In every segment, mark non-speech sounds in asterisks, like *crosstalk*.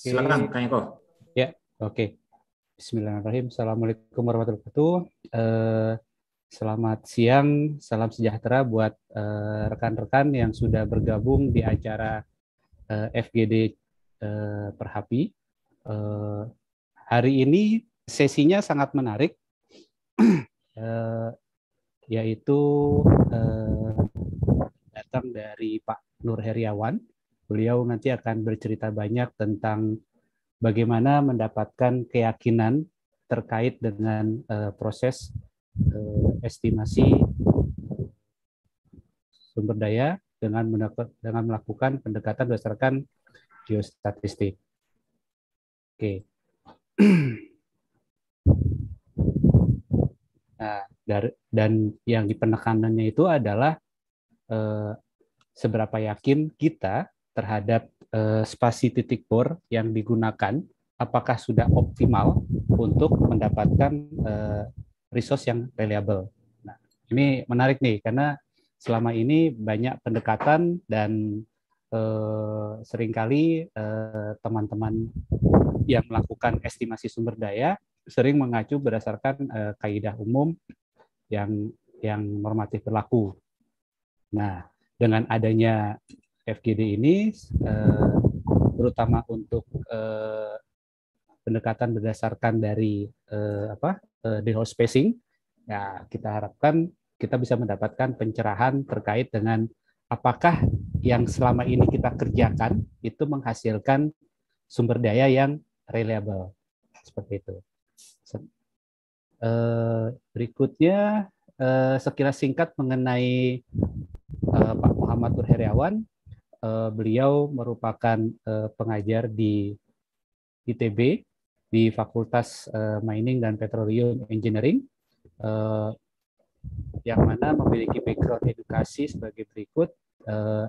Silakan Kang Eko. Ya, oke. Okay. Bismillahirrahmanirrahim. Assalamualaikum warahmatullahi wabarakatuh. Eh, selamat siang, salam sejahtera buat eh, rekan-rekan yang sudah bergabung di acara FGD eh, eh Perhapi. hari ini sesinya sangat menarik, *clears throat* yaitu datang dari Pak Nur Heriawan Beliau nanti akan bercerita banyak tentang bagaimana mendapatkan keyakinan terkait dengan uh, proses uh, estimasi sumber daya dengan dengan melakukan pendekatan berdasarkan geostatistik. Oke. *clears throat* Nah, dari, dan yang di itu adalah eh, seberapa yakin kita terhadap eh, spasi titik bor yang digunakan apakah sudah optimal untuk mendapatkan eh, resource yang reliable. Nah, ini menarik nih karena selama ini banyak pendekatan dan eh, seringkali eh, teman-teman eh, yang melakukan estimasi sumber daya sering mengacu berdasarkan eh, kaidah umum yang yang normatif berlaku. Nah, dengan adanya FGD ini eh, terutama untuk eh, pendekatan berdasarkan dari eh, apa eh, the house spacing ya kita harapkan kita bisa mendapatkan pencerahan terkait dengan apakah yang selama ini kita kerjakan itu menghasilkan sumber daya yang reliable seperti itu eh, berikutnya eh, sekilas singkat mengenai eh, Pak Muhammad Nurheriawan uh, beliau merupakan uh, pengajar di ITB di Fakultas uh, Mining dan Petroleum Engineering uh, yang mana memiliki background edukasi sebagai berikut. Uh,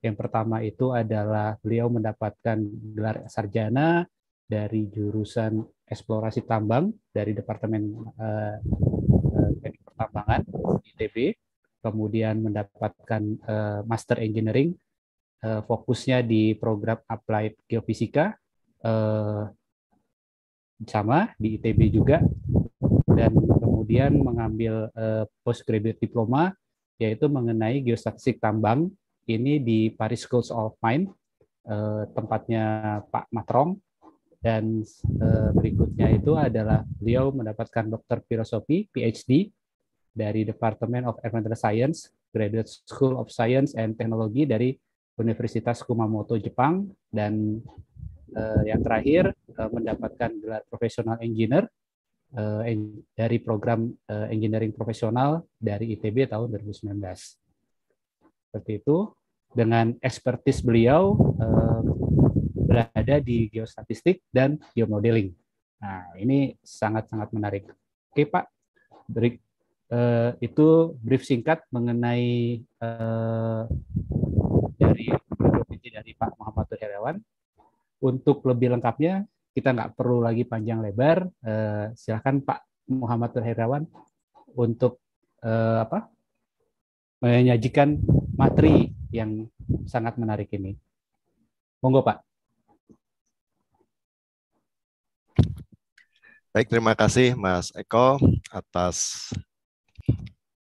yang pertama itu adalah beliau mendapatkan gelar sarjana dari jurusan eksplorasi tambang dari Departemen uh, Teknik Pertambangan ITB, kemudian mendapatkan uh, Master Engineering uh, fokusnya di program Applied Geofisika uh, sama di ITB juga dan kemudian mengambil uh, postgraduate diploma yaitu mengenai geostatistik tambang ini di Paris School of Mine uh, tempatnya Pak Matrong dan uh, berikutnya itu adalah beliau mendapatkan dokter filosofi PhD dari Department of Environmental Science Graduate School of Science and Technology dari Universitas Kumamoto Jepang dan uh, yang terakhir uh, mendapatkan gelar profesional engineer uh, en dari program uh, engineering profesional dari ITB tahun 2019. Seperti itu dengan ekspertis beliau uh, berada di geostatistik dan geomodeling. Nah, ini sangat-sangat menarik. Oke, Pak. Break. uh, itu brief singkat mengenai uh, dari provinsi dari Pak Muhammad Heriawan. Untuk lebih lengkapnya, kita nggak perlu lagi panjang lebar. Eh, silakan Pak Muhammad Heriawan untuk eh, apa menyajikan materi yang sangat menarik ini. Monggo Pak. Baik, terima kasih Mas Eko atas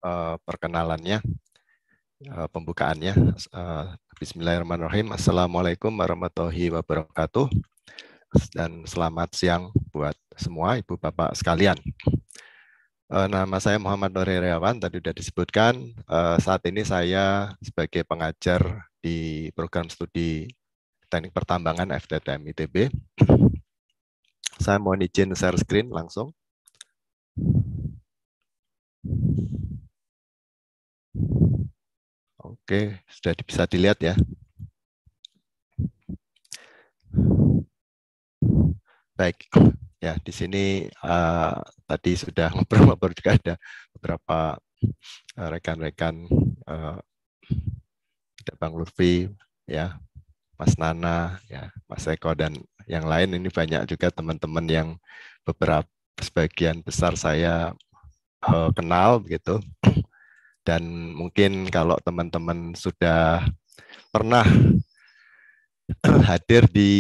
uh, perkenalannya. Ya. Eh, pembukaannya. Eh, Bismillahirrahmanirrahim. Assalamualaikum warahmatullahi wabarakatuh. Dan selamat siang buat semua Ibu Bapak sekalian. Eh, nama saya Muhammad Nori Riawan, tadi sudah disebutkan. saat ini saya sebagai pengajar di program studi teknik pertambangan FTTM ITB. Saya mohon izin share screen langsung. Thank you. Oke, sudah bisa dilihat ya. Baik, ya di sini uh, tadi sudah ngobrol-ngobrol juga ada beberapa eh, rekan-rekan uh, ada Bang Lutfi, ya Mas Nana, ya Mas Eko dan yang lain ini banyak juga teman-teman yang beberapa sebagian besar saya uh, kenal begitu dan mungkin kalau teman-teman sudah pernah *clears throat* hadir di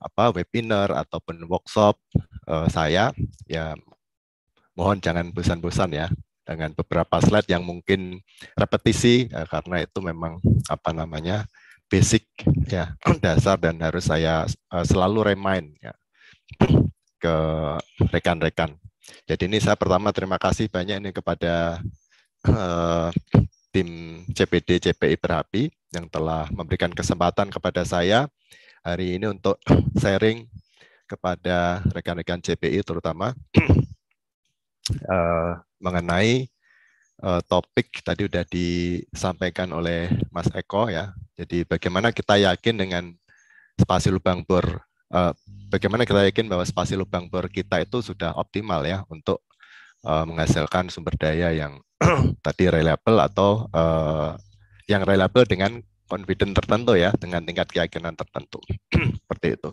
apa webinar ataupun workshop uh, saya ya mohon jangan bosan-bosan ya dengan beberapa slide yang mungkin repetisi ya, karena itu memang apa namanya basic ya *clears throat* dasar dan harus saya uh, selalu remind ya *clears throat* ke rekan-rekan. Jadi ini saya pertama terima kasih banyak ini kepada uh, tim CPD CPI Berhapi yang telah memberikan kesempatan kepada saya hari ini untuk sharing kepada rekan-rekan CPI terutama uh, *clears throat* mengenai uh, topik tadi sudah disampaikan oleh Mas Eko ya. Jadi bagaimana kita yakin dengan spasi lubang bor uh, bagaimana kita yakin bahwa spasi lubang bor kita itu sudah optimal ya untuk menghasilkan sumber daya yang *clears throat* tadi reliable atau uh, yang reliable dengan confident tertentu ya, dengan tingkat keyakinan tertentu. *clears throat* Seperti itu.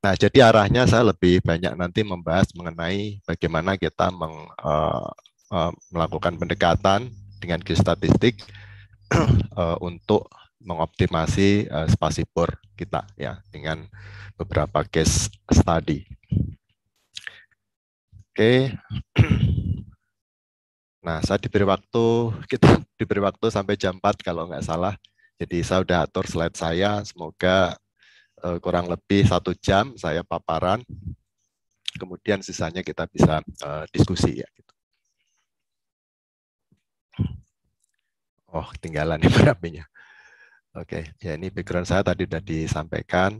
Nah, jadi arahnya saya lebih banyak nanti membahas mengenai bagaimana kita meng, uh, uh, melakukan pendekatan dengan statistik uh, *clears throat* untuk mengoptimasi uh, spasi bor kita ya dengan beberapa case study. Oke. Okay. Nah, saya diberi waktu, *laughs* kita diberi waktu sampai jam 4 kalau nggak salah. Jadi saya sudah atur slide saya, semoga uh, kurang lebih satu jam saya paparan. Kemudian sisanya kita bisa uh, diskusi ya. Gitu. Oh, ketinggalan *laughs* ini berapinya. Oke, okay. ya ini background saya tadi sudah disampaikan.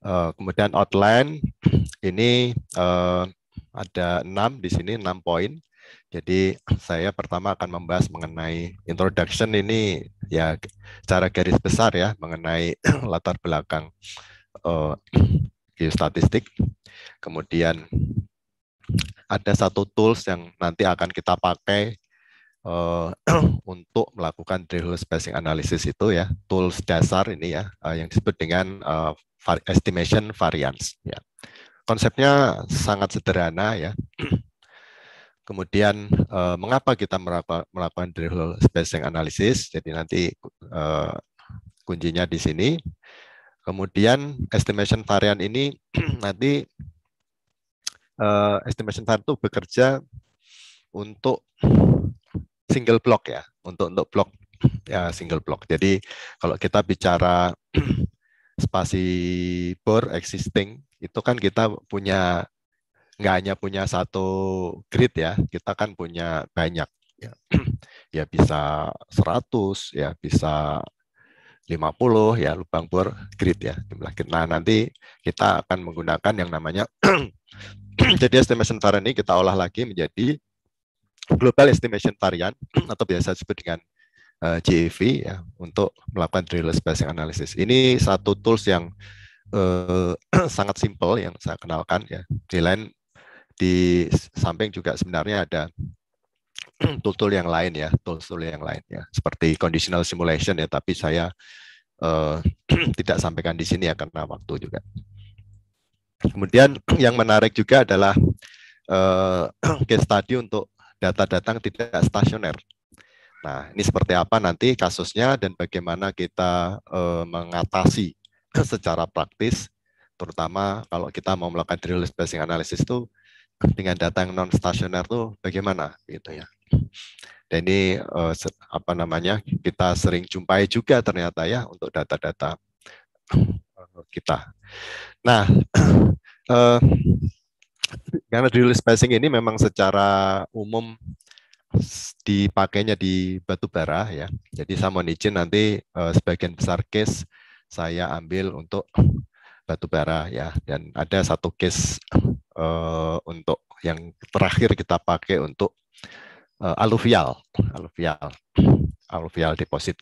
Uh, *clears throat* kemudian outline ini uh, ada enam di sini enam poin. Jadi *clears throat* saya pertama akan membahas mengenai introduction ini ya cara garis besar ya mengenai *clears throat* latar belakang uh, *clears throat* geostatistik. Kemudian ada satu tools yang nanti akan kita pakai uh, untuk melakukan drill spacing analysis itu ya tools dasar ini ya uh, yang disebut dengan uh, estimation variance ya konsepnya sangat sederhana ya Kemudian eh, mengapa kita melakukan, melakukan drill spacing analysis? Jadi nanti eh, kuncinya di sini. Kemudian estimation varian ini *clears throat* nanti eh, estimation varian itu bekerja untuk single block ya, untuk untuk block ya single block. Jadi kalau kita bicara *clears throat* spasi bor existing itu kan kita punya nggak hanya punya satu grid ya, kita kan punya banyak. Ya, *clears throat* ya bisa 100, ya bisa 50 ya lubang bor grid ya jumlah grid. Nah nanti kita akan menggunakan yang namanya *clears throat* jadi estimation variant ini kita olah lagi menjadi global estimation variant *clears throat* atau biasa disebut dengan uh, eh, GEV ya untuk melakukan drill spacing analysis. Ini satu tools yang uh, sangat simple yang saya kenalkan ya. Di lain di samping juga sebenarnya ada *clears throat* tool-tool yang lain ya, tool-tool yang lain ya, seperti conditional simulation ya, tapi saya eh, *clears throat* tidak sampaikan di sini ya karena waktu juga. Kemudian *clears throat* yang menarik juga adalah eh, case study untuk data datang tidak stasioner. Nah, ini seperti apa nanti kasusnya dan bagaimana kita eh, mengatasi secara praktis, terutama kalau kita mau melakukan drill spacing analysis itu dengan datang non stasioner tuh bagaimana gitu ya. Dan ini eh, apa namanya kita sering jumpai juga ternyata ya untuk data-data eh, kita. Nah, *clears throat* eh, karena drill spacing ini memang secara umum dipakainya di batu bara ya. Jadi saya mohon izin nanti sebagian besar case saya ambil untuk batu bara ya dan ada satu case uh, untuk yang terakhir kita pakai untuk uh, eh, aluvial, aluvial, aluvial deposit.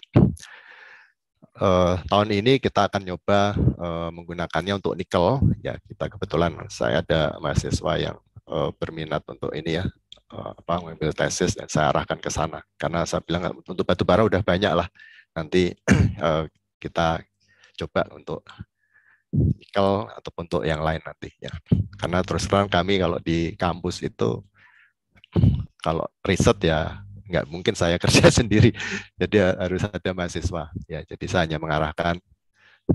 Uh, tahun ini kita akan nyoba uh, menggunakannya untuk nikel. Ya, kita kebetulan saya ada mahasiswa yang uh, berminat untuk ini ya, uh, apa mengambil tesis dan saya arahkan ke sana. Karena saya bilang untuk batu bara udah banyak lah. Nanti uh, *clears throat* kita coba untuk nikel ataupun untuk yang lain nanti ya. Karena terus terang kami kalau di kampus itu kalau riset ya nggak mungkin saya *laughs* kerja sendiri, jadi harus ada mahasiswa ya. Jadi saya hanya mengarahkan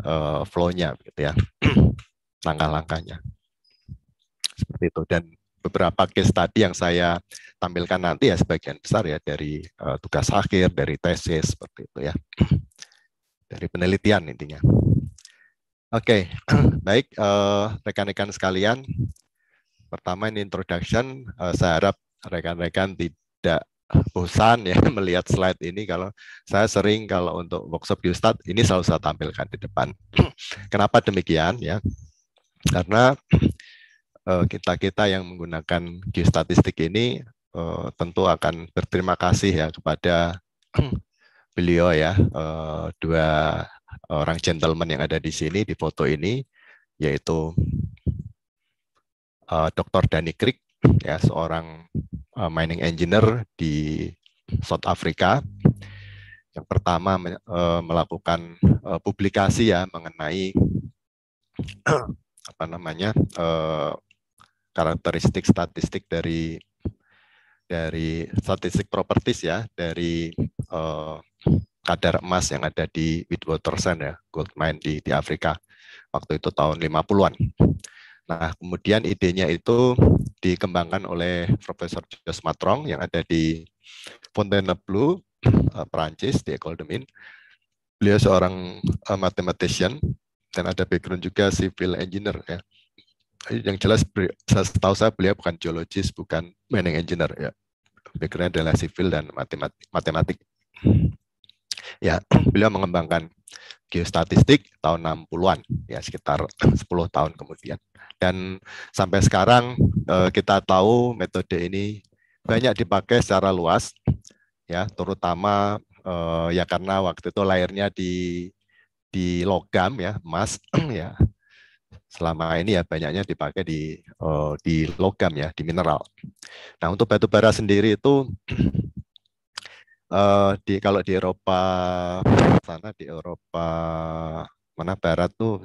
uh, flow-nya gitu ya, *clears throat* langkah-langkahnya seperti itu dan beberapa case tadi yang saya tampilkan nanti ya sebagian besar ya dari uh, tugas akhir, dari tesis seperti itu ya. *clears throat* Dari penelitian intinya. Oke, okay. *clears throat* baik eh, rekan-rekan uh, sekalian. Pertama ini introduction. Uh, saya harap rekan-rekan tidak bosan ya *laughs* melihat slide ini. Kalau saya sering kalau untuk workshop Ustad ini selalu saya tampilkan di depan. *clears throat* Kenapa demikian ya? Karena *clears throat* eh, kita-kita yang menggunakan geostatistik ini uh, tentu akan berterima kasih ya kepada beliau ya uh, dua orang gentleman yang ada di sini di foto ini yaitu uh, eh, Dr. Danny Crick ya seorang uh, mining engineer di South Africa yang pertama uh, melakukan uh, publikasi ya mengenai *clears throat* apa namanya uh, karakteristik statistik dari dari statistik properties ya dari uh, kadar emas yang ada di Sand ya, gold mine di, di Afrika. Waktu itu tahun 50-an. Nah, kemudian idenya itu dikembangkan oleh Profesor Jos Matrong yang ada di Fontainebleau, eh, Perancis, di Ecole de Mines. Beliau seorang eh, mathematician dan ada background juga civil engineer ya. Yang jelas setahu saya beliau bukan geologis, bukan mining engineer ya. Background adalah civil dan matematik ya *clears throat* beliau mengembangkan geostatistik tahun 60-an ya sekitar 10 tahun kemudian dan sampai sekarang eh, kita tahu metode ini banyak dipakai secara luas ya terutama eh, ya karena waktu itu lahirnya di di logam ya emas *clears throat* ya selama ini ya banyaknya dipakai di eh, di logam ya di mineral nah untuk batu bara sendiri itu *clears throat* uh, di kalau di Eropa sana di Eropa mana barat tuh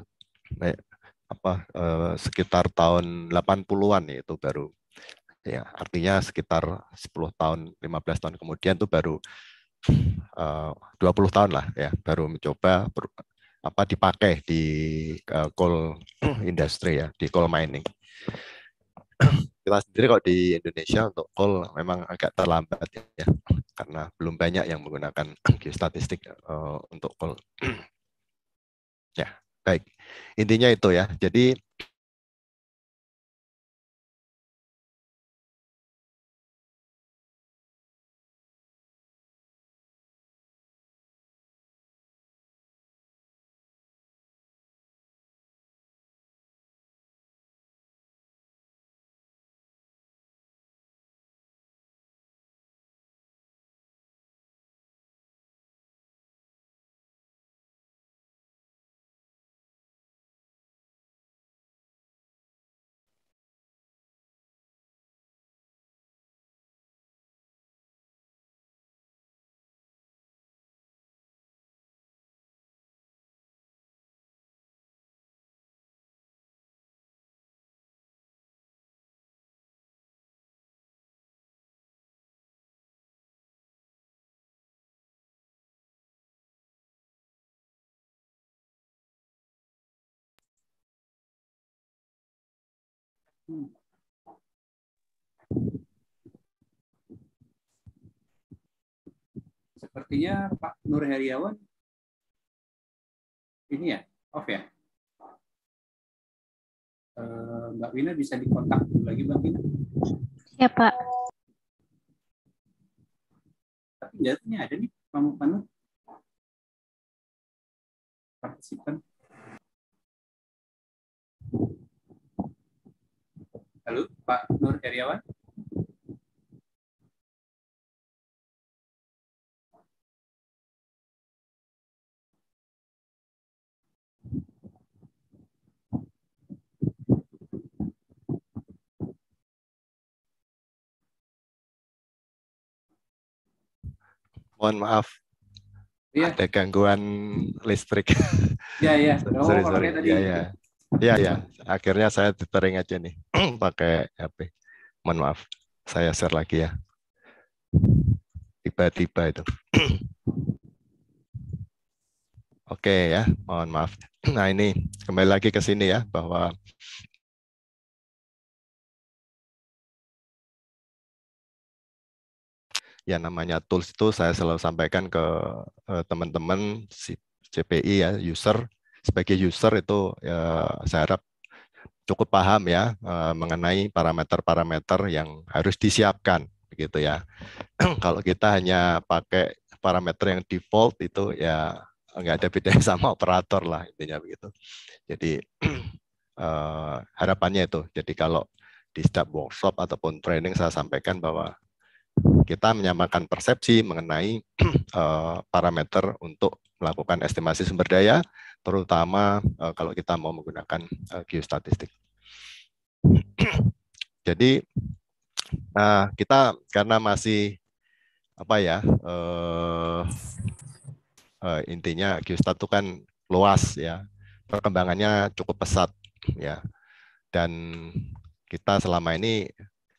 apa uh, sekitar tahun 80-an itu baru ya artinya sekitar 10 tahun 15 tahun kemudian tuh baru eh, uh, 20 tahun lah ya baru mencoba ber, apa dipakai di uh, coal *clears throat* industry ya di coal mining *clears throat* kita sendiri kok di Indonesia untuk call memang agak terlambat ya karena belum banyak yang menggunakan geostatistik *clears throat* uh, eh, untuk call. *clears throat* ya, baik. Intinya itu ya. Jadi Sepertinya Pak Nur Heriawan ini ya off ya. Eh, Mbak Wina bisa dikontak dulu lagi Mbak Wina. Ya Pak. Tapi jadinya ada nih Pak Nur. Partisipan. Halo, Pak Nur Heriawan. Mohon maaf, ya. ada gangguan listrik. Ya, ya. *laughs* sorry, sorry. Ya, ya. Iya, iya. Akhirnya saya teringat aja nih *clears throat* pakai HP. Mohon maaf. Saya share lagi ya. Tiba-tiba itu. *clears throat* Oke ya, mohon maaf. *clears throat* Nah ini kembali lagi ke sini ya bahwa ya namanya tools itu saya selalu sampaikan ke eh, teman-teman CPI ya user sebagai user itu ya, saya harap cukup paham ya eh, mengenai parameter-parameter yang harus disiapkan begitu ya. *clears throat* Kalau kita hanya pakai parameter yang default itu ya nggak ada bedanya *laughs* sama operator lah intinya begitu. Jadi *clears throat* eh, harapannya itu. Jadi kalau di setiap workshop ataupun training saya sampaikan bahwa kita menyamakan persepsi mengenai *clears throat* eh, parameter untuk melakukan estimasi sumber daya terutama uh, kalau kita mau menggunakan uh, geostatistik. *clears throat* Jadi nah kita karena masih apa ya uh, uh, intinya geostat itu kan luas ya perkembangannya cukup pesat ya dan kita selama ini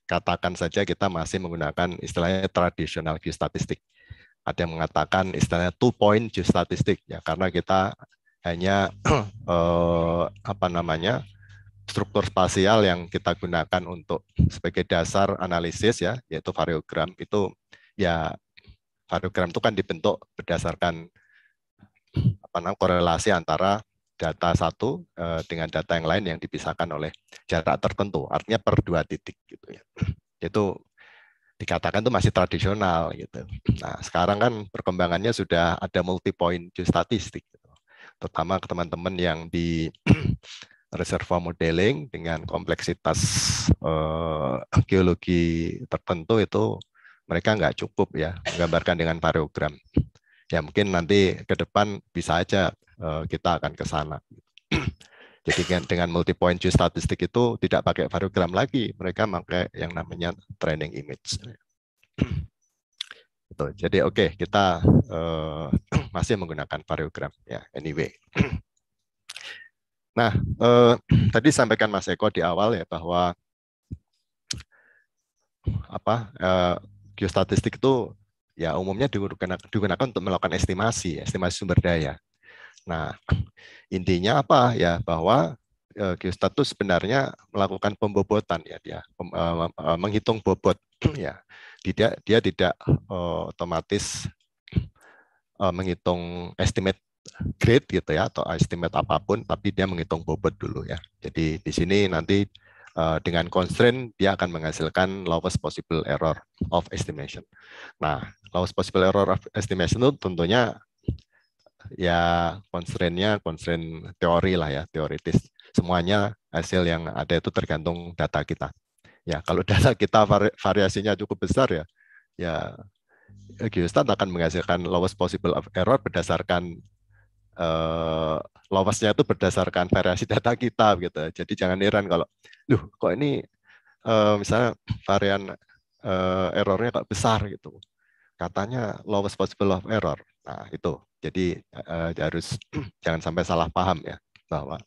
katakan saja kita masih menggunakan istilahnya tradisional geostatistik. Ada yang mengatakan istilahnya two point geostatistik ya karena kita hanya *clears throat* eh, apa namanya struktur spasial yang kita gunakan untuk sebagai dasar analisis ya yaitu variogram itu ya variogram itu kan dibentuk berdasarkan apa namanya korelasi antara data satu eh, dengan data yang lain yang dipisahkan oleh jarak tertentu artinya per dua titik gitu ya *clears throat* itu dikatakan itu masih tradisional gitu nah sekarang kan perkembangannya sudah ada multi point geostatistik gitu terutama ke teman-teman yang di *clears throat* reservoir modeling dengan kompleksitas uh, eh, geologi tertentu itu mereka nggak cukup ya menggambarkan dengan variogram. Ya mungkin nanti ke depan bisa aja uh, kita akan ke sana. *clears throat* Jadi dengan, dengan multi point geostatistik itu tidak pakai variogram lagi, mereka pakai yang namanya training image. Gitu. Jadi oke okay, kita uh, *clears throat* masih menggunakan variogram ya anyway. *clears throat* Nah uh, *clears throat* tadi sampaikan Mas Eko di awal ya bahwa apa uh, geostatistik itu ya umumnya digunakan, digunakan untuk melakukan estimasi, estimasi sumber daya. Nah, intinya apa ya bahwa geostatus sebenarnya melakukan pembobotan ya dia menghitung bobot ya tidak dia tidak uh, otomatis uh, menghitung estimate grade gitu ya atau estimate apapun tapi dia menghitung bobot dulu ya. Jadi di sini nanti uh, dengan constraint dia akan menghasilkan lowest possible error of estimation. Nah, lowest possible error of estimation itu tentunya ya constraint-nya constraint teori lah ya, teoritis. Semuanya hasil yang ada itu tergantung data kita. Ya, kalau *laughs* data kita variasinya cukup besar ya, ya geostat akan menghasilkan lowest possible error berdasarkan eh, lowestnya itu berdasarkan variasi *laughs* data kita gitu. Jadi jangan heran kalau, duh kok ini eh, misalnya varian eh, errornya kok besar gitu. Katanya lowest possible of error. Nah itu, jadi eh, harus *clears throat* jangan sampai salah paham ya bahwa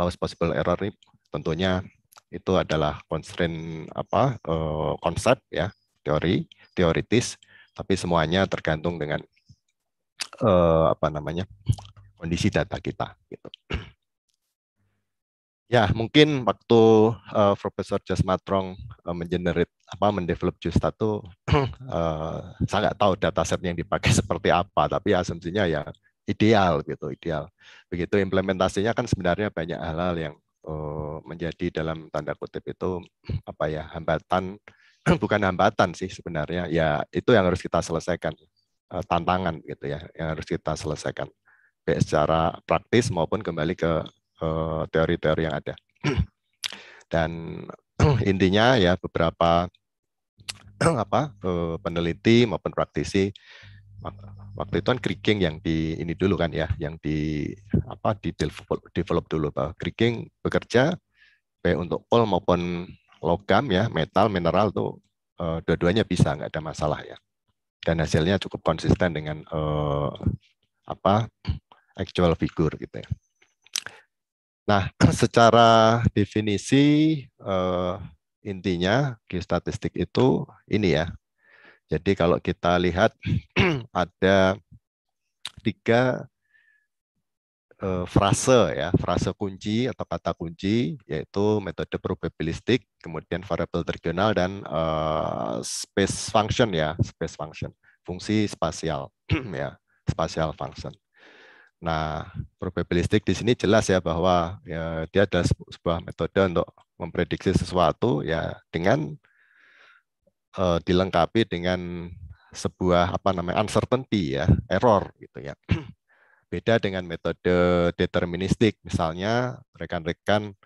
lowest possible error ini tentunya itu adalah constraint apa eh, konsep ya teori teoritis tapi semuanya tergantung dengan eh, apa namanya kondisi data kita gitu. *clears throat* Ya, mungkin waktu eh, Profesor Jasmatrong uh, mengenerate apa mendevelop Justa itu *clears throat* saya nggak tahu dataset yang dipakai *laughs* seperti apa, tapi asumsinya ya ideal gitu, ideal. Begitu implementasinya kan sebenarnya banyak hal-hal yang Eh, menjadi dalam tanda kutip itu hmm. apa ya hambatan *clears throat* bukan hambatan sih sebenarnya ya itu yang harus kita selesaikan eh, tantangan gitu ya yang harus kita selesaikan baik secara praktis maupun kembali ke eh, teori-teori yang ada *clears throat* dan *clears throat* intinya ya beberapa apa peneliti maupun praktisi waktu itu kan Kriking yang di ini dulu kan ya, yang di apa di develop, develop dulu bahwa Kriking bekerja baik untuk coal maupun logam ya, metal, mineral tuh uh, dua-duanya bisa nggak ada masalah ya. Dan hasilnya cukup konsisten dengan uh, apa *clears throat* actual figure gitu ya. Nah, *clears throat* secara definisi uh, intinya geostatistik itu ini ya jadi kalau kita lihat *clears throat* ada tiga eh, frase ya, frase kunci atau kata kunci yaitu metode probabilistik, kemudian variabel regional dan eh, space function ya, space function, fungsi spasial *clears throat* ya, spasial function. Nah, probabilistik di sini jelas ya bahwa ya, dia adalah sebuah metode untuk memprediksi sesuatu ya dengan uh, dilengkapi dengan sebuah apa namanya uncertainty ya, error gitu ya. *clears throat* Beda dengan metode deterministik misalnya rekan-rekan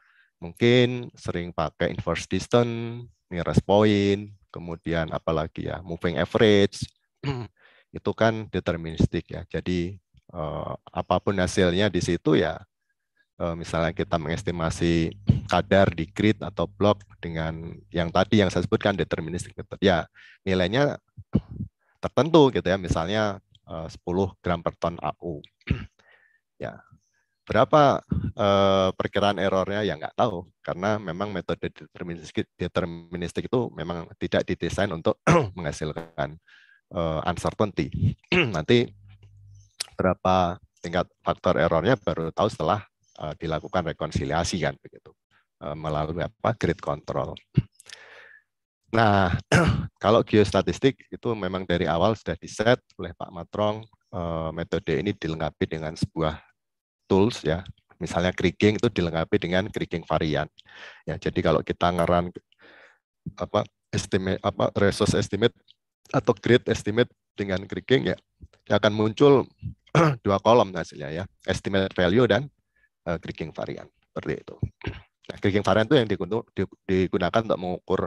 mungkin sering pakai inverse distance, nearest point, kemudian apalagi ya moving average. *clears throat* itu kan deterministik ya. Jadi eh, apapun hasilnya di situ ya Eh, misalnya kita mengestimasi kadar di grid atau blok dengan yang tadi yang saya sebutkan deterministik ya nilainya tertentu gitu ya misalnya 10 eh, gram per ton AU *clears throat* ya berapa eh, perkiraan errornya ya nggak tahu karena memang metode deterministik, deterministik itu memang tidak didesain untuk *clears throat* menghasilkan uncertainty *clears throat* nanti berapa tingkat faktor errornya baru tahu setelah Eh, dilakukan rekonsiliasi kan begitu eh, melalui apa grid control. Nah, *clears throat* kalau geostatistik itu memang dari awal sudah diset oleh Pak Matrong eh, metode ini dilengkapi dengan sebuah tools ya. Misalnya kriging itu dilengkapi dengan kriging varian. Ya, jadi kalau kita ngeran apa estimate apa resource estimate atau grid estimate dengan kriging ya akan muncul *clears throat* dua kolom hasilnya ya, estimate value dan kriking eh, varian seperti itu. Nah, varian itu yang digunakan, untuk mengukur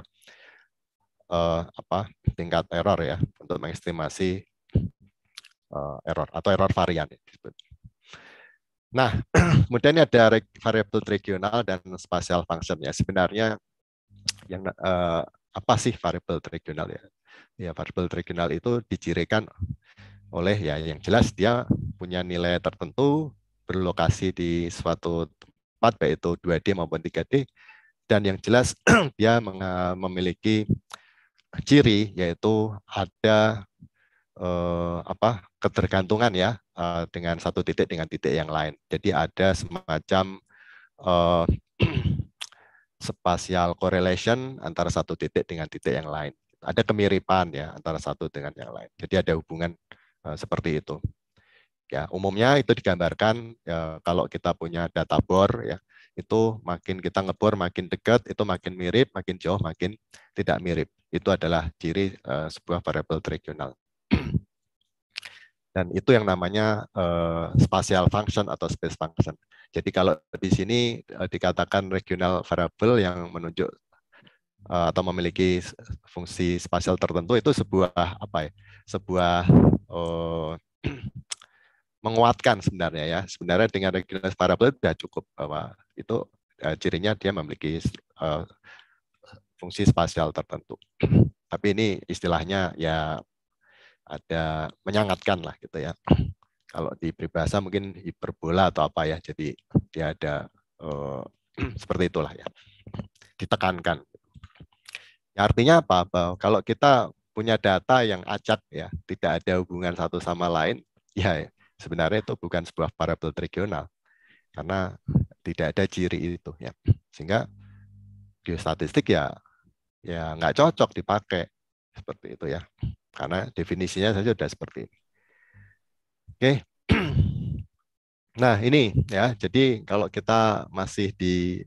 uh, apa tingkat error ya untuk mengestimasi uh, error atau error varian. Nah, *clears throat* kemudian ada variabel regional dan spatial functionnya. Sebenarnya yang uh, apa sih variabel regional ya? Ya, variabel regional itu dicirikan oleh ya yang jelas dia punya nilai tertentu berlokasi di suatu tempat baik itu 2D maupun 3D dan yang jelas *clears throat* dia memiliki ciri yaitu ada eh, apa ketergantungan ya eh, dengan satu titik dengan titik yang lain. Jadi ada semacam eh, *clears throat* spasial correlation antara satu titik dengan titik yang lain. Ada kemiripan ya antara satu dengan yang lain. Jadi ada hubungan eh, seperti itu. Ya, umumnya itu digambarkan ya, kalau kita punya data bor ya, itu makin kita ngebor makin dekat itu makin mirip, makin jauh makin tidak mirip. Itu adalah ciri uh, sebuah variabel regional. Dan itu yang namanya uh, spatial function atau space function. Jadi kalau di sini uh, dikatakan regional variable yang menunjuk uh, atau memiliki fungsi spasial tertentu itu sebuah apa ya? Sebuah uh, *clears throat* menguatkan sebenarnya ya. Sebenarnya dengan regulasi variabel sudah cukup bahwa itu uh, cirinya dia memiliki uh, fungsi spasial tertentu. *clears throat* Tapi ini istilahnya ya ada menyangatkan lah gitu ya. *clears throat* Kalau di peribahasa mungkin hiperbola atau apa ya. Jadi dia ada uh, *clears throat* seperti itulah ya. Ditekankan. Ya, artinya apa? Bahwa kalau kita punya data yang acak ya, tidak ada hubungan satu sama lain, ya sebenarnya itu bukan sebuah parabel regional karena tidak ada ciri itu ya sehingga geostatistik ya ya nggak cocok dipakai seperti itu ya karena definisinya saja sudah seperti ini oke *clears throat* nah ini ya jadi kalau kita masih di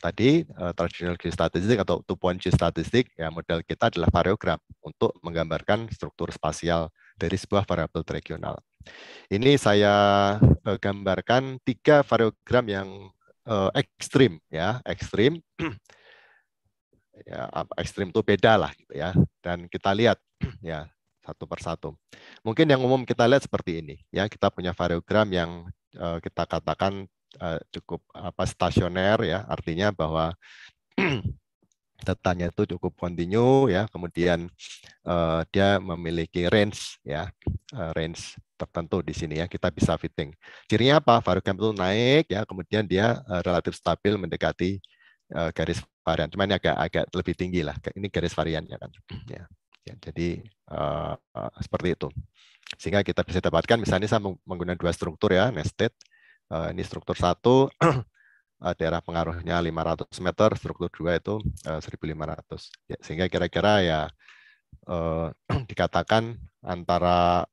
tadi uh, traditional geostatistik atau two point geostatistik ya model kita adalah variogram untuk menggambarkan struktur spasial dari sebuah variabel regional ini saya uh, gambarkan tiga variogram yang uh, ekstrim ya, ekstrim. *clears throat* ya, ekstrim itu beda lah gitu ya. Dan kita lihat *clears throat* ya satu persatu. Mungkin yang umum kita lihat seperti ini ya, kita punya variogram yang uh, kita katakan uh, cukup apa stasioner ya, artinya bahwa datanya *clears throat* itu cukup kontinu ya kemudian uh, dia memiliki range ya uh, range tertentu di sini ya kita bisa fitting. Cirinya apa? Varicamp itu naik ya, kemudian dia eh, relatif stabil mendekati eh, garis varian. Cuma ini agak agak lebih tinggi lah. Ini garis variannya kan. Ya. ya jadi uh, uh, seperti itu. Sehingga kita bisa dapatkan misalnya saya menggunakan dua struktur ya, nested. Uh, ini struktur satu *clears throat* daerah pengaruhnya 500 meter, struktur dua itu uh, 1500. Ya, sehingga kira-kira ya *clears throat* dikatakan antara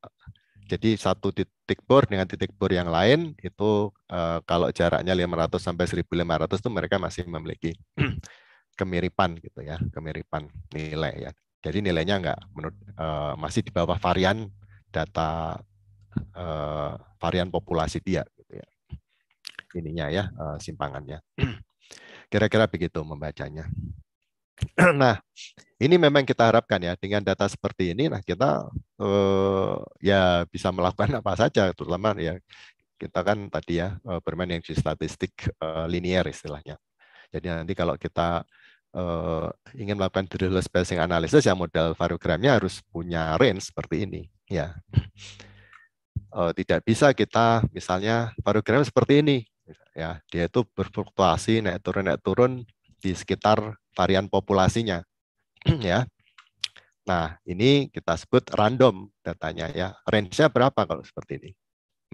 jadi satu titik bor dengan titik bor yang lain itu uh, kalau jaraknya 500 sampai 1500 itu mereka masih memiliki *clears throat* kemiripan gitu ya, kemiripan nilai ya. Jadi nilainya enggak menurut uh, masih di bawah varian data uh, varian populasi dia gitu ya. Ininya ya uh, simpangannya. *clears throat* Kira-kira begitu membacanya. *clears throat* nah, ini memang kita harapkan ya dengan data seperti ini, nah kita eh, ya bisa melakukan apa saja, terutama ya kita kan tadi ya eh, bermain yang statistik eh, linier istilahnya. Jadi nanti kalau kita eh, ingin melakukan drill spacing analysis ya model variogramnya harus punya range seperti ini ya. *clears throat* Eh, tidak bisa kita misalnya variogram seperti ini ya dia itu berfluktuasi naik turun naik turun di sekitar varian populasinya. *clears throat* ya. Nah, ini kita sebut random datanya ya. Range-nya berapa kalau seperti ini?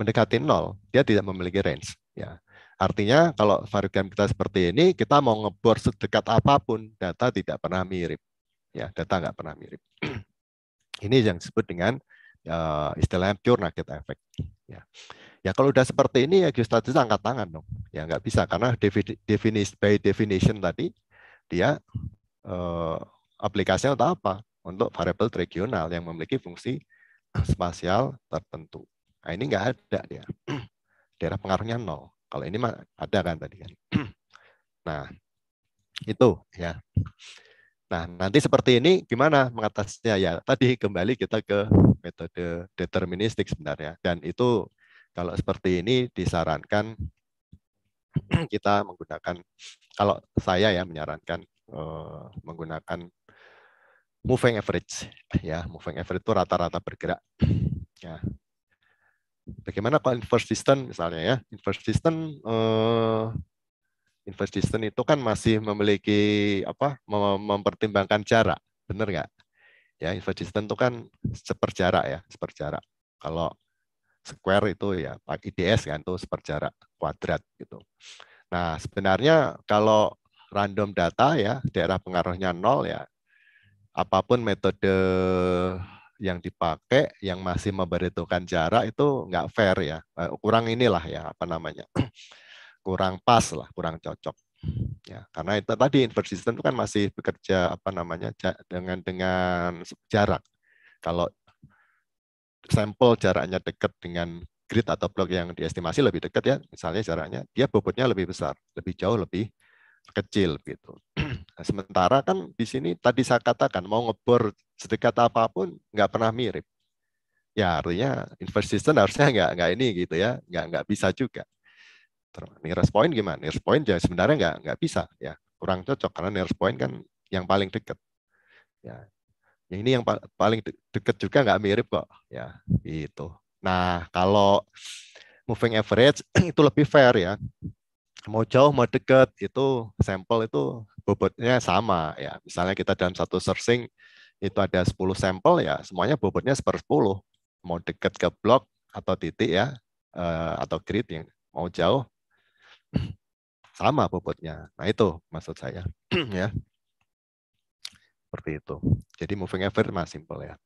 Mendekati nol, dia tidak memiliki range. Ya. Artinya kalau varian kita seperti ini, kita mau ngebor sedekat apapun, data tidak pernah mirip. Ya, data nggak pernah mirip. *clears throat* ini yang disebut dengan uh, istilahnya pure nugget effect. Ya. ya kalau udah seperti ini ya geostatis angkat tangan dong. Ya nggak bisa karena definis by definition tadi dia eh, aplikasinya untuk apa? Untuk variabel regional yang memiliki fungsi spasial tertentu. Nah, ini nggak ada dia. *clears throat* Daerah pengaruhnya nol. Kalau ini ada kan tadi kan. *clears throat* Nah, itu ya. Nah, nanti seperti ini gimana mengatasinya ya? Tadi kembali kita ke metode deterministik sebenarnya dan itu kalau seperti ini disarankan *clears throat* kita menggunakan kalau saya ya menyarankan uh, menggunakan moving average ya moving average itu rata-rata bergerak ya bagaimana kalau inverse distance misalnya ya inverse distance uh, inverse distance itu kan masih memiliki apa mempertimbangkan jarak benar nggak ya inverse distance itu kan seperjarak ya seperjarak kalau square itu ya IDS kan itu seperjarak kuadrat gitu Nah, sebenarnya kalau random data ya, daerah pengaruhnya nol ya, apapun metode yang dipakai yang masih memberitukan jarak itu nggak fair ya. Eh, kurang inilah ya, apa namanya. *clears throat* Kurang pas lah, kurang cocok. Ya, karena itu tadi inverse itu kan masih bekerja apa namanya dengan dengan jarak. Kalau sampel jaraknya dekat dengan grid atau blok yang diestimasi lebih dekat ya, misalnya jaraknya, dia bobotnya lebih besar, lebih jauh lebih kecil gitu. *clears throat* Nah, sementara kan di sini tadi saya katakan mau ngebor sedekat apapun nggak pernah mirip. Ya artinya inverse system harusnya nggak nggak ini gitu ya, nggak nggak bisa juga. Nearest point gimana? Nearest point ya sebenarnya nggak nggak bisa ya, kurang cocok karena nearest point kan yang paling dekat. Ya, ya ini yang paling deket dekat juga nggak mirip kok ya itu Nah, kalau moving average *clears throat* itu lebih fair ya. Mau jauh mau dekat itu sampel itu bobotnya sama ya. Misalnya kita dalam satu searching itu ada 10 sampel ya, semuanya bobotnya seper 10. Mau dekat ke blok atau titik ya eh, atau grid yang mau jauh *clears throat* sama bobotnya. Nah, itu maksud saya *clears throat* ya seperti itu. Jadi moving average mah simple ya.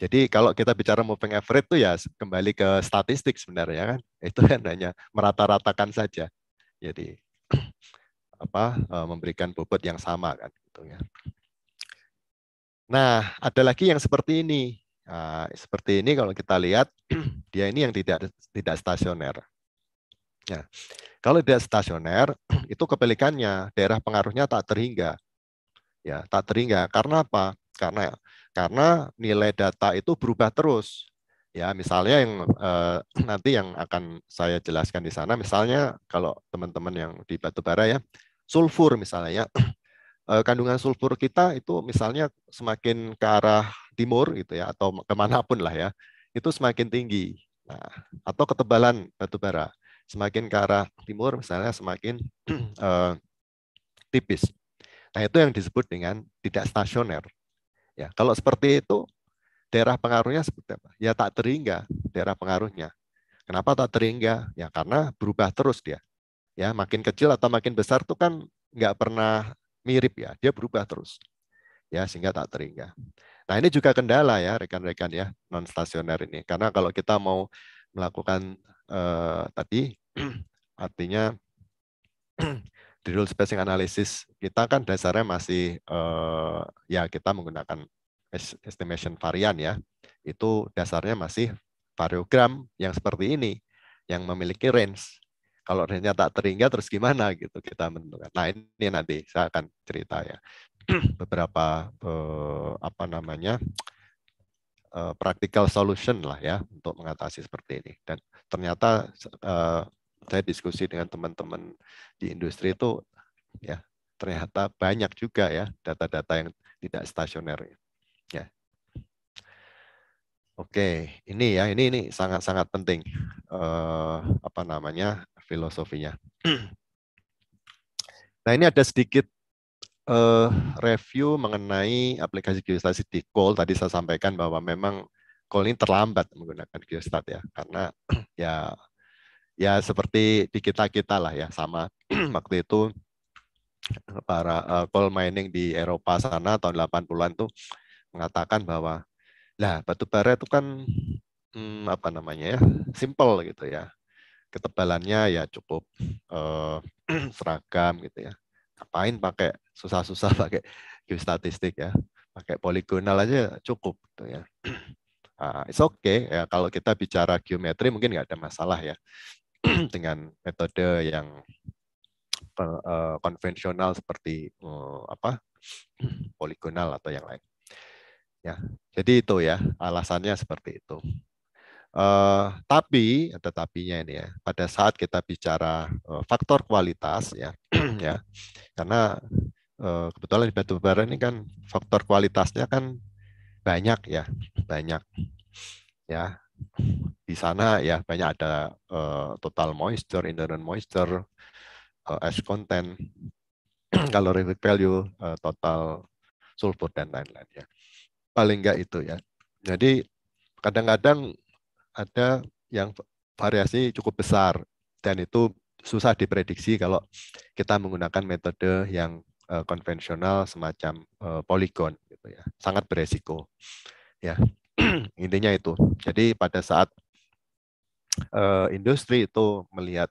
Jadi kalau kita bicara moving average itu ya kembali ke statistik sebenarnya kan. *laughs* Itu kan hanya merata-ratakan saja. Jadi *clears throat* apa e, memberikan bobot yang sama kan gitu ya. Nah, ada lagi yang seperti ini. Nah, seperti ini kalau kita lihat *clears throat* dia ini yang tidak tidak stasioner. Ya. kalau tidak stasioner *clears throat* itu kepelikannya daerah pengaruhnya tak terhingga ya tak terhingga karena apa karena karena nilai data itu berubah terus ya misalnya yang eh, *clears throat* nanti yang akan saya jelaskan di sana misalnya kalau teman-teman yang di batubara ya sulfur misalnya ya *clears throat* eh, kandungan sulfur kita itu misalnya semakin ke arah timur gitu ya atau kemanapun lah ya itu semakin tinggi nah, atau ketebalan batubara semakin ke arah timur misalnya semakin *clears throat* eh, tipis Nah, itu yang disebut dengan tidak stasioner. Ya, kalau seperti itu daerah pengaruhnya seperti apa? Ya tak terhingga daerah pengaruhnya. Kenapa tak terhingga? Ya karena berubah terus dia. Ya, makin kecil atau makin besar itu kan nggak pernah mirip ya, dia berubah terus. Ya, sehingga tak terhingga. Nah, ini juga kendala ya rekan-rekan ya non stasioner ini. Karena kalau kita mau melakukan eh, tadi *clears throat* artinya *clears throat* drill spacing analysis kita kan dasarnya masih uh, ya kita menggunakan estimation varian ya. Itu dasarnya masih variogram yang seperti ini yang memiliki range. Kalau range-nya tak teringat terus gimana gitu kita menentukan. Nah, ini nanti saya akan cerita ya. *clears throat* beberapa uh, apa namanya? eh, practical solution lah ya untuk mengatasi seperti ini. Dan ternyata uh, saya diskusi dengan teman-teman di industri itu ya ternyata banyak juga ya data-data yang tidak stasioner ya oke ini ya ini ini sangat-sangat penting eh, apa namanya filosofinya *clears throat* nah ini ada sedikit eh, review mengenai aplikasi geostasi di call tadi saya sampaikan bahwa memang call ini terlambat menggunakan geostat ya karena *clears throat* ya ya seperti di kita kita lah ya sama *clears throat* waktu itu para uh, coal mining di Eropa sana tahun 80-an tuh mengatakan bahwa lah batu bara itu kan hmm, apa namanya ya simple gitu ya ketebalannya ya cukup uh, *clears throat* seragam gitu ya ngapain pakai susah-susah *laughs* pakai geostatistik ya pakai poligonal aja cukup gitu ya uh, *clears throat* it's okay ya kalau kita bicara geometri mungkin nggak ada masalah ya *clears throat* dengan metode yang eh, konvensional seperti eh, apa *clears throat* poligonal atau yang lain. Ya, jadi itu ya alasannya seperti itu. Uh, tapi tetapinya ini ya. Pada saat kita bicara faktor kualitas ya, *clears throat* ya, karena uh, kebetulan di batubara ini kan faktor kualitasnya kan banyak ya, banyak ya di sana ya banyak ada uh, total moisture, internal moisture, uh, eh, ash content, *clears throat* calorific value, uh, total sulfur dan lain-lain ya. Paling enggak itu ya. Jadi kadang-kadang ada yang variasi cukup besar dan itu susah diprediksi kalau kita menggunakan metode yang konvensional semacam uh, poligon gitu ya. Sangat beresiko. Ya. *clears throat* Intinya itu. Jadi pada saat uh, industri itu melihat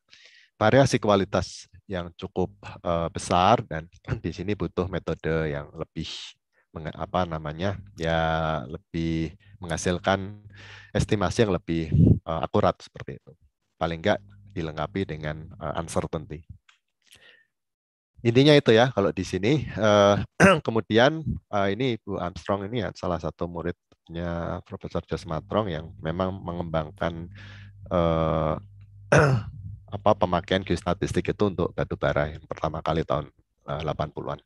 variasi kualitas yang cukup uh, besar dan *clears throat* di sini butuh metode yang lebih apa namanya ya lebih menghasilkan estimasi yang lebih uh, akurat seperti itu paling enggak dilengkapi dengan uh, uncertainty intinya itu ya kalau di sini uh, *clears throat* kemudian uh, ini Bu Armstrong ini ya salah satu murid nya Profesor Jasmatrong yang memang mengembangkan eh, *clears throat* apa pemakaian geostatistik itu untuk batu bara yang pertama kali tahun eh, 80-an.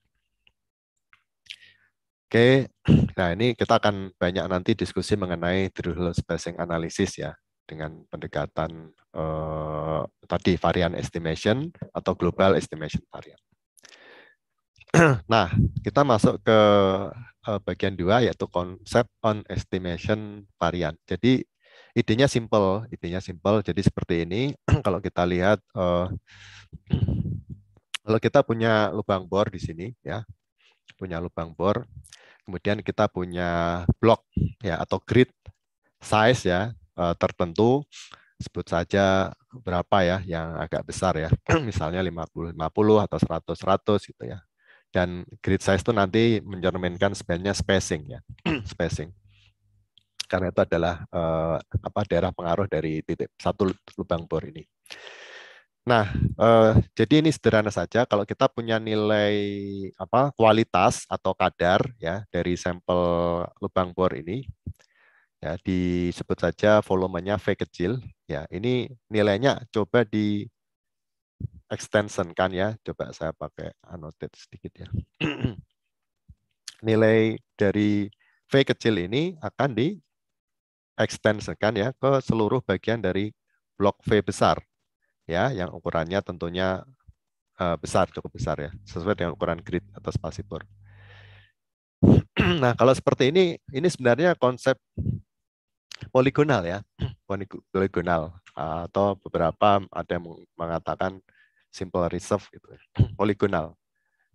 Oke, *clears throat* nah ini kita akan banyak nanti diskusi mengenai drill spacing analysis ya dengan pendekatan eh, tadi varian estimation atau global estimation varian. *clears throat* Nah, kita masuk ke Eh, bagian dua yaitu konsep on estimation varian. Jadi idenya simple, idenya simple. Jadi seperti ini *clears throat* kalau kita lihat eh, kalau kita punya lubang bor di sini ya. Punya lubang bor. Kemudian kita punya blok ya atau grid size ya eh, tertentu sebut saja berapa ya yang agak besar ya *clears throat* misalnya 50 50 atau 100 100 gitu ya dan grid size itu nanti mencerminkan sebenarnya spacing ya *clears throat* spacing karena itu adalah uh, apa daerah pengaruh dari titik satu lubang bor ini nah uh, jadi ini sederhana saja kalau kita punya nilai apa kualitas atau kadar ya dari sampel lubang bor ini ya disebut saja volumenya V kecil ya ini nilainya coba di extension kan ya. Coba saya pakai annotate sedikit ya. *clears throat* Nilai dari V kecil ini akan di kan ya ke seluruh bagian dari blok V besar ya yang ukurannya tentunya eh, besar cukup besar ya sesuai dengan ukuran grid atau spasitur. *clears throat* Nah kalau seperti ini ini sebenarnya konsep poligonal ya *clears throat* poligonal atau beberapa ada yang mengatakan simple reserve gitu, ya. hmm. poligonal.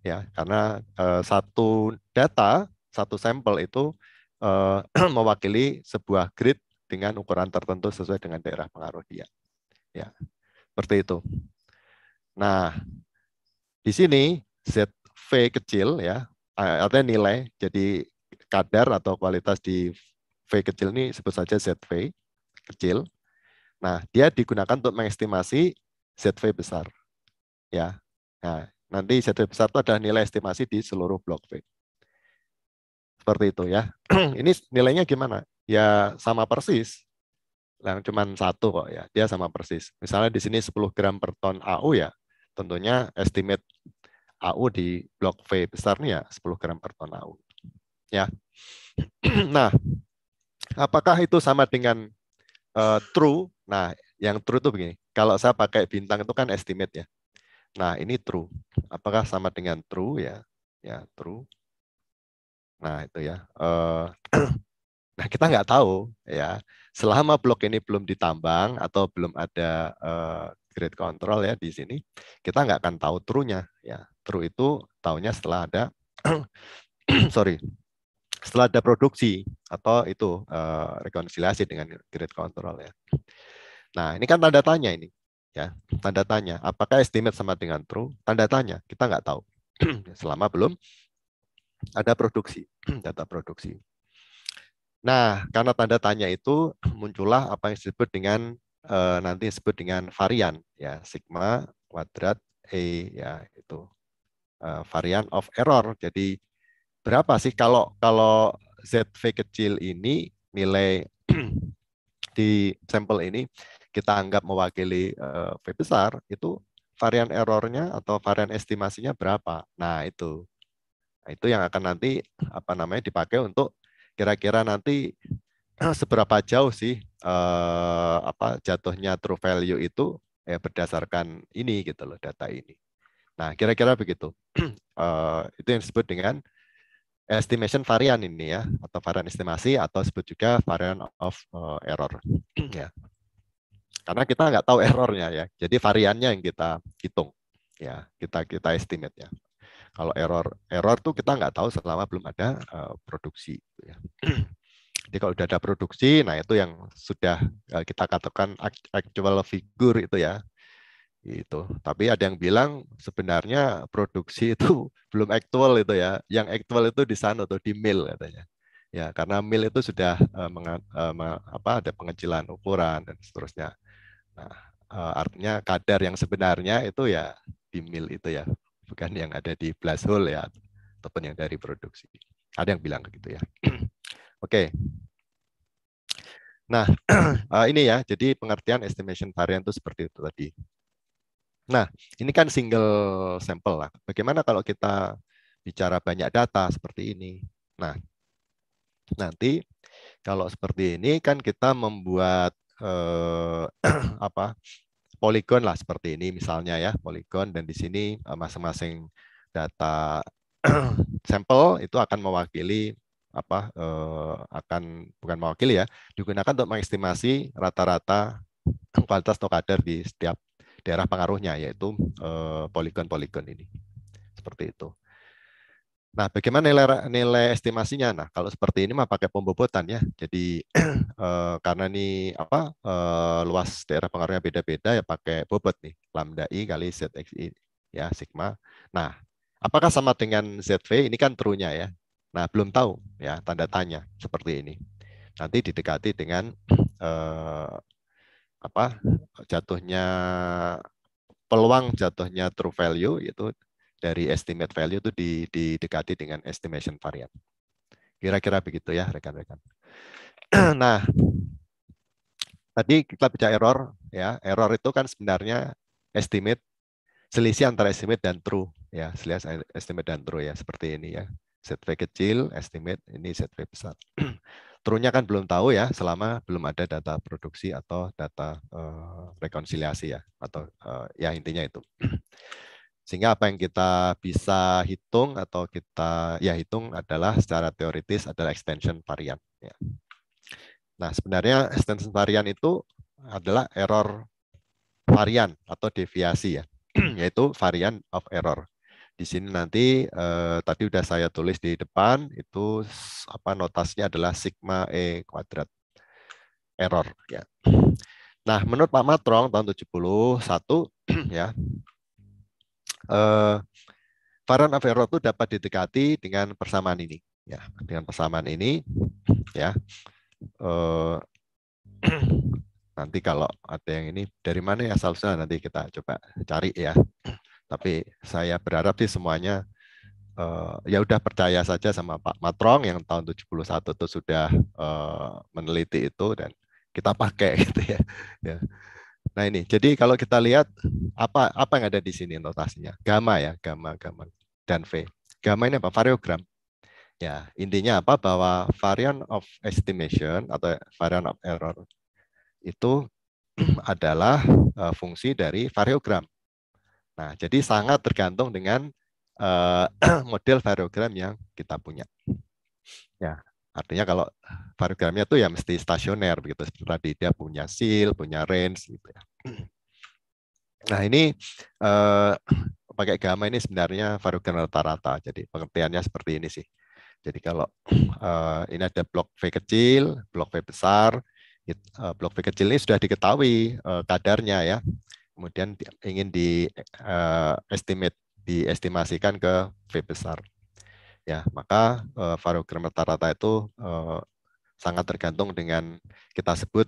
Ya, karena uh, satu data, satu sampel itu uh, *clears throat* mewakili sebuah grid dengan ukuran tertentu sesuai dengan daerah pengaruh dia. Ya. Seperti itu. Nah, di sini ZV kecil ya, eh, artinya nilai. Jadi kadar atau kualitas di V kecil ini sebut saja ZV kecil. Nah, dia digunakan untuk mengestimasi ZV besar ya. Nah, nanti Z besar itu adalah nilai estimasi di seluruh blok V. Seperti itu ya. *clears throat* Ini nilainya gimana? Ya sama persis. Yang nah, cuma satu kok ya, dia sama persis. Misalnya di sini 10 gram per ton AU ya, tentunya estimate AU di blok V besar nih ya 10 gram per ton AU. Ya. *clears throat* Nah, apakah itu sama dengan uh, true? Nah, yang true itu begini. Kalau saya pakai bintang itu kan estimate ya. Nah, ini true. Apakah sama dengan true ya? Ya, true. Nah, itu ya. Eh, *clears throat* nah, kita nggak tahu ya. Selama blok ini belum ditambang atau belum ada eh, grade control ya di sini, kita nggak akan tahu true-nya ya. True itu tahunya setelah ada *clears throat* sorry setelah ada produksi atau itu eh, rekonsiliasi dengan grade control ya. Nah, ini kan tanda tanya ini ya tanda tanya apakah estimate sama dengan true tanda tanya kita nggak tahu *clears throat* selama belum ada produksi *clears throat* data produksi nah karena tanda tanya itu muncullah apa yang disebut dengan eh, nanti disebut dengan varian ya sigma kuadrat e ya itu eh, varian of error jadi berapa sih kalau kalau zv kecil ini nilai *clears throat* di sampel ini kita anggap mewakili eh, V besar, itu varian errornya atau varian estimasinya berapa. Nah, itu. Nah, itu yang akan nanti apa namanya dipakai untuk kira-kira nanti *clears throat* seberapa jauh sih eh, apa jatuhnya true value itu eh, berdasarkan ini gitu loh data ini. Nah, kira-kira begitu. *clears throat* eh, itu yang disebut dengan estimation varian ini ya atau varian estimasi atau disebut juga varian of uh, error *clears throat* ya karena kita nggak tahu errornya ya. Jadi variannya yang kita hitung ya, kita kita estimate ya. Kalau error error tuh kita nggak tahu selama belum ada uh, produksi. Gitu ya. *clears throat* Jadi kalau sudah ada produksi, nah itu yang sudah uh, kita katakan actual figure itu ya, itu. Tapi ada yang bilang sebenarnya produksi itu *laughs* belum actual itu ya. Yang actual itu di sana atau di mil katanya. Ya, karena mil itu sudah uh, eh, meng, uh, apa ada pengecilan ukuran dan seterusnya. Nah, eh, artinya kadar yang sebenarnya itu ya di mil itu ya, bukan yang ada di blast hole ya, ataupun yang dari produksi. Ada yang bilang begitu ya. *clears throat* Oke. Nah, *clears throat* eh, ini ya, jadi pengertian estimation varian itu seperti itu tadi. Nah, ini kan single sample lah. Bagaimana kalau kita bicara banyak data seperti ini? Nah, nanti kalau seperti ini kan kita membuat eh, *clears throat* apa poligon lah seperti ini misalnya ya poligon dan di sini eh, masing-masing data *clears throat* sampel itu akan mewakili apa eh, akan bukan mewakili ya digunakan untuk mengestimasi rata-rata kualitas atau kadar di setiap daerah pengaruhnya yaitu eh, poligon-poligon ini seperti itu. Nah, bagaimana nilai, nilai estimasinya? Nah, kalau seperti ini mah pakai pembobotan ya. Jadi *clears throat* eh, karena ini apa eh, luas daerah pengaruhnya beda-beda ya pakai bobot nih, lambda i kali z i ya sigma. Nah, apakah sama dengan z v Ini kan true nya ya. Nah, belum tahu ya tanda tanya seperti ini. Nanti didekati dengan *clears throat* eh, apa jatuhnya peluang jatuhnya true value itu dari estimate value itu didekati dengan estimation varian. Kira-kira begitu ya rekan-rekan. *clears throat* nah, tadi kita bicara error ya. Error itu kan sebenarnya estimate selisih antara estimate dan true ya. Selisih estimate dan true ya seperti ini ya. set ZV kecil, estimate ini set ZV besar. *clears throat* True-nya kan belum tahu ya selama belum ada data produksi atau data uh, rekonsiliasi ya atau uh, ya intinya itu. *clears throat* Sehingga apa yang kita bisa hitung atau kita ya hitung adalah secara teoritis adalah extension varian. Ya. Nah sebenarnya extension varian itu adalah error varian atau deviasi ya, *clears throat* yaitu varian of error. Di sini nanti eh, tadi sudah saya tulis di depan itu apa notasnya adalah sigma e kuadrat error ya. Nah, menurut Pak Matrong tahun 71 *clears throat* ya, varian eh, of error itu dapat didekati dengan persamaan ini, ya, dengan persamaan ini, ya. uh, *clears throat* nanti kalau ada yang ini dari mana ya salsa nanti kita coba cari ya. Tapi saya berharap sih semuanya uh, ya udah percaya saja sama Pak Matrong yang tahun 71 itu sudah uh, meneliti itu dan kita pakai *laughs* gitu ya. ya. Nah ini, jadi kalau kita lihat apa apa yang ada di sini notasinya, gamma ya, gamma, gamma dan V. Gamma ini apa? Variogram. Ya, intinya apa? Bahwa variant of estimation atau variant of error itu *clears throat* adalah uh, fungsi dari variogram. Nah, jadi sangat tergantung dengan uh, *clears throat* model variogram yang kita punya. Ya, Artinya kalau varigramnya itu ya mesti stasioner begitu seperti tadi dia punya seal, punya range gitu ya. Nah, ini eh, pakai gamma ini sebenarnya variogram rata-rata. Jadi pengertiannya seperti ini sih. Jadi kalau eh, ini ada blok V kecil, blok V besar, eh, blok V kecil ini sudah diketahui eh, kadarnya ya. Kemudian ingin di eh, estimate diestimasikan ke V besar ya maka uh, eh, variogram rata-rata itu uh, sangat tergantung dengan kita sebut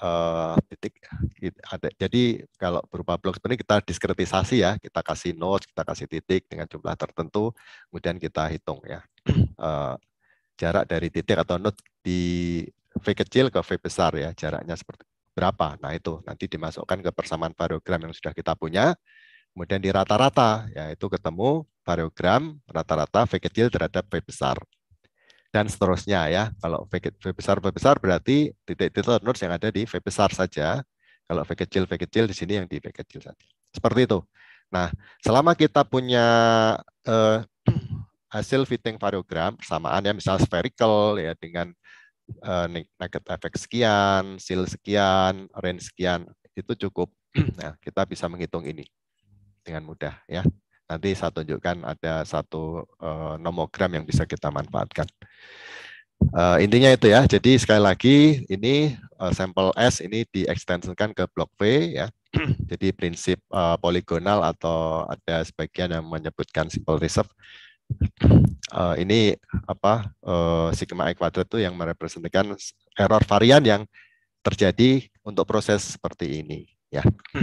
uh, titik ada jadi kalau berupa blok sebenarnya kita diskretisasi ya kita kasih notes kita kasih titik dengan jumlah tertentu kemudian kita hitung ya uh, *clears throat* jarak dari titik atau node di v kecil ke v besar ya jaraknya seperti berapa nah itu nanti dimasukkan ke persamaan variogram yang sudah kita punya Kemudian di rata-rata, yaitu ketemu variogram rata-rata V kecil terhadap V besar. Dan seterusnya ya, kalau V, v besar V besar berarti titik-titik nodes yang ada di V besar saja. Kalau V kecil V kecil di sini yang di V kecil saja. Seperti itu. Nah, selama kita punya eh, hasil fitting variogram persamaan ya misal spherical ya dengan eh, nugget efek sekian, seal sekian, range sekian itu cukup. *clears throat* Nah, kita bisa menghitung ini dengan mudah ya. Nanti saya tunjukkan ada satu uh, nomogram yang bisa kita manfaatkan. Uh, intinya itu ya. Jadi sekali lagi ini uh, sampel S ini diekstensikan ke blok V ya. *clears throat* Jadi prinsip uh, poligonal atau ada sebagian yang menyebutkan simple reserve. Uh, *clears throat* ini apa uh, sigma e kuadrat itu yang merepresentasikan error varian yang terjadi untuk proses seperti ini ya. *clears throat*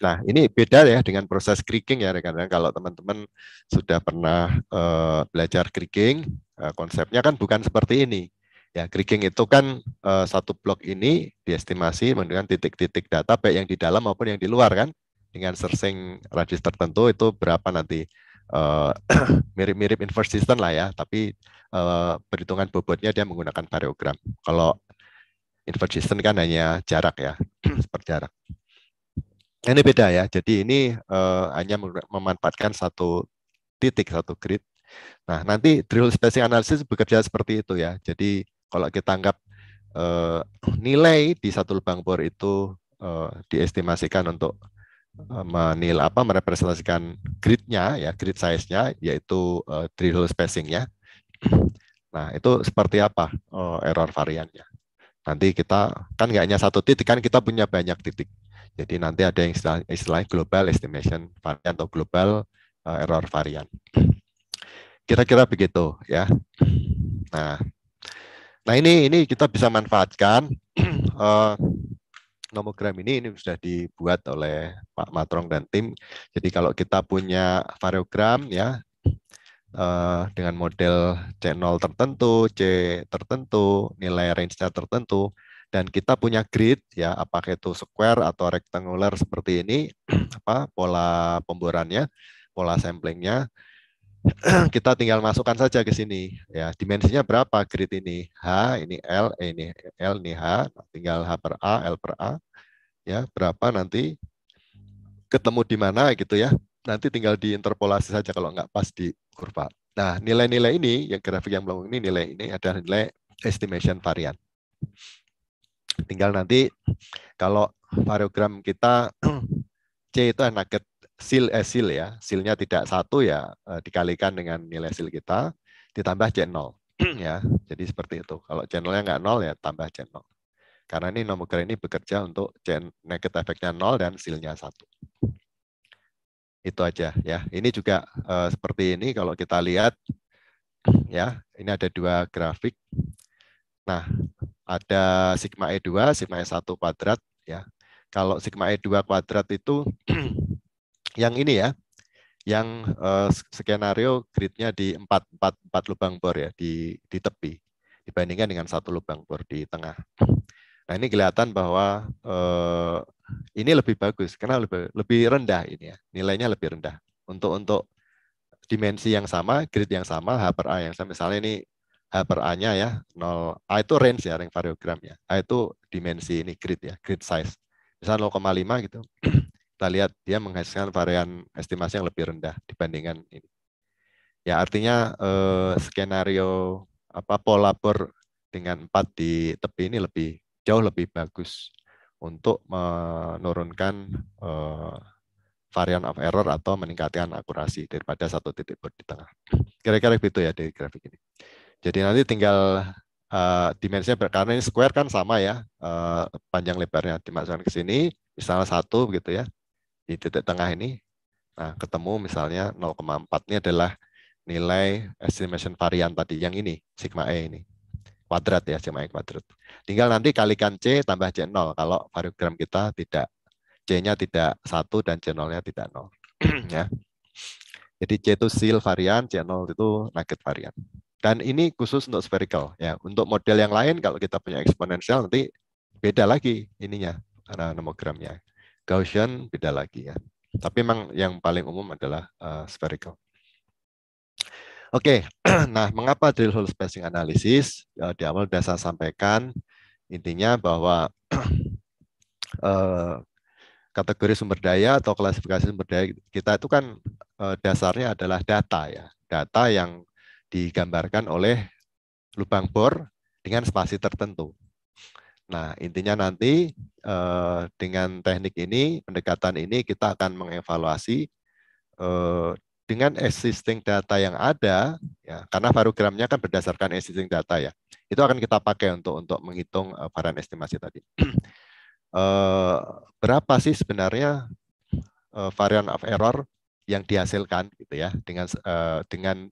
Nah, ini beda ya dengan proses creaking ya rekan-rekan. Kalau teman-teman sudah pernah uh, belajar creaking, uh, konsepnya kan bukan seperti ini. Ya, creaking itu kan uh, satu blok ini diestimasi menggunakan titik-titik data baik yang di dalam maupun yang di luar kan dengan searching radius tertentu itu berapa nanti *clears throat* mirip-mirip uh, inverse system lah ya, tapi uh, perhitungan bobotnya dia menggunakan variogram. Kalau inverse system kan hanya jarak ya, *clears throat* seperti jarak ini beda ya. Jadi ini uh, hanya memanfaatkan satu titik satu grid. Nah nanti drill spacing analysis bekerja seperti itu ya. Jadi kalau kita anggap uh, nilai di satu lubang bor itu uh, diestimasikan untuk menil apa merepresentasikan gridnya ya grid size-nya yaitu uh, drill nya Nah itu seperti apa uh, error variannya? Nanti kita kan nggak hanya satu titik kan kita punya banyak titik. Jadi nanti ada yang istilah, istilah global estimation variant atau global uh, error varian. Kira-kira begitu ya. Nah, nah ini ini kita bisa manfaatkan uh, *clears throat* nomogram ini ini sudah dibuat oleh Pak Matrong dan tim. Jadi kalau kita punya variogram ya uh, dengan model C0 tertentu, C tertentu, nilai range-nya tertentu, dan kita punya grid ya apakah itu square atau rectangular seperti ini *clears throat* apa pola pemborannya pola samplingnya *clears throat* kita tinggal masukkan saja ke sini ya dimensinya berapa grid ini h ini l eh, ini l ini h nah, tinggal h per a l per a ya berapa nanti ketemu di mana gitu ya nanti tinggal diinterpolasi saja kalau nggak pas di kurva nah nilai-nilai ini yang grafik yang melengkung ini nilai ini adalah nilai estimation varian tinggal nanti kalau variogram kita *clears throat* C itu nugget sil eh sil ya, silnya tidak satu ya eh, dikalikan dengan nilai sil kita ditambah C0 *clears throat* ya. Jadi seperti itu. Kalau channelnya nggak nol ya tambah C0. Karena ini nomogram ini bekerja untuk negative efeknya nol dan silnya satu. Itu aja ya. Ini juga eh, seperti ini kalau kita lihat ya, ini ada dua grafik Nah, ada sigma E2, sigma E1 kuadrat ya. Kalau sigma E2 kuadrat itu *clears throat* yang ini ya, yang eh, skenario gridnya di 4, 4, 4 lubang bor ya di di tepi dibandingkan dengan satu lubang bor di tengah. Nah, ini kelihatan bahwa eh, ini lebih bagus karena lebih lebih rendah ini ya. Nilainya lebih rendah untuk untuk dimensi yang sama, grid yang sama, H per A yang sama. Misalnya ini H per A-nya ya, 0. A itu range ya, range variogram ya. A itu dimensi ini grid ya, grid size. Misalnya 0,5 gitu. *clears throat* Kita lihat dia menghasilkan varian estimasi yang lebih rendah dibandingkan ini. Ya, artinya eh, skenario apa pola per dengan 4 di tepi ini lebih jauh lebih bagus untuk menurunkan eh, varian of error atau meningkatkan akurasi daripada satu titik per di tengah. *clears throat* Kira-kira begitu ya dari grafik ini. Jadi nanti tinggal uh, dimensinya karena ini square kan sama ya uh, panjang lebarnya dimasukkan ke sini misalnya satu begitu ya di titik tengah ini nah ketemu misalnya 0,4 ini adalah nilai estimation varian tadi yang ini sigma e ini kuadrat ya sigma e kuadrat tinggal nanti kalikan c tambah c 0 kalau variogram kita tidak c-nya tidak satu dan c 0-nya tidak nol *clears throat* ya jadi c itu seal varian c 0 itu nugget varian dan ini khusus untuk spherical ya. Untuk model yang lain kalau kita punya eksponensial nanti beda lagi ininya nomogramnya. Gaussian beda lagi ya. Tapi memang yang paling umum adalah uh, spherical. Oke, okay. *clears throat* nah mengapa drill hole spacing analysis? Ya, di awal sudah saya sampaikan intinya bahwa uh, *clears throat* kategori sumber daya atau klasifikasi sumber daya kita itu kan eh, dasarnya adalah data ya, data yang digambarkan oleh lubang bor dengan spasi tertentu. Nah, intinya nanti eh, dengan teknik ini, pendekatan ini kita akan mengevaluasi eh, dengan existing data yang ada, ya, karena varogramnya kan berdasarkan existing data ya. Itu akan kita pakai untuk untuk menghitung varian eh, estimasi tadi. *clears throat* berapa sih sebenarnya varian of error yang dihasilkan gitu ya dengan dengan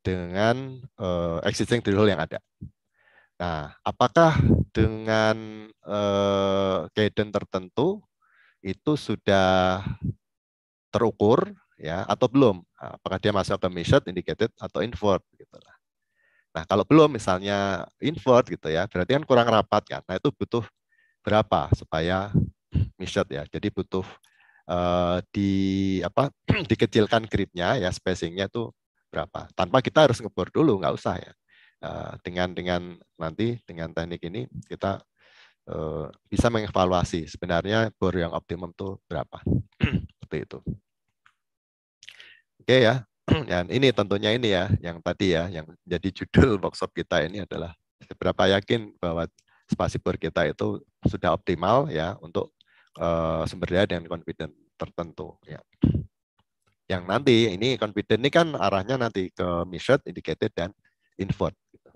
dengan uh, existing drill yang ada. Nah, apakah dengan uh, guidance tertentu itu sudah terukur ya atau belum? Nah, apakah dia masuk ke measured, indicated atau invert gitu lah. Nah, kalau belum misalnya invert gitu ya, berarti kan kurang rapat kan. Nah, itu butuh berapa supaya measured ya. Jadi butuh uh, di apa *clears throat* dikecilkan gripnya ya spacingnya tuh berapa tanpa kita harus ngebor dulu nggak usah ya eh, dengan dengan nanti dengan teknik ini kita eh, bisa mengevaluasi sebenarnya bor yang optimum itu berapa *clears throat* seperti itu oke ya *clears throat* dan ini tentunya ini ya yang tadi ya yang jadi judul *laughs* workshop kita ini adalah seberapa yakin bahwa spasi bor kita itu sudah optimal ya untuk eh, sumber daya dengan confident tertentu ya yang nanti ini confident ini kan arahnya nanti ke measured, indicated dan inferred. Gitu.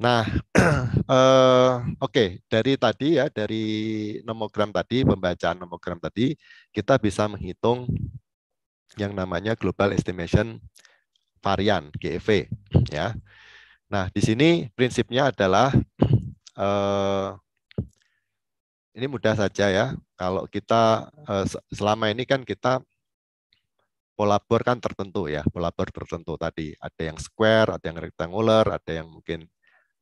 Nah, uh, *clears throat* oke okay. dari tadi ya dari nomogram tadi pembacaan nomogram tadi kita bisa menghitung yang namanya global estimation varian GEV ya. Nah, di sini prinsipnya adalah uh, *clears throat* ini mudah saja ya. Kalau kita eh, selama ini kan kita pola bor kan tertentu ya, pola bor tertentu tadi. Ada yang square, ada yang rectangular, ada yang mungkin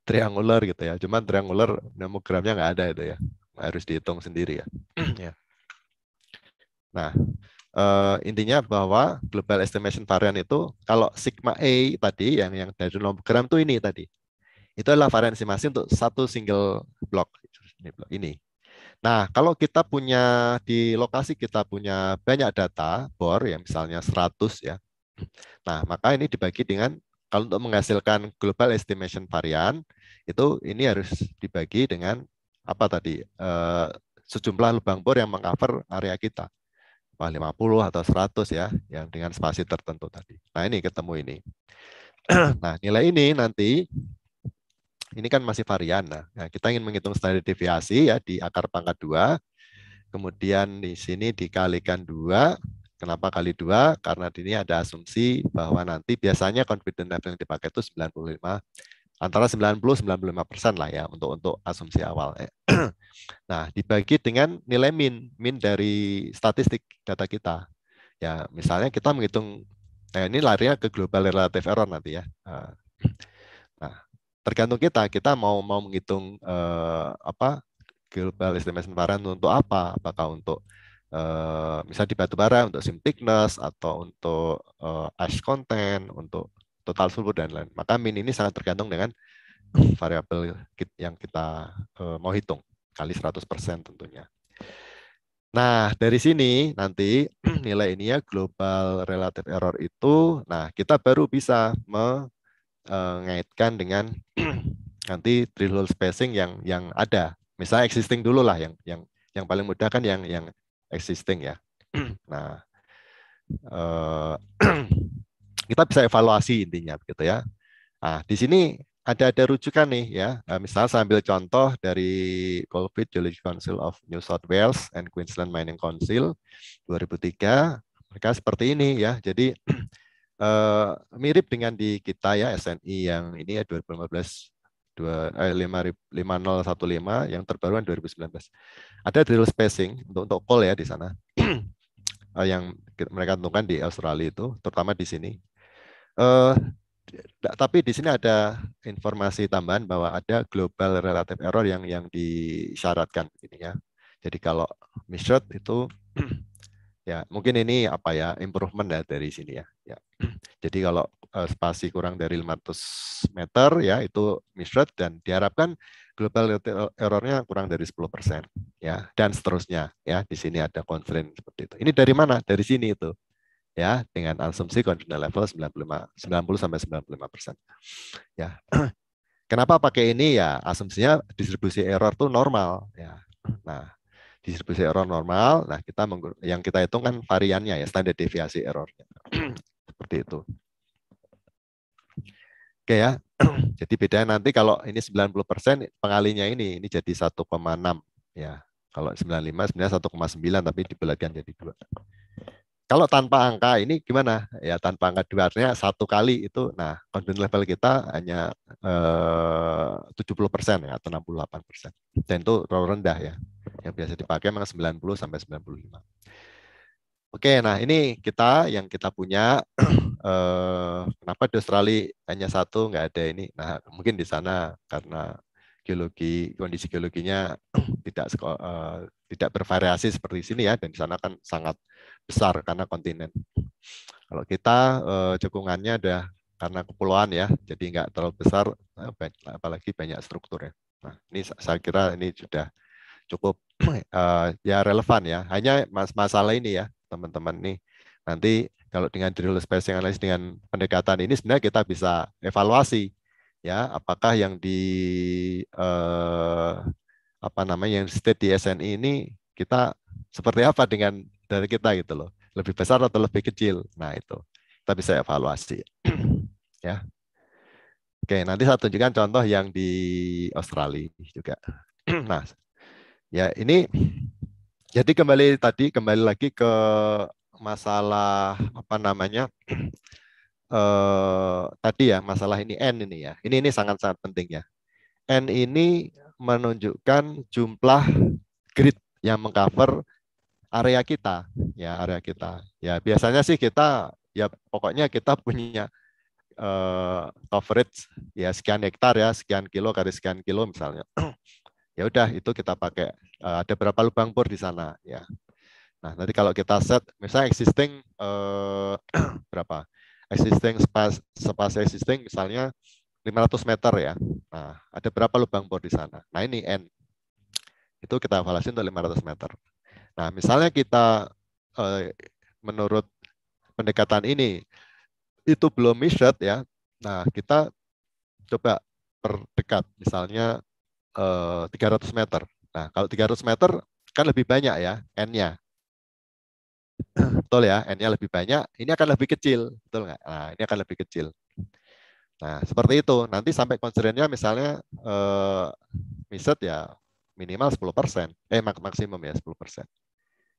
triangular gitu ya. Cuman triangular nomogramnya nggak ada itu ya. Harus dihitung sendiri ya. *clears throat* ya. Nah, eh, intinya bahwa global estimation varian itu kalau sigma A tadi yang yang dari nomogram itu ini tadi. Itu adalah varian estimasi untuk satu single block ini. Nah, kalau kita punya di lokasi kita punya banyak data bor ya misalnya 100 ya. Nah, maka ini dibagi dengan kalau untuk menghasilkan global estimation varian itu ini harus dibagi dengan apa tadi eh, sejumlah lubang bor yang mengcover area kita. 50 atau 100 ya yang dengan spasi tertentu tadi. Nah, ini ketemu ini. *clears throat* Nah, nilai ini nanti ini kan masih varian. Nah, nah, kita ingin menghitung standar deviasi ya di akar pangkat 2. Kemudian di sini dikalikan 2. Kenapa kali 2? Karena di sini ada asumsi bahwa nanti biasanya confidence level yang dipakai itu 95 antara 90 95 persen lah ya untuk untuk asumsi awal. Eh, *clears throat* nah dibagi dengan nilai min min dari statistik data kita. Ya misalnya kita menghitung, eh, ini larinya ke global relative error nanti ya. Ah, tergantung kita kita mau mau menghitung uh, apa global estimation variance untuk apa apakah untuk uh, misal di batu bara untuk sim thickness atau untuk uh, ash content untuk total sulfur dan lain maka min ini sangat tergantung dengan variabel yang kita uh, mau hitung kali 100% tentunya Nah, dari sini nanti *clears throat* nilai ini ya global relative error itu, nah kita baru bisa uh, ngaitkan dengan *clears throat* nanti drill spacing yang yang ada. Misalnya existing dulu lah yang yang yang paling mudah kan yang yang existing ya. *clears throat* Nah, uh, *clears throat* kita bisa evaluasi intinya begitu ya. Nah, di sini ada ada rujukan nih ya. Nah, eh, misalnya saya ambil contoh dari COVID Geology Council of New South Wales and Queensland Mining Council 2003. Mereka seperti ini ya. Jadi eh, mirip dengan di kita ya SNI yang ini ya 2015 dua eh, 5015 yang terbaruan 2019. Ada drill spacing untuk untuk call ya di sana. *clears throat* Eh, yang mereka tentukan di Australia itu, terutama di sini. Eh, tapi di sini ada informasi tambahan bahwa ada global relative error yang yang disyaratkan ini ya. Jadi kalau misshot itu *clears throat* Ya, mungkin ini apa ya improvement ya dari sini ya. ya. *clears throat* Jadi kalau uh, spasi kurang dari 500 meter ya itu misread dan diharapkan global errornya kurang dari 10% ya dan seterusnya ya. Di sini ada constraint seperti itu. Ini dari mana? Dari sini itu. Ya, dengan asumsi confidence level 95 90 sampai 95%. Ya. *clears throat* Kenapa pakai ini ya? Asumsinya distribusi error tuh normal ya. Nah, distribusi error normal. Nah, kita yang kita hitung kan variannya ya, standar deviasi errornya. *clears throat* Seperti itu. Oke ya. *clears throat* jadi bedanya nanti kalau ini 90% pengalinya ini ini jadi 1,6 ya. Kalau 95 sebenarnya 1,9 tapi dibelahkan jadi 2. Kalau tanpa angka ini gimana? Ya tanpa angka dua artinya satu kali itu nah confidence level kita hanya eh, 70% ya atau 68%. Dan itu terlalu rendah ya yang biasa dipakai memang 90 sampai 95. Oke, nah ini kita yang kita punya. *clears throat* Eh, kenapa di Australia hanya satu, nggak ada ini? Nah, mungkin di sana karena geologi kondisi geologinya *clears throat* tidak eh, tidak bervariasi seperti sini ya, dan di sana kan sangat besar karena kontinen. Kalau kita eh, cekungannya ada karena kepulauan ya, jadi nggak terlalu besar, eh, apalagi banyak struktur ya. Nah, ini saya kira ini sudah cukup uh, ya relevan ya. Hanya mas masalah ini ya teman-teman nih. Nanti kalau dengan drill spacing analysis dengan pendekatan ini sebenarnya kita bisa evaluasi ya apakah yang di uh, apa namanya yang state di SNI ini kita seperti apa dengan dari kita gitu loh. Lebih besar atau lebih kecil. Nah, itu. Kita bisa evaluasi. *clears throat* ya. Oke, nanti saya tunjukkan contoh yang di Australia juga. *clears throat* nah, Ya, ini jadi kembali tadi kembali lagi ke masalah apa namanya? *clears throat* eh tadi ya, masalah ini n ini ya. Ini ini sangat-sangat penting ya. N ini menunjukkan jumlah grid yang mengcover area kita ya area kita ya biasanya sih kita ya pokoknya kita punya uh, coverage ya sekian hektar ya sekian kilo kali sekian kilo misalnya *clears throat* ya udah itu kita pakai uh, ada berapa lubang bor di sana ya nah nanti kalau kita set misalnya existing uh, *clears throat* berapa existing space space existing misalnya 500 meter ya nah ada berapa lubang bor di sana nah ini n itu kita evaluasi untuk 500 meter nah misalnya kita uh, menurut pendekatan ini itu belum measured ya nah kita coba perdekat misalnya 300 eh, meter. Nah, kalau 300 meter kan lebih banyak ya n-nya. Betul ya, n-nya lebih banyak, ini akan lebih kecil, betul nggak? Nah, ini akan lebih kecil. Nah, seperti itu. Nanti sampai constraint misalnya eh, miset ya minimal 10%, persen, eh maksimum ya 10%. persen.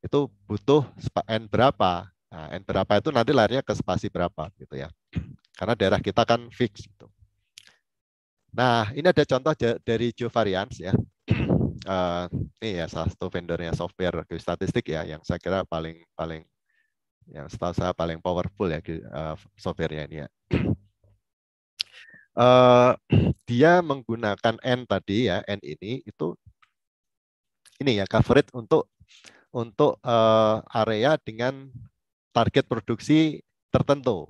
Itu butuh n berapa? Nah, n berapa itu nanti larinya ke spasi berapa gitu ya. Karena daerah kita kan fix gitu. Nah, ini ada contoh dari Geovariance ya. *clears throat* Eh, ini ya salah satu vendornya software geostatistik ya yang saya kira paling paling yang setahu saya paling powerful ya eh, softwarenya ini ya. *clears throat* Eh, dia menggunakan n tadi ya n ini itu ini ya coverage untuk untuk area dengan target produksi tertentu.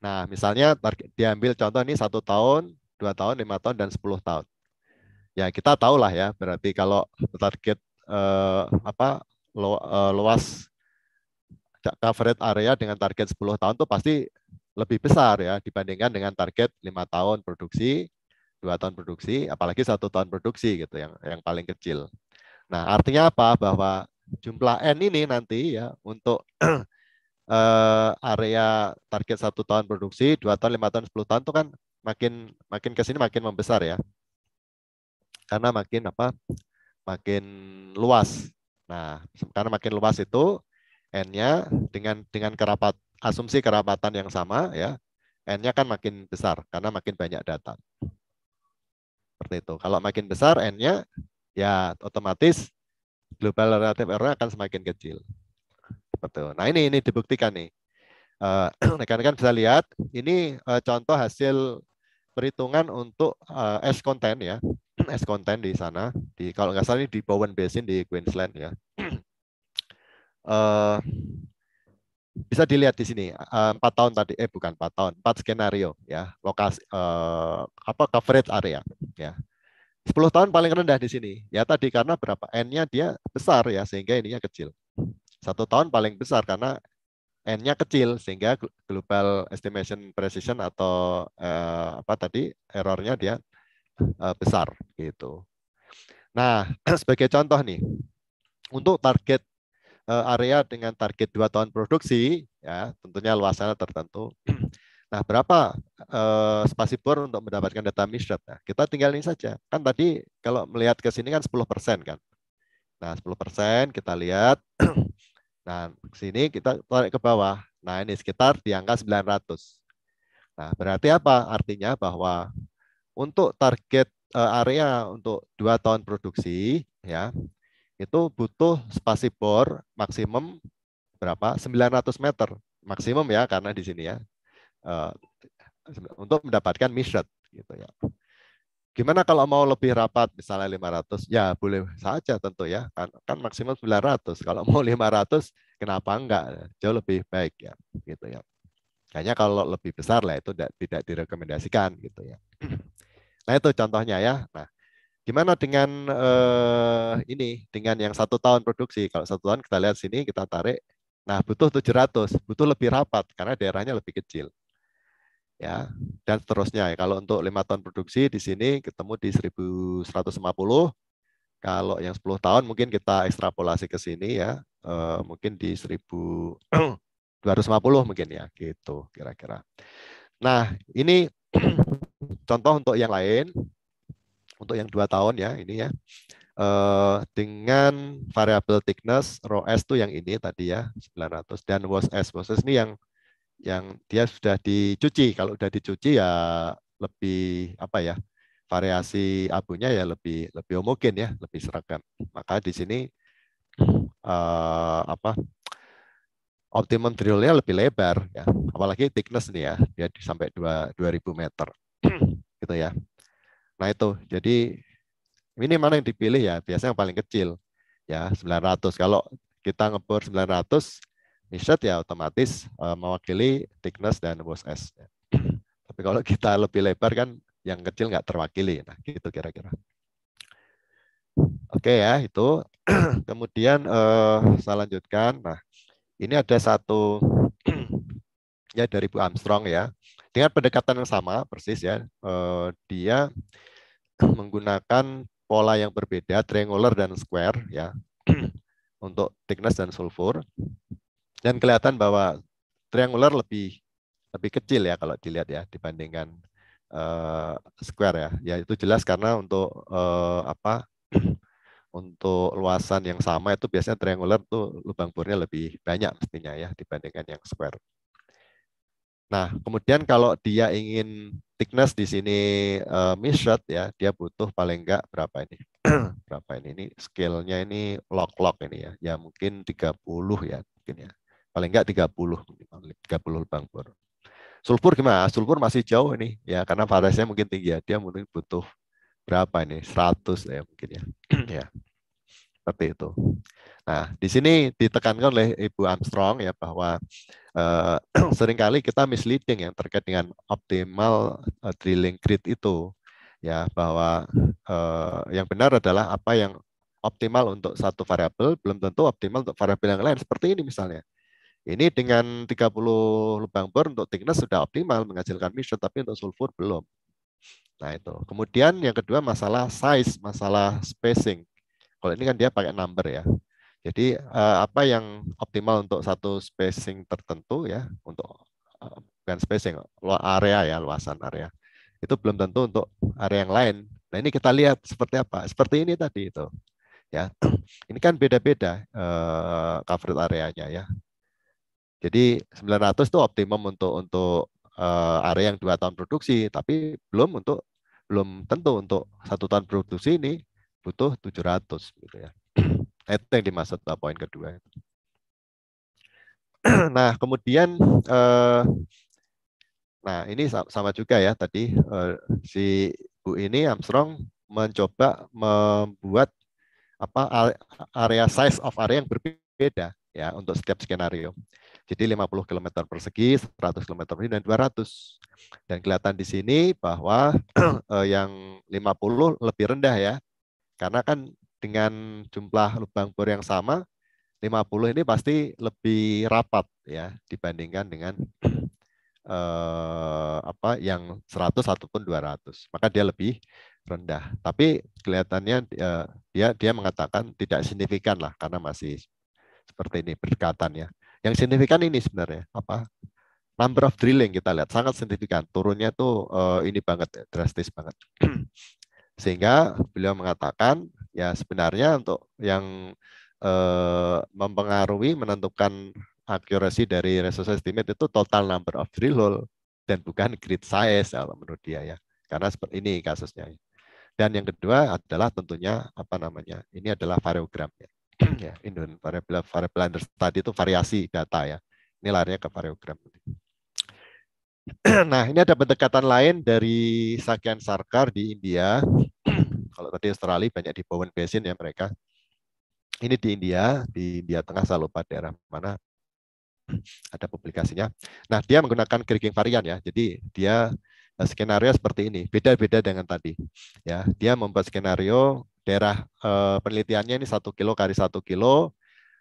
Nah misalnya target diambil contoh ini satu tahun dua tahun, lima tahun, dan 10 tahun. Ya kita tahu lah ya, berarti kalau target eh, apa lo, eh, luas coverage area dengan target 10 tahun itu pasti lebih besar ya dibandingkan dengan target lima tahun produksi, dua tahun produksi, apalagi satu tahun produksi gitu yang yang paling kecil. Nah artinya apa bahwa jumlah n ini nanti ya untuk *clears throat* eh, area target satu tahun produksi, dua tahun, lima tahun, 10 tahun itu kan makin makin ke sini makin membesar ya. Karena makin apa? makin luas. Nah, karena makin luas itu n-nya dengan dengan kerapat asumsi kerapatan yang sama ya, n-nya kan makin besar karena makin banyak data. Seperti itu. Kalau makin besar n-nya ya otomatis global relative error akan semakin kecil. Seperti itu. Nah, ini ini dibuktikan nih eh, *clears throat* rekan-rekan uh, bisa lihat ini uh, contoh hasil perhitungan untuk uh, eh, S konten ya, *clears throat* S konten di sana. Di kalau nggak salah ini di Bowen Basin di Queensland ya. Uh, *clears throat* bisa dilihat di sini eh, empat uh, tahun tadi eh bukan empat tahun empat skenario ya lokasi uh, apa coverage area ya sepuluh tahun paling rendah di sini ya tadi karena berapa n-nya dia besar ya sehingga ininya kecil satu tahun paling besar karena n-nya kecil sehingga global estimation precision atau uh, apa tadi errornya dia uh, besar gitu. Nah, *clears throat* sebagai contoh nih untuk target uh, area dengan target dua tahun produksi ya, tentunya luasannya tertentu. *clears throat* Nah, berapa uh, spasi bor untuk mendapatkan data mishrat? Nah, kita tinggal ini saja. Kan tadi kalau melihat ke sini kan 10% kan. Nah, 10% kita lihat *clears throat* Nah, sini kita tarik ke bawah. Nah, ini sekitar di angka 900. Nah, berarti apa? Artinya bahwa untuk target eh, area untuk dua tahun produksi, ya, itu butuh spasi bor maksimum berapa? 900 meter maksimum ya, karena di sini ya, eh, untuk mendapatkan misret gitu ya. Gimana kalau mau lebih rapat misalnya 500? Ya boleh saja tentu ya. Kan, kan maksimal 900. Kalau mau 500 kenapa enggak? Jauh lebih baik ya gitu ya. Kayaknya kalau lebih besar lah itu tidak, tidak direkomendasikan gitu ya. *clears throat* Nah itu contohnya ya. Nah gimana dengan eh, ini dengan yang satu tahun produksi? Kalau satu tahun kita lihat sini kita tarik. Nah butuh 700, butuh lebih rapat karena daerahnya lebih kecil ya dan seterusnya. Ya. Kalau untuk lima tahun produksi di sini ketemu di 1150. Kalau yang 10 tahun mungkin kita ekstrapolasi ke sini ya, e, mungkin di 1250 *clears throat* mungkin ya, gitu kira-kira. Nah, ini *clears throat* contoh untuk yang lain, untuk yang dua tahun ya, ini ya. e, dengan variabel thickness, rho S itu yang ini tadi ya, 900, dan was S. Was S ini yang yang dia sudah dicuci. Kalau sudah dicuci ya lebih apa ya? variasi abunya ya lebih lebih homogen ya, lebih seragam. Maka di sini eh, apa? optimum drillnya lebih lebar ya. Apalagi thickness nih ya, dia sampai 2 2000 meter. *clears throat* gitu ya. Nah itu. Jadi ini mana yang dipilih ya? Biasanya yang paling kecil ya 900. Kalau kita ngebor 900 Mishat ya otomatis uh, mewakili thickness dan bos ya. S. *clears throat* Tapi kalau kita lebih lebar kan yang kecil nggak terwakili. Nah, gitu kira-kira. Oke ya, itu. *clears throat* Kemudian uh, saya lanjutkan. Nah, ini ada satu *clears throat* ya dari Bu Armstrong ya. Dengan pendekatan yang sama persis ya. Uh, dia menggunakan pola yang berbeda, triangular dan square ya untuk thickness dan sulfur. Dan kelihatan bahwa triangular lebih lebih kecil ya kalau dilihat ya dibandingkan uh, square ya. Ya itu jelas karena untuk uh, apa? *clears throat* untuk luasan yang sama itu biasanya triangular tuh lubang bornya lebih banyak mestinya ya dibandingkan yang square. Nah, kemudian kalau dia ingin thickness di sini uh, measured ya, dia butuh paling enggak berapa ini? *clears throat* berapa ini? Ini scale-nya ini log-log ini ya. Ya mungkin 30 ya mungkin ya paling enggak 30 30 lubang bor. Sulfur gimana? Sulfur masih jauh ini ya karena varasnya mungkin tinggi ya. Dia mungkin butuh berapa ini? 100 ya mungkin ya. Hmm. ya. Seperti itu. Nah, di sini ditekankan oleh Ibu Armstrong ya bahwa eh, *clears throat* seringkali kita misleading yang terkait dengan optimal eh, drilling grid itu ya bahwa eh, yang benar adalah apa yang optimal untuk satu variabel belum tentu optimal untuk variabel yang lain seperti ini misalnya ini dengan 30 lubang bor untuk thickness sudah optimal menghasilkan mission, tapi untuk sulfur belum. Nah itu. Kemudian yang kedua masalah size, masalah spacing. Kalau ini kan dia pakai number ya. Jadi eh, apa yang optimal untuk satu spacing tertentu ya, untuk eh, bukan spacing, area ya, luasan area. Itu belum tentu untuk area yang lain. Nah ini kita lihat seperti apa. Seperti ini tadi itu ya *clears throat* ini kan beda-beda uh, coverage areanya ya jadi 900 itu optimum untuk untuk uh, area yang dua tahun produksi, tapi belum untuk belum tentu untuk satu tahun produksi ini butuh 700 gitu ya. Nah, itu yang dimaksud eh, poin kedua. *clears throat* Nah kemudian uh, nah ini sama juga ya tadi uh, si Bu ini Armstrong mencoba membuat apa area size of area yang berbeda ya untuk setiap skenario. Jadi 50 km persegi, 100 km persegi, dan 200. Dan kelihatan di sini bahwa *clears throat* eh, yang 50 lebih rendah ya. Karena kan dengan jumlah lubang bor yang sama, 50 ini pasti lebih rapat ya dibandingkan dengan *clears throat* eh, apa yang 100 ataupun 200. Maka dia lebih rendah. Tapi kelihatannya eh, dia dia mengatakan tidak signifikan lah karena masih seperti ini berdekatan ya. Yang signifikan ini sebenarnya apa? Number of drilling kita lihat sangat signifikan. Turunnya tuh eh, uh, ini banget ya, drastis banget. *clears throat* Sehingga beliau mengatakan ya sebenarnya untuk yang uh, mempengaruhi menentukan akurasi dari resource estimate itu total number of drill hole dan bukan grid size kalau menurut dia ya. Karena seperti ini kasusnya. Dan yang kedua adalah tentunya apa namanya? Ini adalah variogramnya *clears throat* ya Indon variable variable tadi itu variasi data ya. Ini larinya ke variogram. *clears throat* nah, ini ada pendekatan lain dari Sakyan Sarkar di India. *clears throat* Kalau tadi Australia banyak di Bowen Basin ya mereka. Ini di India, di India Tengah saya lupa daerah mana ada publikasinya. Nah, dia menggunakan Kriging varian ya. Jadi dia eh, skenario seperti ini, beda-beda dengan tadi. Ya, dia membuat skenario daerah eh, penelitiannya ini satu kilo kali satu kilo.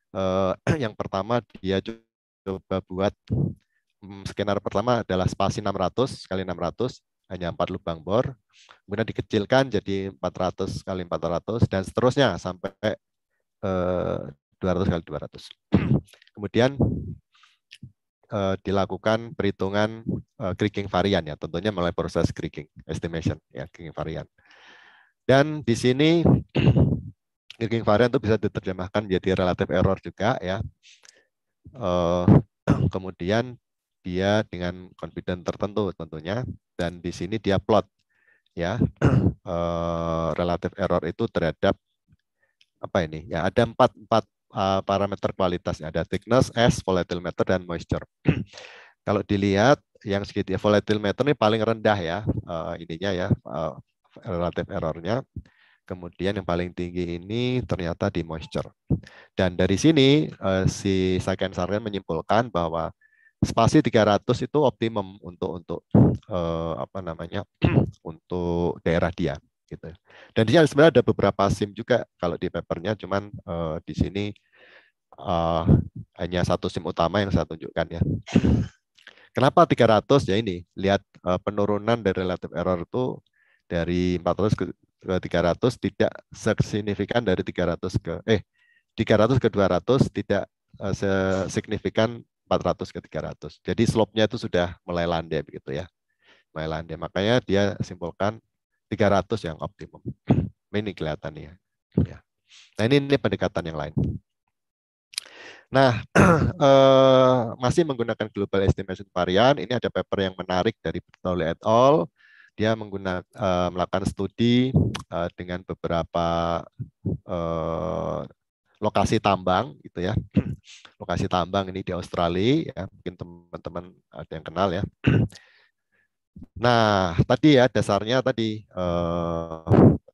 Eh, *clears throat* yang pertama dia coba buat hmm, skenario pertama adalah spasi 600 kali 600 hanya empat lubang bor, kemudian dikecilkan jadi 400 kali 400 dan seterusnya sampai eh, 200 kali 200. *clears throat* Kemudian eh, dilakukan perhitungan eh, creaking varian ya, tentunya melalui proses creaking estimation ya, creaking varian. Dan di sini Irving *clears throat* varian itu bisa diterjemahkan menjadi relative error juga ya. Eh, *clears throat* kemudian dia dengan confident tertentu tentunya dan di sini dia plot ya *clears throat* eh, relatif relative error itu terhadap apa ini ya ada empat empat eh, parameter kualitasnya ada thickness, s, volatile meter dan moisture. Kalau dilihat yang segitiga ya, volatile meter ini paling rendah ya ininya ya relatif errornya. Kemudian yang paling tinggi ini ternyata di moisture. Dan dari sini eh, si Saken Sargen menyimpulkan bahwa spasi 300 itu optimum untuk untuk eh, apa namanya *clears throat* untuk daerah dia gitu. Dan sini sebenarnya ada beberapa SIM juga kalau di papernya cuman eh, di sini Uh, hanya satu SIM utama yang saya tunjukkan ya. *clears throat* Kenapa 300 ya ini lihat uh, penurunan dari relative error itu dari 400 ke 300 tidak signifikan dari 300 ke eh 300 ke 200 tidak eh, signifikan 400 ke 300. Jadi slope-nya itu sudah mulai landai begitu ya. Mulai landai. Makanya dia simpulkan 300 yang optimum. *clears throat* Ini kelihatannya. Ya. ya. Nah ini, ini pendekatan yang lain. Nah, *clears throat* eh, masih menggunakan global estimation varian, ini ada paper yang menarik dari Bernoulli et al dia menggunakan uh, eh, melakukan studi uh, dengan beberapa uh, lokasi tambang gitu ya *clears throat* lokasi tambang ini di Australia ya mungkin teman-teman ada yang kenal ya *clears throat* nah tadi ya dasarnya tadi uh,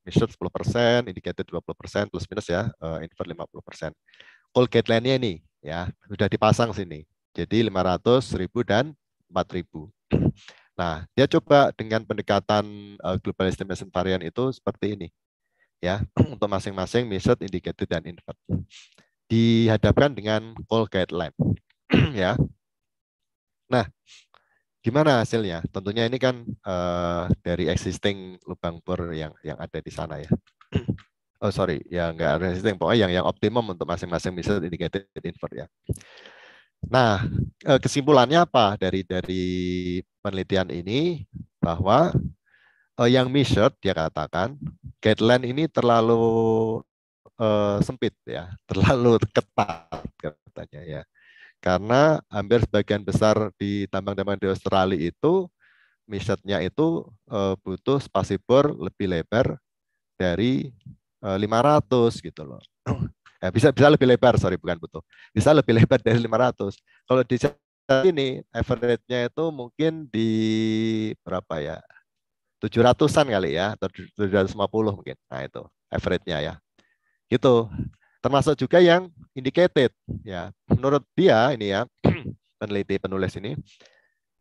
10 persen indicated 20 plus minus ya uh, invert 50 persen call guideline-nya ini ya sudah dipasang sini jadi 500 1000 dan 4000 *clears throat* Nah, dia coba dengan pendekatan uh, eh, global estimation varian itu seperti ini. Ya, *clears throat* untuk masing-masing measured, indicated dan inferred. Dihadapkan dengan call guideline. *clears throat* ya. Nah, gimana hasilnya? Tentunya ini kan uh, dari existing lubang bor yang yang ada di sana ya. *clears throat* oh sorry, ya nggak existing, pokoknya yang yang optimum untuk masing-masing measured, indicated, inferred ya. Nah, eh, kesimpulannya apa dari dari penelitian ini bahwa eh, yang measured dia katakan guideline ini terlalu uh, sempit ya, *laughs* terlalu ketat katanya ya. Karena hampir sebagian besar di tambang-tambang di Australia itu misetnya itu uh, butuh spasi lebih lebar dari uh, 500 gitu loh. *clears throat* Ya, bisa bisa lebih lebar, sorry bukan butuh. Bisa lebih lebar dari 500. Kalau di ini average-nya itu mungkin di berapa ya? 700-an kali ya, atau 750 mungkin. Nah, itu average-nya ya. Gitu. Termasuk juga yang indicated ya. Menurut dia ini ya, *clears throat* peneliti penulis ini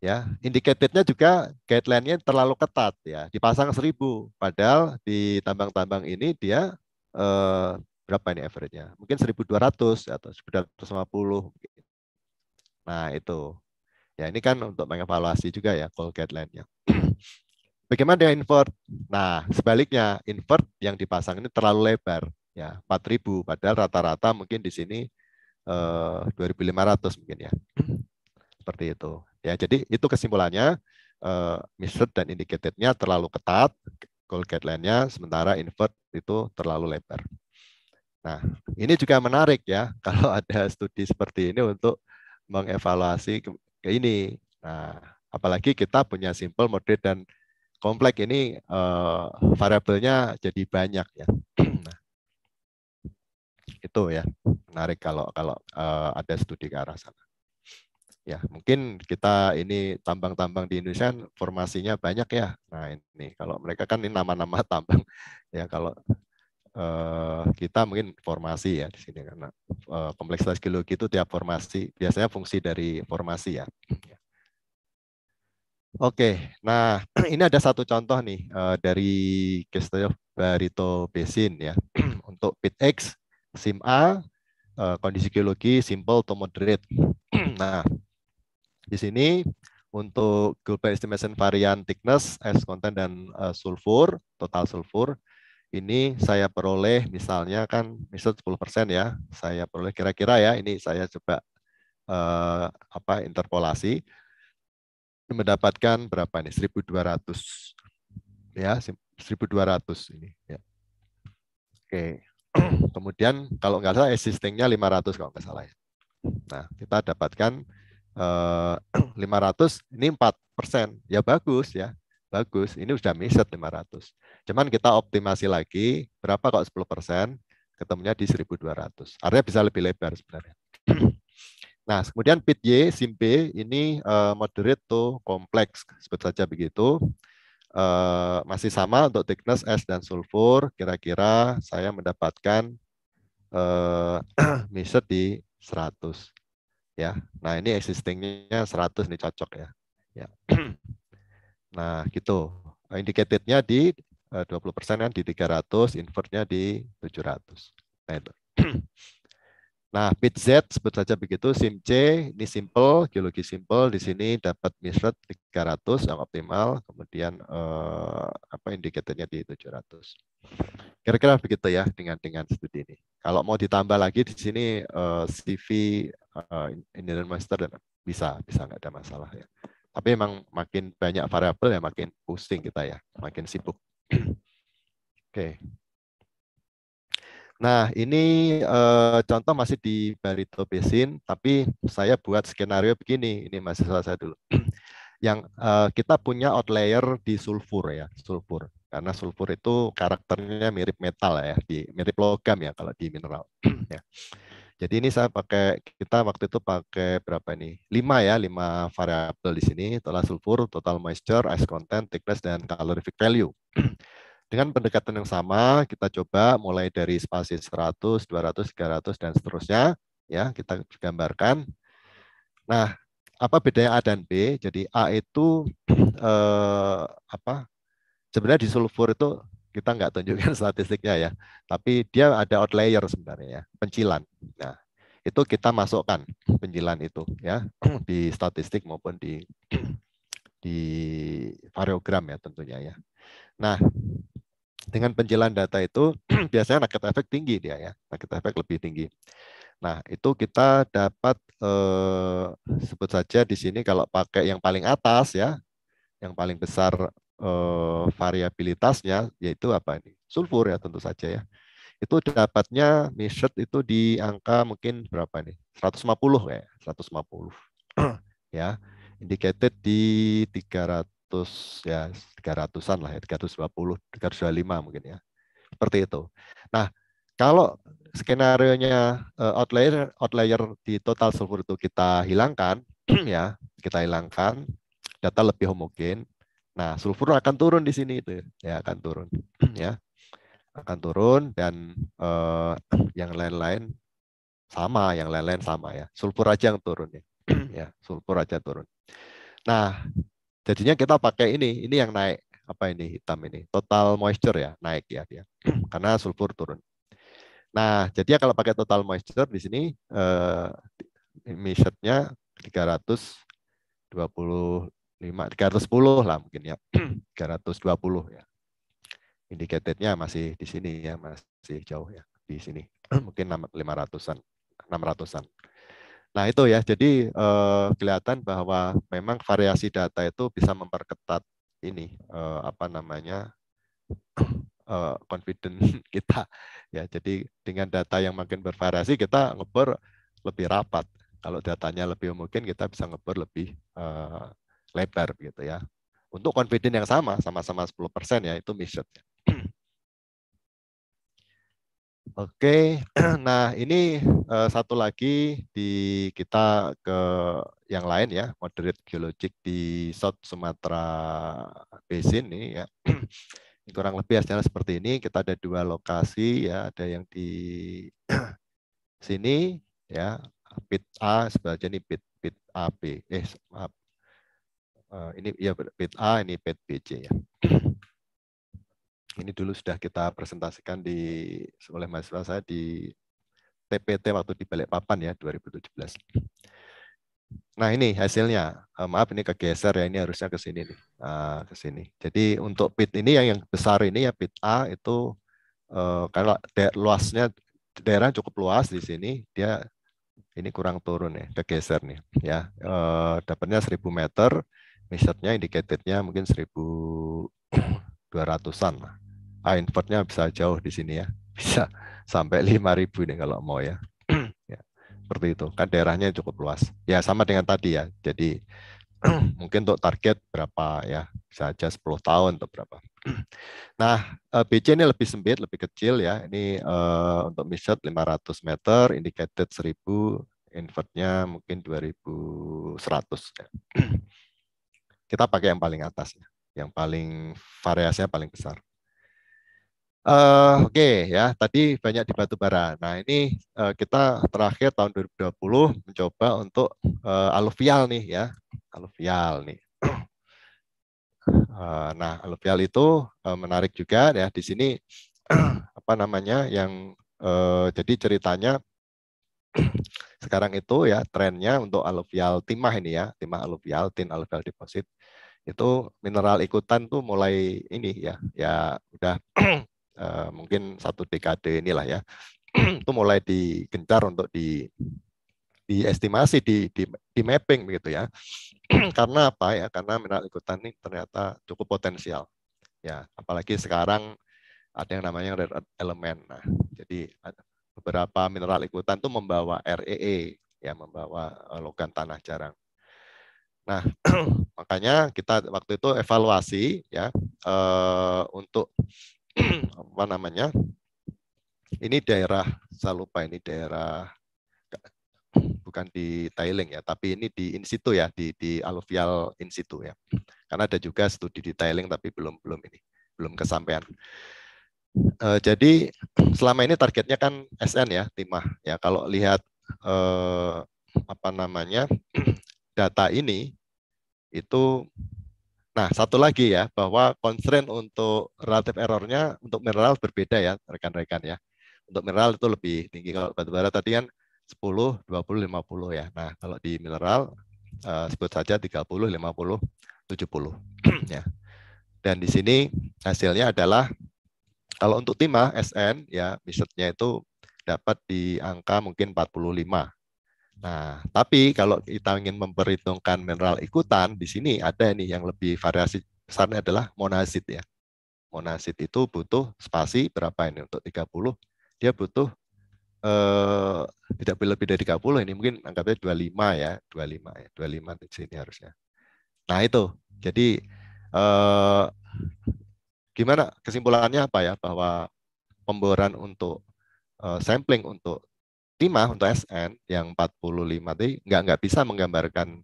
ya indicatednya juga guideline-nya terlalu ketat ya dipasang 1000 padahal di tambang-tambang ini dia eh, berapa ini average-nya? Mungkin 1200 atau 1250. Nah, itu. Ya, ini kan untuk mengevaluasi juga ya call guideline-nya. *clears throat* Bagaimana dengan invert? Nah, sebaliknya invert yang dipasang ini terlalu lebar, ya 4000 padahal rata-rata mungkin di sini eh, 2500 mungkin ya. *clears throat* Seperti itu. Ya, jadi itu kesimpulannya eh, measured dan indicatednya terlalu ketat, call guideline-nya sementara invert itu terlalu lebar. Nah, ini juga menarik ya *laughs* kalau ada studi seperti ini untuk mengevaluasi ke, ke ini. Nah, apalagi kita punya simple, moderate dan kompleks ini uh, variabelnya jadi banyak ya. *clears throat* Nah, itu ya menarik kalau kalau uh, ada studi ke arah sana. Ya, mungkin kita ini tambang-tambang di Indonesia kan formasinya banyak ya. Nah, ini kalau mereka kan ini nama-nama *laughs* tambang ya kalau uh, kita mungkin formasi ya di sini karena uh, kompleksitas geologi itu tiap formasi biasanya fungsi dari formasi ya. Oke, okay, nah *clears throat* ini ada satu contoh nih uh, dari case study Barito Basin ya *clears throat* untuk pit X, SIM A, uh, kondisi geologi simple to moderate. *clears throat* nah, di sini untuk global estimation varian thickness, S content dan uh, sulfur, total sulfur ini saya peroleh misalnya kan misal 10% ya, saya peroleh kira-kira ya ini saya coba eh, apa interpolasi mendapatkan berapa nih 1200 ya 1200 ini ya. Oke. *clears throat* Kemudian kalau nggak salah existingnya 500 kalau nggak salah ya. Nah, kita dapatkan eh, 500 *clears throat* ini 4 persen. Ya bagus ya bagus, ini sudah miset 500. Cuman kita optimasi lagi, berapa kok 10 persen, ketemunya di 1200. Artinya bisa lebih lebar sebenarnya. *clears throat* Nah, kemudian pit Y, sim B, ini uh, moderate to kompleks, sebut saja begitu. Uh, masih sama untuk thickness S dan sulfur, kira-kira saya mendapatkan uh, *clears throat* miset di 100. Ya, nah ini existingnya 100 ini cocok ya. Ya. *clears throat* Nah, gitu. Indicatednya di 20 eh, persen kan di 300, invertnya di 700. Nah, itu. *clears throat* Nah, bit Z sebut saja begitu, SIM C ini simple, geologi simple di sini dapat mislet 300 yang optimal, kemudian eh, apa indikatornya di 700. Kira-kira begitu ya dengan dengan studi ini. Kalau mau ditambah lagi di sini eh, CV eh, Indian master dan bisa bisa nggak ada masalah ya. Tapi emang makin banyak variabel ya makin pusing kita ya, makin sibuk. *clears throat* Oke. Nah, ini eh, contoh masih di Barito Basin, tapi saya buat skenario begini. Ini salah saya dulu. *clears throat* Yang eh, kita punya outlier di sulfur ya, sulfur. Karena sulfur itu karakternya mirip metal ya, di mirip logam ya kalau di mineral. *clears throat* ya. Jadi ini saya pakai kita waktu itu pakai berapa ini? 5 ya, 5 variabel di sini, total sulfur, total moisture, ice content, thickness dan calorific value. *clears throat* Dengan pendekatan yang sama, kita coba mulai dari spasi 100, 200, 300 dan seterusnya ya, kita gambarkan. Nah, apa bedanya A dan B? Jadi A itu *clears throat* eh, apa? Sebenarnya di sulfur itu kita nggak tunjukkan *laughs* statistiknya ya, tapi dia ada outlier sebenarnya, ya, pencilan. Nah, itu kita masukkan pencilan itu ya *clears throat* di statistik maupun di *clears throat* di variogram ya tentunya ya. Nah, dengan pencilan data itu *clears throat* biasanya nugget efek tinggi dia ya, nugget efek lebih tinggi. Nah, itu kita dapat eh, sebut saja di sini kalau pakai yang paling atas ya, yang paling besar eh, variabilitasnya yaitu apa ini sulfur ya tentu saja ya itu dapatnya measured itu di angka mungkin berapa nih 150 ya 150 ya indicated di 300 ya 300-an lah ya 320 325 mungkin ya seperti itu nah kalau skenario nya uh, eh, outlier outlier di total sulfur itu kita hilangkan *clears throat* ya kita hilangkan data lebih homogen Nah, sulfur akan turun di sini itu ya, ya akan turun *clears throat* ya. Akan turun dan eh, yang lain-lain sama, yang lain-lain sama ya. Sulfur aja yang turun ya. *clears throat* ya, sulfur aja turun. Nah, jadinya kita pakai ini, ini yang naik apa ini hitam ini total moisture ya naik ya dia *clears throat* karena sulfur turun nah jadi ya kalau pakai total moisture di sini eh, emissionnya 320 lima tiga ratus sepuluh lah mungkin ya *clears throat* tiga ratus dua puluh ya indicatednya masih di sini ya masih jauh ya di sini *clears throat* mungkin lima ratusan enam ratusan nah itu ya jadi eh, kelihatan bahwa memang variasi data itu bisa memperketat ini eh, apa namanya *clears throat* eh, confident *laughs* kita ya jadi dengan data yang makin bervariasi kita ngebor lebih rapat kalau datanya lebih mungkin kita bisa ngebor lebih eh, lebar gitu ya. Untuk confident yang sama, sama-sama 10% ya, itu measured. *clears throat* Oke, *clears throat* nah ini uh, satu lagi di kita ke yang lain ya, moderate geologic di South Sumatera Basin ini ya. *clears throat* Kurang lebih hasilnya seperti ini, kita ada dua lokasi ya, ada yang di sini ya, pit A sebelah sini pit pit AB, eh maaf, Eh, ini ya bit A, ini bit BC ya. Ini dulu sudah kita presentasikan di oleh mahasiswa saya di TPT waktu di Balikpapan ya 2017. Nah ini hasilnya. Eh, maaf ini kegeser ya ini harusnya ke sini nih, eh, ke sini. Jadi untuk bit ini yang yang besar ini ya bit A itu karena luasnya daerah cukup luas di sini dia ini kurang turun ya, kegeser nih ya. dapatnya 1000 meter misetnya indicatednya mungkin 1200-an. Ah, invertnya bisa jauh di sini ya. Bisa sampai 5000 nih kalau mau ya. *clears throat* ya. Seperti itu. Kan daerahnya cukup luas. Ya sama dengan tadi ya. Jadi *clears throat* mungkin untuk target berapa ya. Bisa aja 10 tahun atau berapa. *clears throat* Nah, eh, BC ini lebih sempit, lebih kecil ya. Ini uh, untuk miset 500 meter, indicated 1000, invertnya mungkin 2100 ya. Kita pakai yang paling atas ya, yang paling variasinya paling besar. Uh, Oke okay, ya, tadi banyak di batu bara. Nah ini uh, kita terakhir tahun 2020 mencoba untuk uh, eh, aluvial nih ya, aluvial nih. Uh, nah aluvial itu uh, menarik juga ya. Di sini *clears throat* apa namanya yang uh, jadi ceritanya *clears throat* sekarang itu ya trennya untuk aluvial timah ini ya, timah aluvial, tin aluvial deposit itu mineral ikutan tuh mulai ini ya ya udah *clears throat* eh, mungkin satu dekade inilah ya *clears throat* itu mulai digencar untuk di diestimasi di, di di mapping begitu ya *clears throat* karena apa ya karena mineral ikutan ini ternyata cukup potensial ya apalagi sekarang ada yang namanya rare element nah jadi beberapa mineral ikutan tuh membawa REE e ya membawa eh, logam tanah jarang Nah, *clears throat* makanya kita waktu itu evaluasi ya eh, untuk *clears throat* apa namanya? Ini daerah saya lupa ini daerah *clears throat* bukan di tailing ya, tapi ini di in situ ya, di di aluvial in situ ya. Karena ada juga studi di tailing tapi belum belum ini, belum kesampaian. Eh, jadi selama ini targetnya kan SN ya, timah ya. Kalau lihat eh, apa namanya data ini itu Nah, satu lagi ya, bahwa constraint untuk relative errornya untuk mineral berbeda ya, rekan-rekan ya. Untuk mineral itu lebih tinggi. Kalau batubara tadi kan 10, 20, 50 ya. Nah, kalau di mineral eh, sebut saja 30, 50, 70 ya. Dan di sini hasilnya adalah kalau untuk timah SN ya, misalnya itu dapat di angka mungkin 45 Nah, tapi kalau kita ingin memperhitungkan mineral ikutan, di sini ada nih yang lebih variasi besarnya adalah monazit ya. monazit itu butuh spasi berapa ini untuk 30? Dia butuh eh, tidak lebih dari 30 ini mungkin anggapnya 25 ya, 25 ya, 25 di sini harusnya. Nah, itu. Jadi eh, gimana kesimpulannya apa ya bahwa pemboran untuk eh, sampling untuk untuk SN yang 45 tadi nggak nggak bisa menggambarkan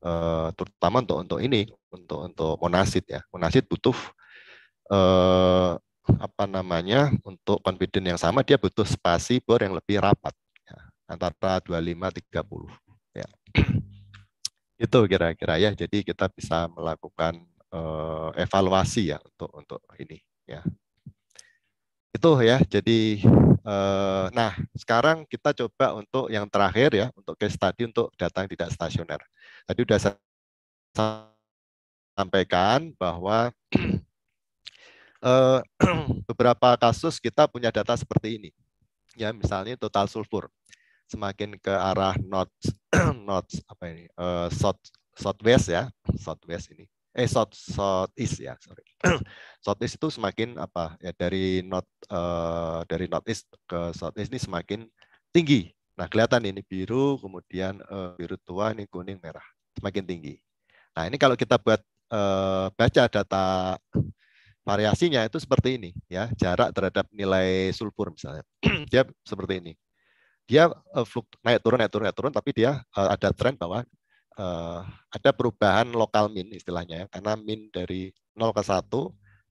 uh, terutama untuk untuk ini untuk untuk monasit ya monasit butuh uh, apa namanya untuk confident yang sama dia butuh spasi bor yang lebih rapat ya, antara 25 30 ya *clears throat* itu kira-kira ya jadi kita bisa melakukan uh, evaluasi ya untuk untuk ini ya itu ya jadi eh, nah sekarang kita coba untuk yang terakhir ya untuk case study untuk datang tidak stasioner tadi sudah saya sampaikan bahwa *clears throat* eh, *clears throat* beberapa kasus kita punya data seperti ini ya misalnya total sulfur semakin ke arah north *clears throat* north apa ini eh, south southwest ya southwest ini eh south southeast ya sorry *clears throat* southeast itu semakin apa ya dari north uh, dari northeast ke southeast ini semakin tinggi nah kelihatan ini biru kemudian uh, biru tua ini kuning merah semakin tinggi nah ini kalau kita buat uh, baca data variasinya itu seperti ini ya jarak terhadap nilai sulfur misalnya *clears throat* dia seperti ini dia uh, naik turun naik turun naik turun tapi dia uh, ada tren bahwa uh, ada perubahan lokal min istilahnya ya, karena min dari 0 ke 1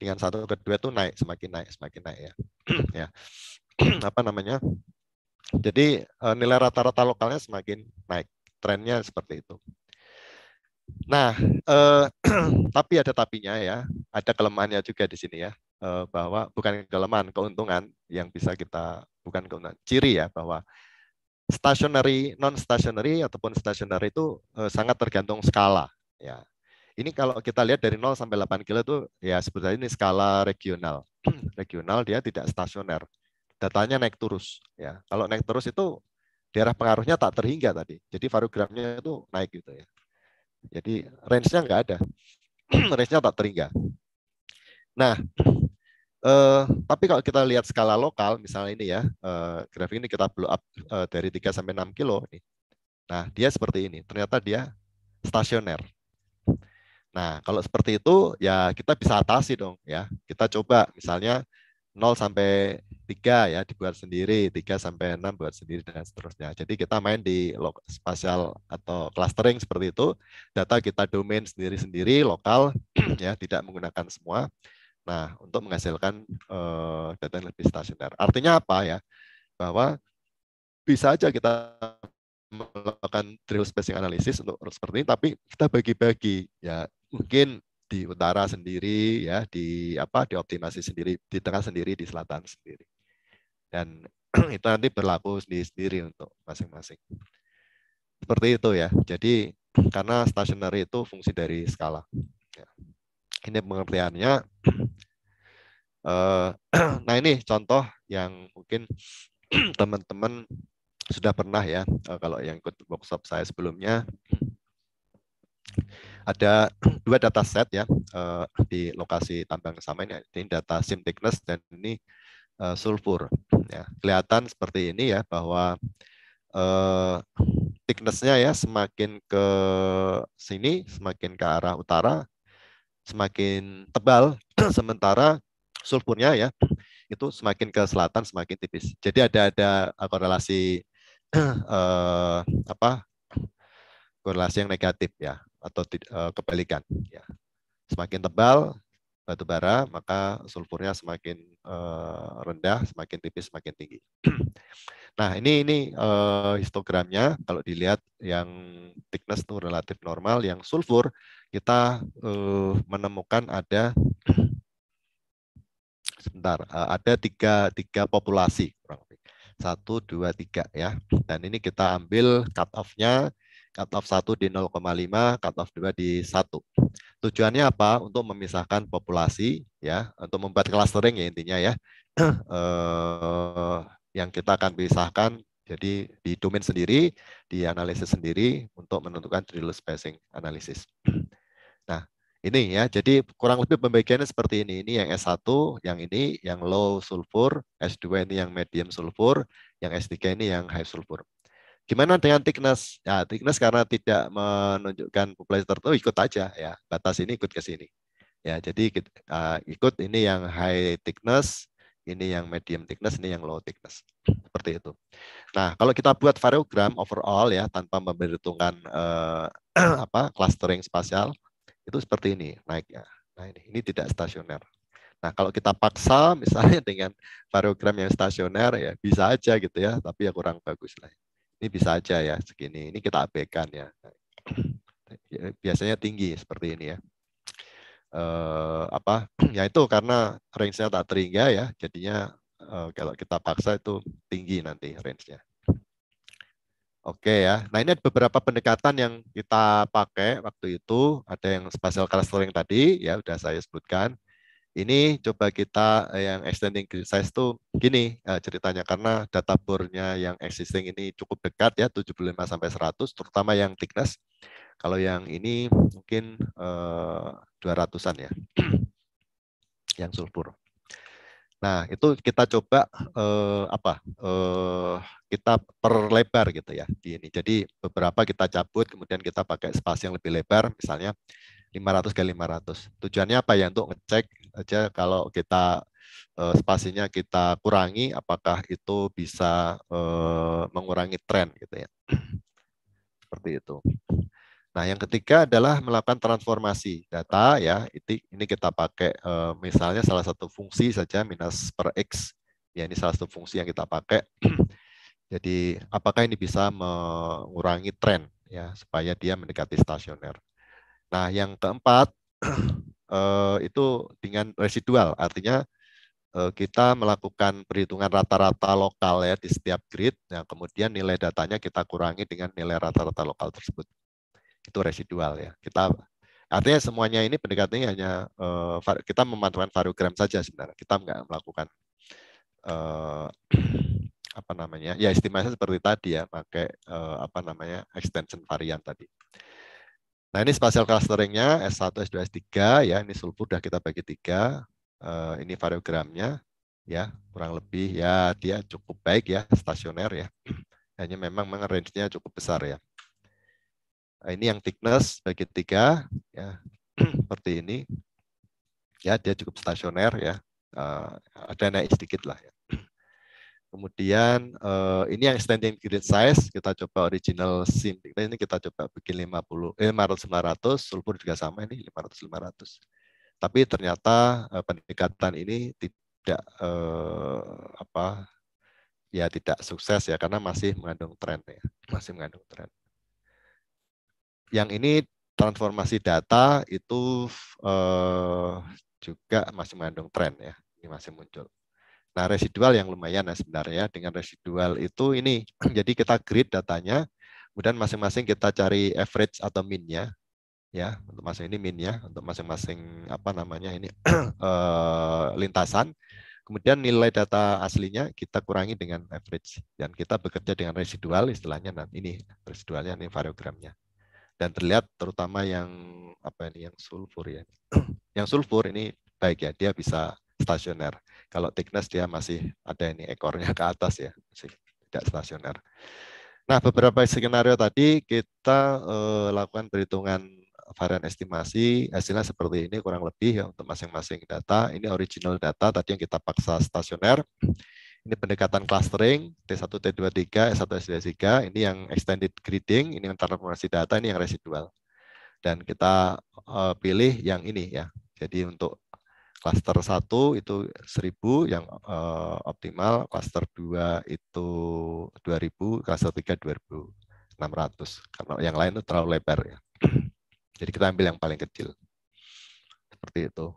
dengan 1 ke 2 itu naik semakin naik semakin naik ya. *clears throat* ya. *clears throat* apa namanya? Jadi uh, nilai rata-rata lokalnya semakin naik. Trennya seperti itu. Nah, eh, *clears throat* tapi ada tapinya ya, ada kelemahannya juga di sini ya, eh, bahwa bukan kelemahan, keuntungan yang bisa kita bukan keuntungan, ciri ya bahwa stationary, non stationary ataupun stationary itu eh, sangat tergantung skala. Ya, ini kalau kita lihat dari 0 sampai 8 kilo itu ya sebetulnya ini skala regional. *clears throat* regional dia tidak stasioner. Datanya naik terus. Ya, kalau naik terus itu daerah pengaruhnya tak terhingga tadi. Jadi varogramnya itu naik gitu ya. Jadi range-nya nggak ada. *clears throat* range-nya tak terhingga. Nah, *clears throat* Uh, tapi kalau kita lihat skala lokal, misalnya ini ya, uh, grafik ini kita blow up uh, dari 3 sampai 6 kilo. Nih. Nah, dia seperti ini. Ternyata dia stasioner. Nah, kalau seperti itu ya kita bisa atasi dong ya. Kita coba misalnya 0 sampai 3 ya dibuat sendiri, 3 sampai 6 buat sendiri dan seterusnya. Jadi kita main di spasial atau clustering seperti itu. Data kita domain sendiri-sendiri lokal *clears throat* ya, tidak menggunakan semua Nah, untuk menghasilkan uh, data yang lebih stasioner. Artinya apa ya? Bahwa bisa aja kita melakukan drill spacing analysis untuk seperti ini, tapi kita bagi-bagi ya mungkin di utara sendiri ya di apa di optimasi sendiri di tengah sendiri di selatan sendiri dan *clears throat* itu nanti berlaku sendiri-sendiri untuk masing-masing seperti itu ya jadi karena stationary itu fungsi dari skala ya ini pengertiannya *clears throat* eh, *clears throat* nah ini contoh yang mungkin *clears throat* teman-teman sudah pernah ya eh, kalau yang ikut workshop saya sebelumnya ada dua data set ya eh, di lokasi tambang sama ini ini data sim thickness dan ini sulfur ya kelihatan seperti ini ya bahwa thicknessnya ya semakin ke sini semakin ke arah utara semakin tebal, *clears throat* sementara sulfurnya ya *clears throat* itu semakin ke selatan semakin tipis. Jadi ada ada eh, korelasi *clears throat* eh, apa korelasi yang negatif ya atau eh, kebalikan ya. Semakin tebal batu bara maka sulfurnya semakin eh, rendah, semakin tipis, semakin tinggi. Nah, ini ini uh, histogramnya kalau dilihat yang thickness itu relatif normal, yang sulfur kita uh, menemukan ada *clears throat* sebentar uh, ada tiga tiga populasi kurang lebih satu dua tiga ya dan ini kita ambil cut off-nya cut off 1 di 0,5, cut off 2 di 1. Tujuannya apa? Untuk memisahkan populasi ya, untuk membuat clustering ya intinya ya. *clears throat* yang kita akan pisahkan jadi di domain sendiri, di analisis sendiri untuk menentukan trilus spacing analisis. Nah, ini ya, jadi kurang lebih pembagiannya seperti ini. Ini yang S1, yang ini yang low sulfur, S2 ini yang medium sulfur, yang S3 ini yang high sulfur. Gimana dengan thickness? Ya, thickness karena tidak menunjukkan populasi tertentu, oh, ikut aja ya. Batas ini ikut ke sini. Ya, jadi uh, ikut ini yang high thickness, ini yang medium thickness, ini yang low thickness. Seperti itu. Nah, kalau kita buat variogram overall ya tanpa memperhitungkan eh, *clears throat* apa clustering spasial itu seperti ini naiknya. Nah, ini ini tidak stasioner. Nah, kalau kita paksa *laughs* misalnya dengan variogram yang stasioner ya bisa aja gitu ya, tapi ya kurang bagus lah. Ini bisa aja ya segini. Ini kita abaikan ya. Nah, *clears throat* ya biasanya tinggi seperti ini ya eh, apa *clears throat* ya itu karena range-nya tak terhingga ya jadinya eh, kalau kita paksa itu tinggi nanti range-nya. Oke ya. Nah ini ada beberapa pendekatan yang kita pakai waktu itu. Ada yang spatial clustering tadi ya sudah saya sebutkan. Ini coba kita eh, yang extending grid size tuh gini eh, ceritanya karena data bornya yang existing ini cukup dekat ya 75 sampai 100 terutama yang thickness. Kalau yang ini mungkin eh, dua eh, ratusan ya, *clears throat* yang sulfur. Nah itu kita coba eh, apa? Eh, kita perlebar gitu ya di ini. Jadi beberapa kita cabut, kemudian kita pakai spasi yang lebih lebar, misalnya 500 kali 500. Tujuannya apa ya? Untuk ngecek aja kalau kita eh, spasinya kita kurangi, apakah itu bisa eh, mengurangi tren gitu ya. *clears throat* Seperti itu. Nah, yang ketiga adalah melakukan transformasi data ya. Ini kita pakai eh, misalnya salah satu fungsi saja minus per x. Ya, ini salah satu fungsi yang kita pakai. *clears throat* Jadi apakah ini bisa mengurangi tren ya supaya dia mendekati stasioner. Nah, yang keempat *clears throat* eh, itu dengan residual, artinya eh, kita melakukan perhitungan rata-rata lokal ya di setiap grid. Nah, kemudian nilai datanya kita kurangi dengan nilai rata-rata lokal tersebut itu residual ya. Kita artinya semuanya ini pendekatannya hanya uh, kita memantulkan variogram saja sebenarnya. Kita nggak melakukan uh, *clears throat* apa namanya ya estimasi seperti tadi ya pakai uh, apa namanya extension varian tadi. Nah ini spatial clusteringnya S1, S2, S3 ya ini sulfur sudah kita bagi tiga. Uh, ini variogramnya ya kurang lebih ya dia cukup baik ya stasioner ya *clears throat* hanya memang range-nya cukup besar ya Nah, ini yang thickness bagi tiga, ya, *clears throat* seperti ini. Ya, dia cukup stasioner ya. Uh, ada naik sedikit lah. Ya. *clears throat* Kemudian uh, ini yang standing grid size kita coba original scene. Ini kita coba bikin 50 eh 500 900, sulfur juga sama ini 500 500. Tapi ternyata uh, eh, pendekatan ini tidak uh, apa ya tidak sukses ya karena masih mengandung tren ya, masih mengandung tren yang ini transformasi data itu eh, juga masih mengandung tren ya, ini masih muncul. Nah, residual yang lumayan ya sebenarnya dengan residual itu ini *clears throat* jadi kita grid datanya, kemudian masing-masing kita cari average atau minnya ya untuk masing ini minnya untuk masing-masing apa namanya ini *clears throat* eh, lintasan. Kemudian nilai data aslinya kita kurangi dengan average dan kita bekerja dengan residual istilahnya nah ini residualnya ini variogramnya dan terlihat terutama yang apa ini yang sulfur ya. *clears throat* yang sulfur ini baik ya, dia bisa stasioner. Kalau thickness dia masih ada ini ekornya ke atas ya, masih tidak stasioner. Nah, beberapa skenario tadi kita eh, lakukan perhitungan varian estimasi, hasilnya seperti ini kurang lebih ya untuk masing-masing data. Ini original data tadi yang kita paksa stasioner. Ini pendekatan clustering, T1, T2, t 3, S1, S2, S3. Ini yang extended grading, ini yang transformasi data, ini yang residual. Dan kita uh, pilih yang ini ya. Jadi untuk cluster 1 itu 1000 yang uh, optimal, cluster 2 itu 2000, cluster 3 2600. Karena yang lain itu terlalu lebar ya. *clears throat* Jadi kita ambil yang paling kecil. Seperti itu.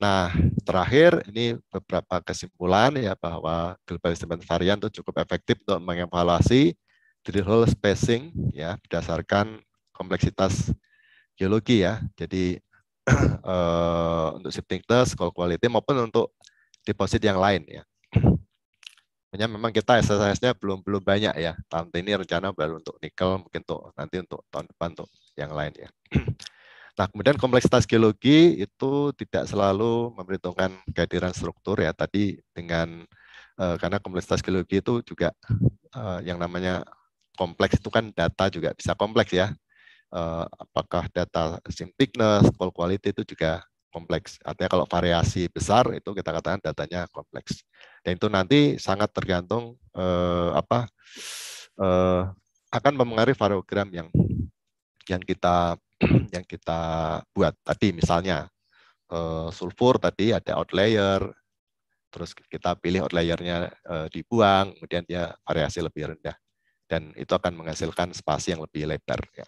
Nah, terakhir ini beberapa kesimpulan ya bahwa global estimate varian itu cukup efektif untuk mengevaluasi drill hole spacing ya berdasarkan kompleksitas geologi ya. Jadi *clears throat* eh, untuk shifting test, call quality maupun untuk deposit yang lain ya. Hanya memang kita SSS-nya belum belum banyak ya. Tahun ini rencana baru untuk nikel, mungkin untuk nanti untuk tahun depan untuk yang lain ya. *clears throat* Nah, kemudian kompleksitas geologi itu tidak selalu memperhitungkan kehadiran struktur ya tadi dengan uh, karena kompleksitas geologi itu juga uh, yang namanya kompleks itu kan data juga bisa kompleks ya. Uh, apakah data sim thickness, call quality itu juga kompleks. Artinya kalau variasi besar itu kita katakan datanya kompleks. Dan itu nanti sangat tergantung uh, apa uh, akan mempengaruhi variogram yang yang kita *clears throat* yang kita buat tadi misalnya eh, sulfur tadi ada outlier terus kita pilih outliernya eh, dibuang kemudian dia variasi lebih rendah dan itu akan menghasilkan spasi yang lebih lebar ya.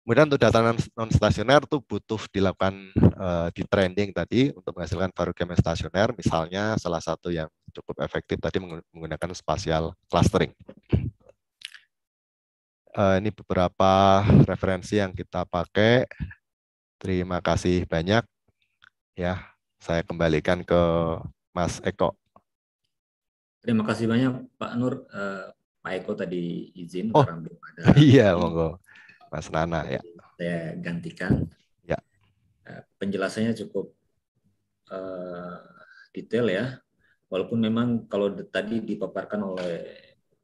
Kemudian untuk data non stasioner itu butuh dilakukan eh, di trending tadi untuk menghasilkan game stasioner misalnya salah satu yang cukup efektif tadi menggunakan spasial clustering. Eh, ini beberapa referensi yang kita pakai. Terima kasih banyak. Ya, saya kembalikan ke Mas Eko. Terima kasih banyak Pak Nur. Eh, Pak Eko tadi izin oh, karena ada. *laughs* Iya, monggo. Mas Nana ya. Saya gantikan. Ya. Eh, penjelasannya cukup uh, detail ya. Walaupun memang kalau tadi dipaparkan oleh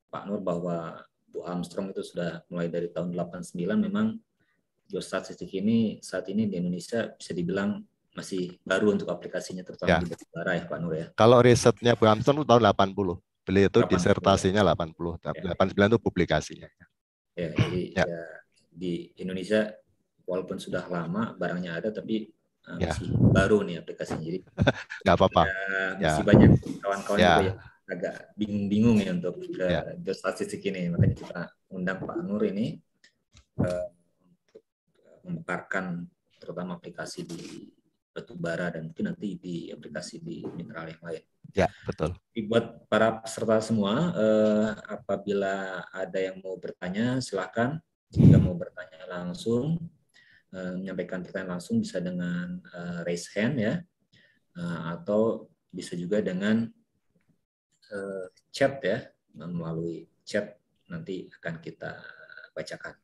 Pak Nur bahwa Bu Armstrong itu sudah mulai dari tahun 89 memang geostatistik ini saat ini di Indonesia bisa dibilang masih baru untuk aplikasinya terutama ya. di Batubara ya Pak Nur ya. Kalau risetnya Bu Armstrong itu tahun 80. Beliau itu 80. disertasinya 80, ya. 89 itu publikasinya. Ya, jadi ya. Ya, di Indonesia walaupun sudah lama barangnya ada tapi masih eh, ya. masih baru nih aplikasinya. Jadi *laughs* nggak apa-apa. Ya, masih ya. banyak kawan-kawan ya. yang agak bingung-bingung ya untuk ke yeah. Ya. statistik ini. Makanya kita undang Pak Nur ini eh, untuk memaparkan terutama aplikasi di batubara dan mungkin nanti di aplikasi di mineral yang lain. Ya, betul. Buat para peserta semua, eh, apabila ada yang mau bertanya, silahkan. Jika mau bertanya langsung, eh, menyampaikan pertanyaan langsung bisa dengan raise hand ya, atau bisa juga dengan uh, chat ya, melalui chat nanti akan kita bacakan.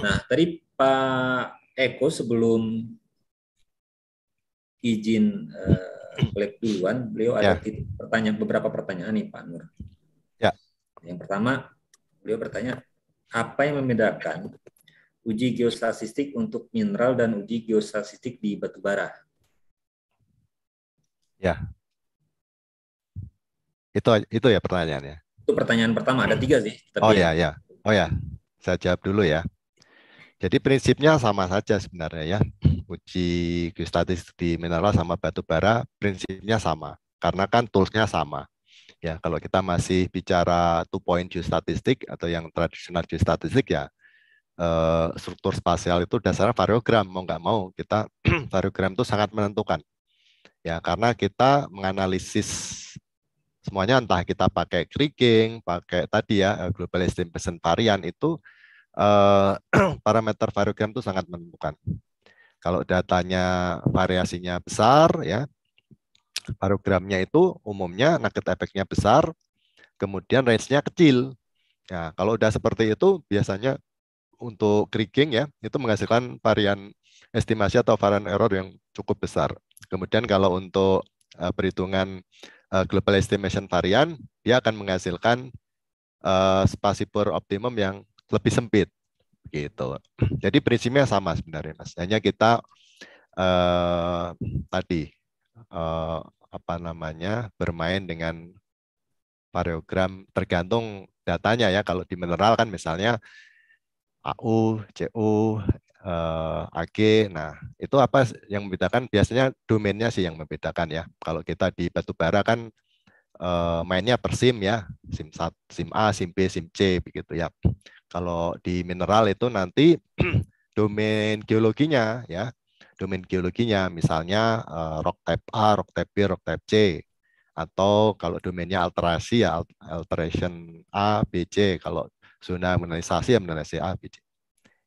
Nah, tadi Pak Eko sebelum izin eh, uh, duluan, beliau ada ada ya. pertanyaan beberapa pertanyaan nih Pak Nur. Ya. Yang pertama, beliau bertanya apa yang membedakan uji geostatistik untuk mineral dan uji geostatistik di batubara? Ya, itu itu ya pertanyaannya. Itu pertanyaan pertama ada tiga sih. Tapi oh ya ya. Oh ya. Saya jawab dulu ya. Jadi prinsipnya sama saja sebenarnya ya. Uji kristalis di mineral sama batu bara prinsipnya sama karena kan toolsnya sama. Ya, kalau kita masih bicara two point geostatistik atau yang tradisional geostatistik ya eh, struktur spasial itu dasarnya variogram mau nggak mau kita *clears throat* variogram itu sangat menentukan. Ya, karena kita menganalisis semuanya entah kita pakai kriging, pakai tadi ya eh, global estimation varian itu eh, *clears throat* parameter variogram itu sangat menentukan. Kalau datanya variasinya besar ya variogramnya itu umumnya nugget efeknya besar, kemudian range-nya kecil. ya kalau udah seperti itu biasanya untuk kriging ya itu menghasilkan varian estimasi atau varian error yang cukup besar. Kemudian kalau untuk eh, perhitungan uh, global estimation varian, dia akan menghasilkan uh, spasi per optimum yang lebih sempit gitu. Jadi prinsipnya sama sebenarnya Mas. Hanya kita uh, tadi uh, apa namanya? bermain dengan variogram tergantung datanya ya. Kalau di mineral kan misalnya AU, CU, uh, eh, AG. Nah, itu apa yang membedakan? Biasanya domainnya sih yang membedakan ya. Kalau kita di batubara kan uh, mainnya per SIM ya, SIM, SIM A, SIM B, SIM C begitu ya. Kalau di mineral itu nanti *clears throat* domain geologinya ya, domain geologinya misalnya uh, rock type A, rock type B, rock type C atau kalau domainnya alterasi ya alteration A, B, C. Kalau zona mineralisasi ya mineralisasi A, B, C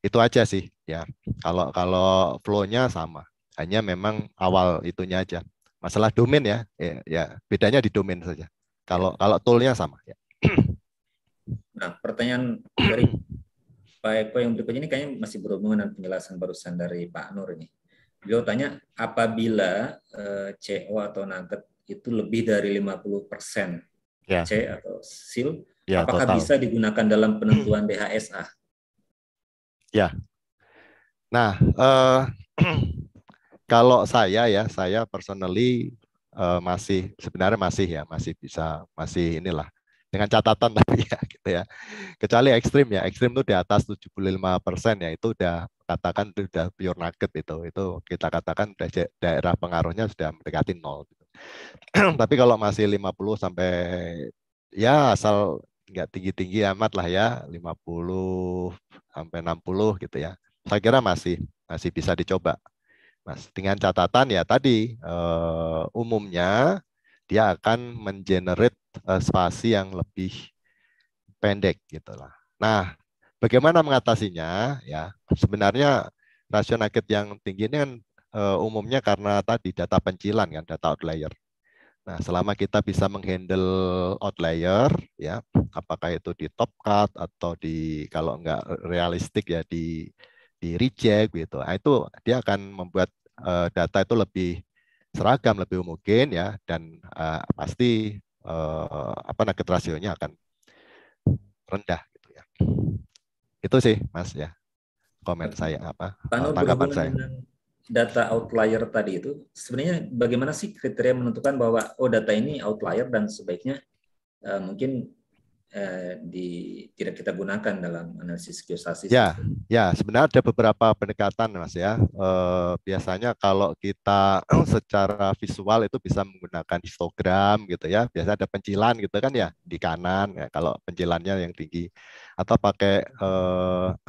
itu aja sih ya kalau kalau flownya sama hanya memang awal itunya aja masalah domain ya ya, ya bedanya di domain saja kalau kalau toolnya sama ya *clears throat* nah pertanyaan dari Pak Eko yang berikutnya ini kayaknya masih berhubungan dengan penjelasan barusan dari Pak Nur ini beliau tanya apabila eh, CO atau nugget itu lebih dari 50 persen ya. C atau SIL ya, apakah total. bisa digunakan dalam penentuan DHSA Ya. Nah, uh, *clears throat* kalau saya ya, saya personally uh, masih sebenarnya masih ya, masih bisa masih inilah dengan catatan *laughs* tapi ya gitu ya. Kecuali ekstrim ya, ekstrim itu di atas 75 persen ya itu udah katakan itu udah pure nugget itu, itu kita katakan daerah pengaruhnya sudah mendekati nol. Gitu. *clears throat* tapi kalau masih 50 sampai ya asal nggak tinggi-tinggi amat lah ya, 50 sampai 60 gitu ya. Saya kira masih masih bisa dicoba. Mas, dengan catatan ya tadi uh, umumnya dia akan mengenerate uh, spasi yang lebih pendek gitulah Nah, bagaimana mengatasinya ya? Sebenarnya rasio nugget yang tinggi ini kan uh, umumnya karena tadi data pencilan kan, data outlier. Nah, selama kita bisa menghandle outlier, ya, apakah itu di top cut atau di kalau nggak realistik ya di di reject gitu. Nah, itu dia akan membuat uh, data itu lebih seragam, lebih homogen ya, dan uh, pasti uh, apa naked rasionya akan rendah gitu ya. Itu sih, Mas ya, komen saya apa tanggapan saya. Dengan data outlier tadi itu sebenarnya bagaimana sih kriteria menentukan bahwa oh data ini outlier dan sebaiknya uh, mungkin Eh, di, tidak kita gunakan dalam analisis geostasis. Ya, ya sebenarnya ada beberapa pendekatan mas ya. E, biasanya kalau kita *clears throat* secara visual itu bisa menggunakan histogram gitu ya. Biasanya ada pencilan gitu kan ya di kanan. Ya, kalau pencilannya yang tinggi atau pakai e,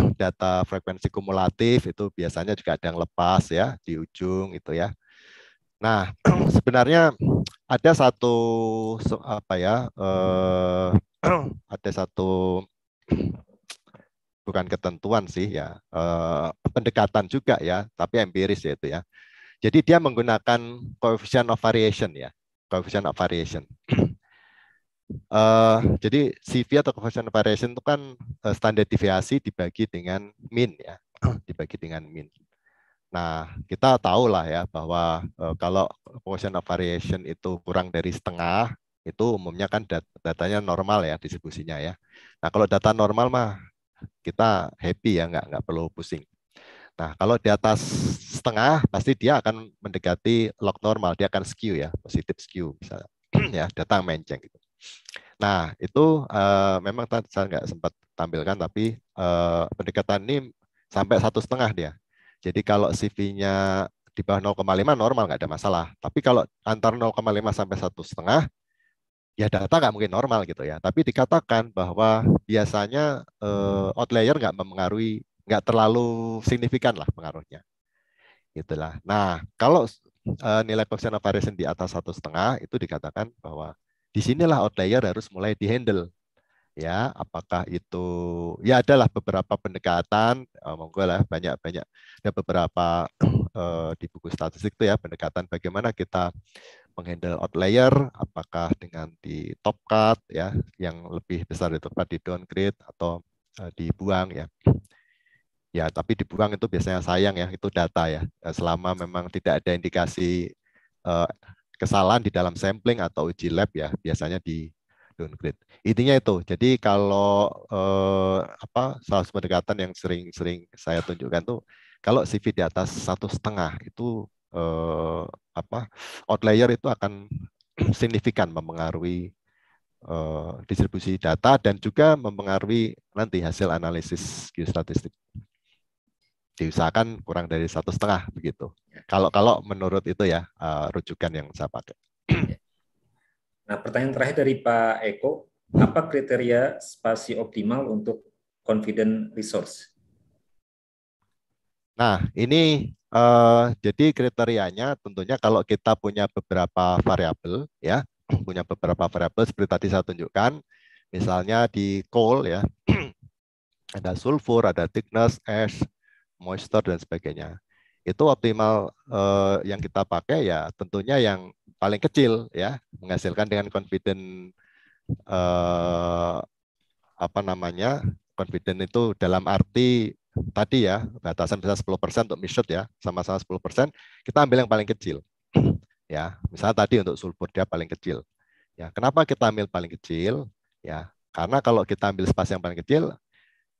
*clears throat* data frekuensi kumulatif itu biasanya juga ada yang lepas ya di ujung itu ya. Nah, *clears throat* sebenarnya ada satu apa ya *clears throat* ada satu *clears throat* bukan ketentuan sih ya eh, pendekatan juga ya tapi empiris yaitu ya jadi dia menggunakan coefficient of variation ya coefficient of variation *clears throat* eh, jadi CV atau coefficient of variation itu kan eh, standar deviasi dibagi dengan mean ya dibagi dengan mean Nah, kita tahu lah ya bahwa eh, kalau coefficient of variation itu kurang dari setengah itu umumnya kan dat datanya normal ya distribusinya ya. Nah kalau data normal mah kita happy ya nggak nggak perlu pusing. Nah kalau di atas setengah pasti dia akan mendekati log normal, dia akan skew ya positif skew misalnya *clears throat* ya datang menceng gitu. Nah itu uh, memang tadi saya nggak sempat tampilkan tapi uh, pendekatan ini sampai satu setengah dia. Jadi kalau CV-nya di bawah 0,5 normal nggak ada masalah. Tapi kalau antar 0,5 sampai satu setengah ya data nggak mungkin normal gitu ya. Tapi dikatakan bahwa biasanya uh, outlier nggak mempengaruhi, nggak terlalu signifikan lah pengaruhnya. Itulah. Nah, kalau uh, nilai koefisien of variation di atas satu setengah itu dikatakan bahwa disinilah outlier harus mulai dihandle. Ya, apakah itu ya adalah beberapa pendekatan, eh, monggo lah banyak banyak ada beberapa uh, di buku statistik itu ya pendekatan bagaimana kita menghandle outlier, apakah dengan di top cut ya, yang lebih besar di top cut di downgrade atau uh, dibuang ya. Ya, tapi dibuang itu biasanya sayang ya, itu data ya. Eh, selama memang tidak ada indikasi uh, kesalahan di dalam sampling atau uji lab ya, biasanya di downgrade. Intinya itu. Jadi kalau uh, apa salah satu pendekatan yang sering-sering saya tunjukkan tuh kalau CV di atas satu setengah itu eh, apa outlier itu akan *clears throat* signifikan mempengaruhi eh, distribusi data dan juga mempengaruhi nanti hasil analisis geostatistik. Diusahakan kurang dari satu setengah begitu. Kalau kalau menurut itu ya eh, rujukan yang saya pakai. *clears throat* Nah, pertanyaan terakhir dari Pak Eko, apa kriteria spasi optimal untuk confident resource? Nah, ini Uh, jadi kriterianya tentunya kalau kita punya beberapa variabel ya, *clears throat* punya beberapa variabel seperti tadi saya tunjukkan, misalnya di coal ya, *clears throat* ada sulfur, ada thickness, ash, moisture dan sebagainya. Itu optimal uh, yang kita pakai ya tentunya yang paling kecil ya, menghasilkan dengan confident uh, apa namanya? confident itu dalam arti tadi ya, batasan bisa 10% untuk misut ya, sama-sama 10%, kita ambil yang paling kecil. *clears throat* Ya, misalnya tadi untuk sulfur dia paling kecil. Ya, kenapa kita ambil paling kecil? Ya, karena kalau kita ambil spasi yang paling kecil,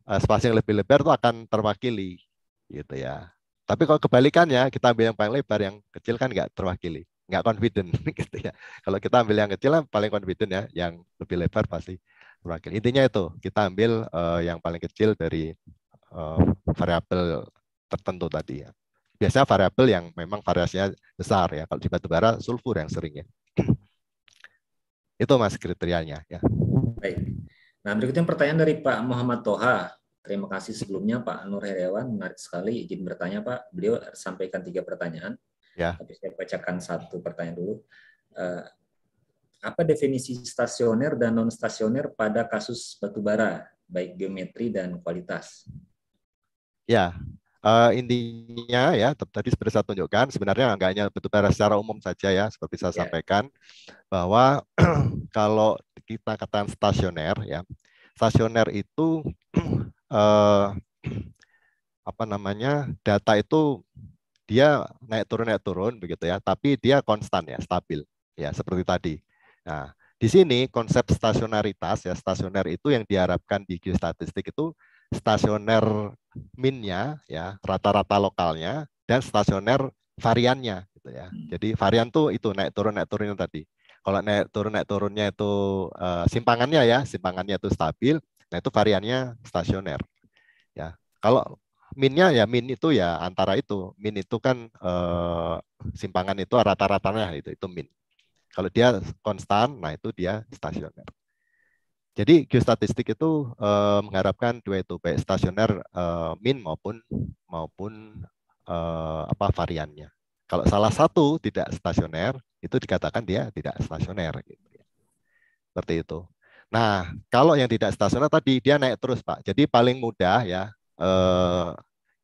eh, spasi yang lebih lebar itu akan terwakili gitu ya. Tapi kalau kebalikannya kita ambil yang paling lebar, yang kecil kan nggak terwakili, nggak confident *laughs* gitu ya. Kalau kita ambil yang kecil paling confident ya, yang lebih lebar pasti terwakili. Intinya itu kita ambil uh, yang paling kecil dari uh, variabel tertentu tadi ya. Biasanya variabel yang memang variasinya besar ya. Kalau di batubara sulfur yang sering ya. *clears throat* Itu mas kriterianya ya. Baik. Nah berikutnya pertanyaan dari Pak Muhammad Toha. Terima kasih sebelumnya Pak Nur Heriawan, menarik sekali izin bertanya Pak. Beliau sampaikan tiga pertanyaan. Ya. Tapi saya bacakan satu pertanyaan dulu. Uh, apa definisi stasioner dan non stasioner pada kasus batubara, baik geometri dan kualitas? Ya, uh, intinya ya tadi seperti saya tunjukkan sebenarnya nggak hanya betul secara umum saja ya seperti saya yeah. sampaikan bahwa *clears throat* kalau kita katakan stasioner ya stasioner itu uh, *clears throat* *clears throat* apa namanya data itu dia naik turun naik turun begitu ya tapi dia konstan ya stabil ya seperti tadi nah di sini konsep stasionaritas ya stasioner itu yang diharapkan di geostatistik itu stasioner minnya ya rata-rata lokalnya dan stasioner variannya gitu ya. Hmm. Jadi varian tuh itu naik turun naik turun tadi. Kalau naik turun naik turunnya itu uh, simpangannya ya, simpangannya itu stabil. Nah itu variannya stasioner. Ya kalau minnya ya min itu ya antara itu min itu kan uh, simpangan itu rata-ratanya itu itu min. Kalau dia konstan, nah itu dia stasioner. Jadi geostatistik itu uh, mengharapkan dua itu baik stasioner uh, min maupun maupun uh, apa variannya. Kalau salah satu tidak stasioner itu dikatakan dia tidak stasioner gitu ya. Seperti itu. Nah, kalau yang tidak stasioner tadi dia naik terus, Pak. Jadi paling mudah ya eh,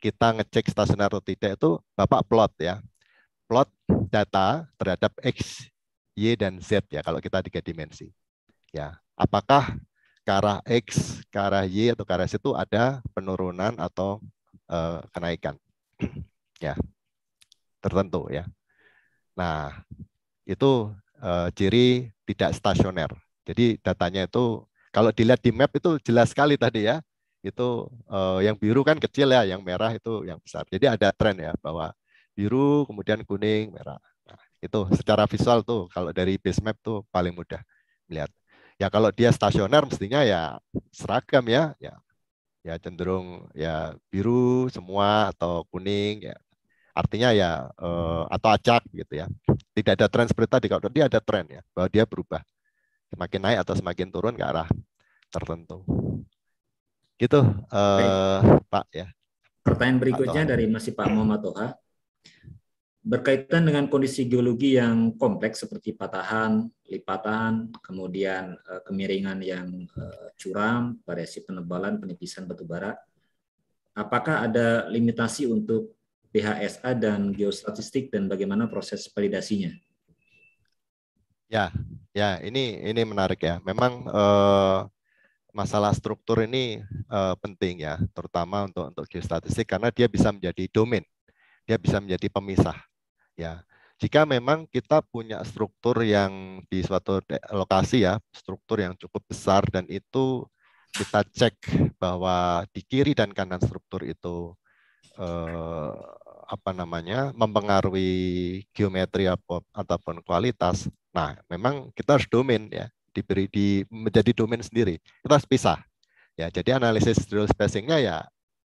kita ngecek stasioner atau tidak itu Bapak plot ya. Plot data terhadap X, Y dan Z ya kalau kita tiga dimensi. Ya, apakah ke arah X, ke arah Y atau ke arah itu ada penurunan atau uh, kenaikan. *clears throat* ya. Tertentu ya. Nah, itu uh, ciri tidak stasioner. Jadi datanya itu kalau dilihat di map itu jelas sekali tadi ya. Itu uh, yang biru kan kecil ya, yang merah itu yang besar. Jadi ada tren ya bahwa biru kemudian kuning, merah. Nah, itu secara visual tuh kalau dari base map tuh paling mudah melihat ya kalau dia stasioner mestinya ya seragam ya ya ya cenderung ya biru semua atau kuning ya artinya ya eh, atau acak gitu ya tidak ada tren seperti tadi kalau dia ada tren ya bahwa dia berubah semakin naik atau semakin turun ke arah tertentu gitu eh, Pak ya pertanyaan berikutnya dari masih Pak Muhammad Toha berkaitan dengan kondisi geologi yang kompleks seperti patahan, lipatan, kemudian eh, kemiringan yang eh, curam, variasi penebalan, penipisan batu bara. Apakah ada limitasi untuk PHSA dan geostatistik dan bagaimana proses validasinya? Ya, ya ini ini menarik ya. Memang eh, masalah struktur ini eh, penting ya, terutama untuk untuk geostatistik karena dia bisa menjadi domain, dia bisa menjadi pemisah ya jika memang kita punya struktur yang di suatu lokasi ya struktur yang cukup besar dan itu kita cek bahwa di kiri dan kanan struktur itu eh, apa namanya mempengaruhi geometri ataupun kualitas. Nah, memang kita harus domain ya diberi di menjadi domain sendiri. Kita harus pisah. Ya, jadi analisis drill spacingnya ya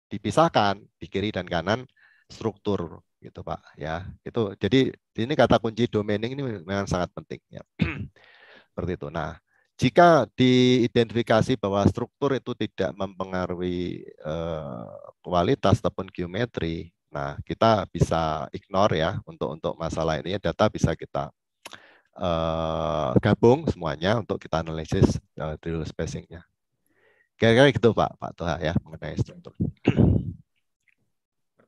dipisahkan di kiri dan kanan struktur gitu Pak ya itu jadi ini kata kunci domaining ini memang sangat penting ya *clears throat* seperti itu nah jika diidentifikasi bahwa struktur itu tidak mempengaruhi eh, kualitas ataupun geometri nah kita bisa ignore ya untuk untuk masalah ini data bisa kita eh, gabung semuanya untuk kita analisis eh, drill spacingnya kira-kira gitu Pak Pak Toha ya mengenai struktur. *clears throat*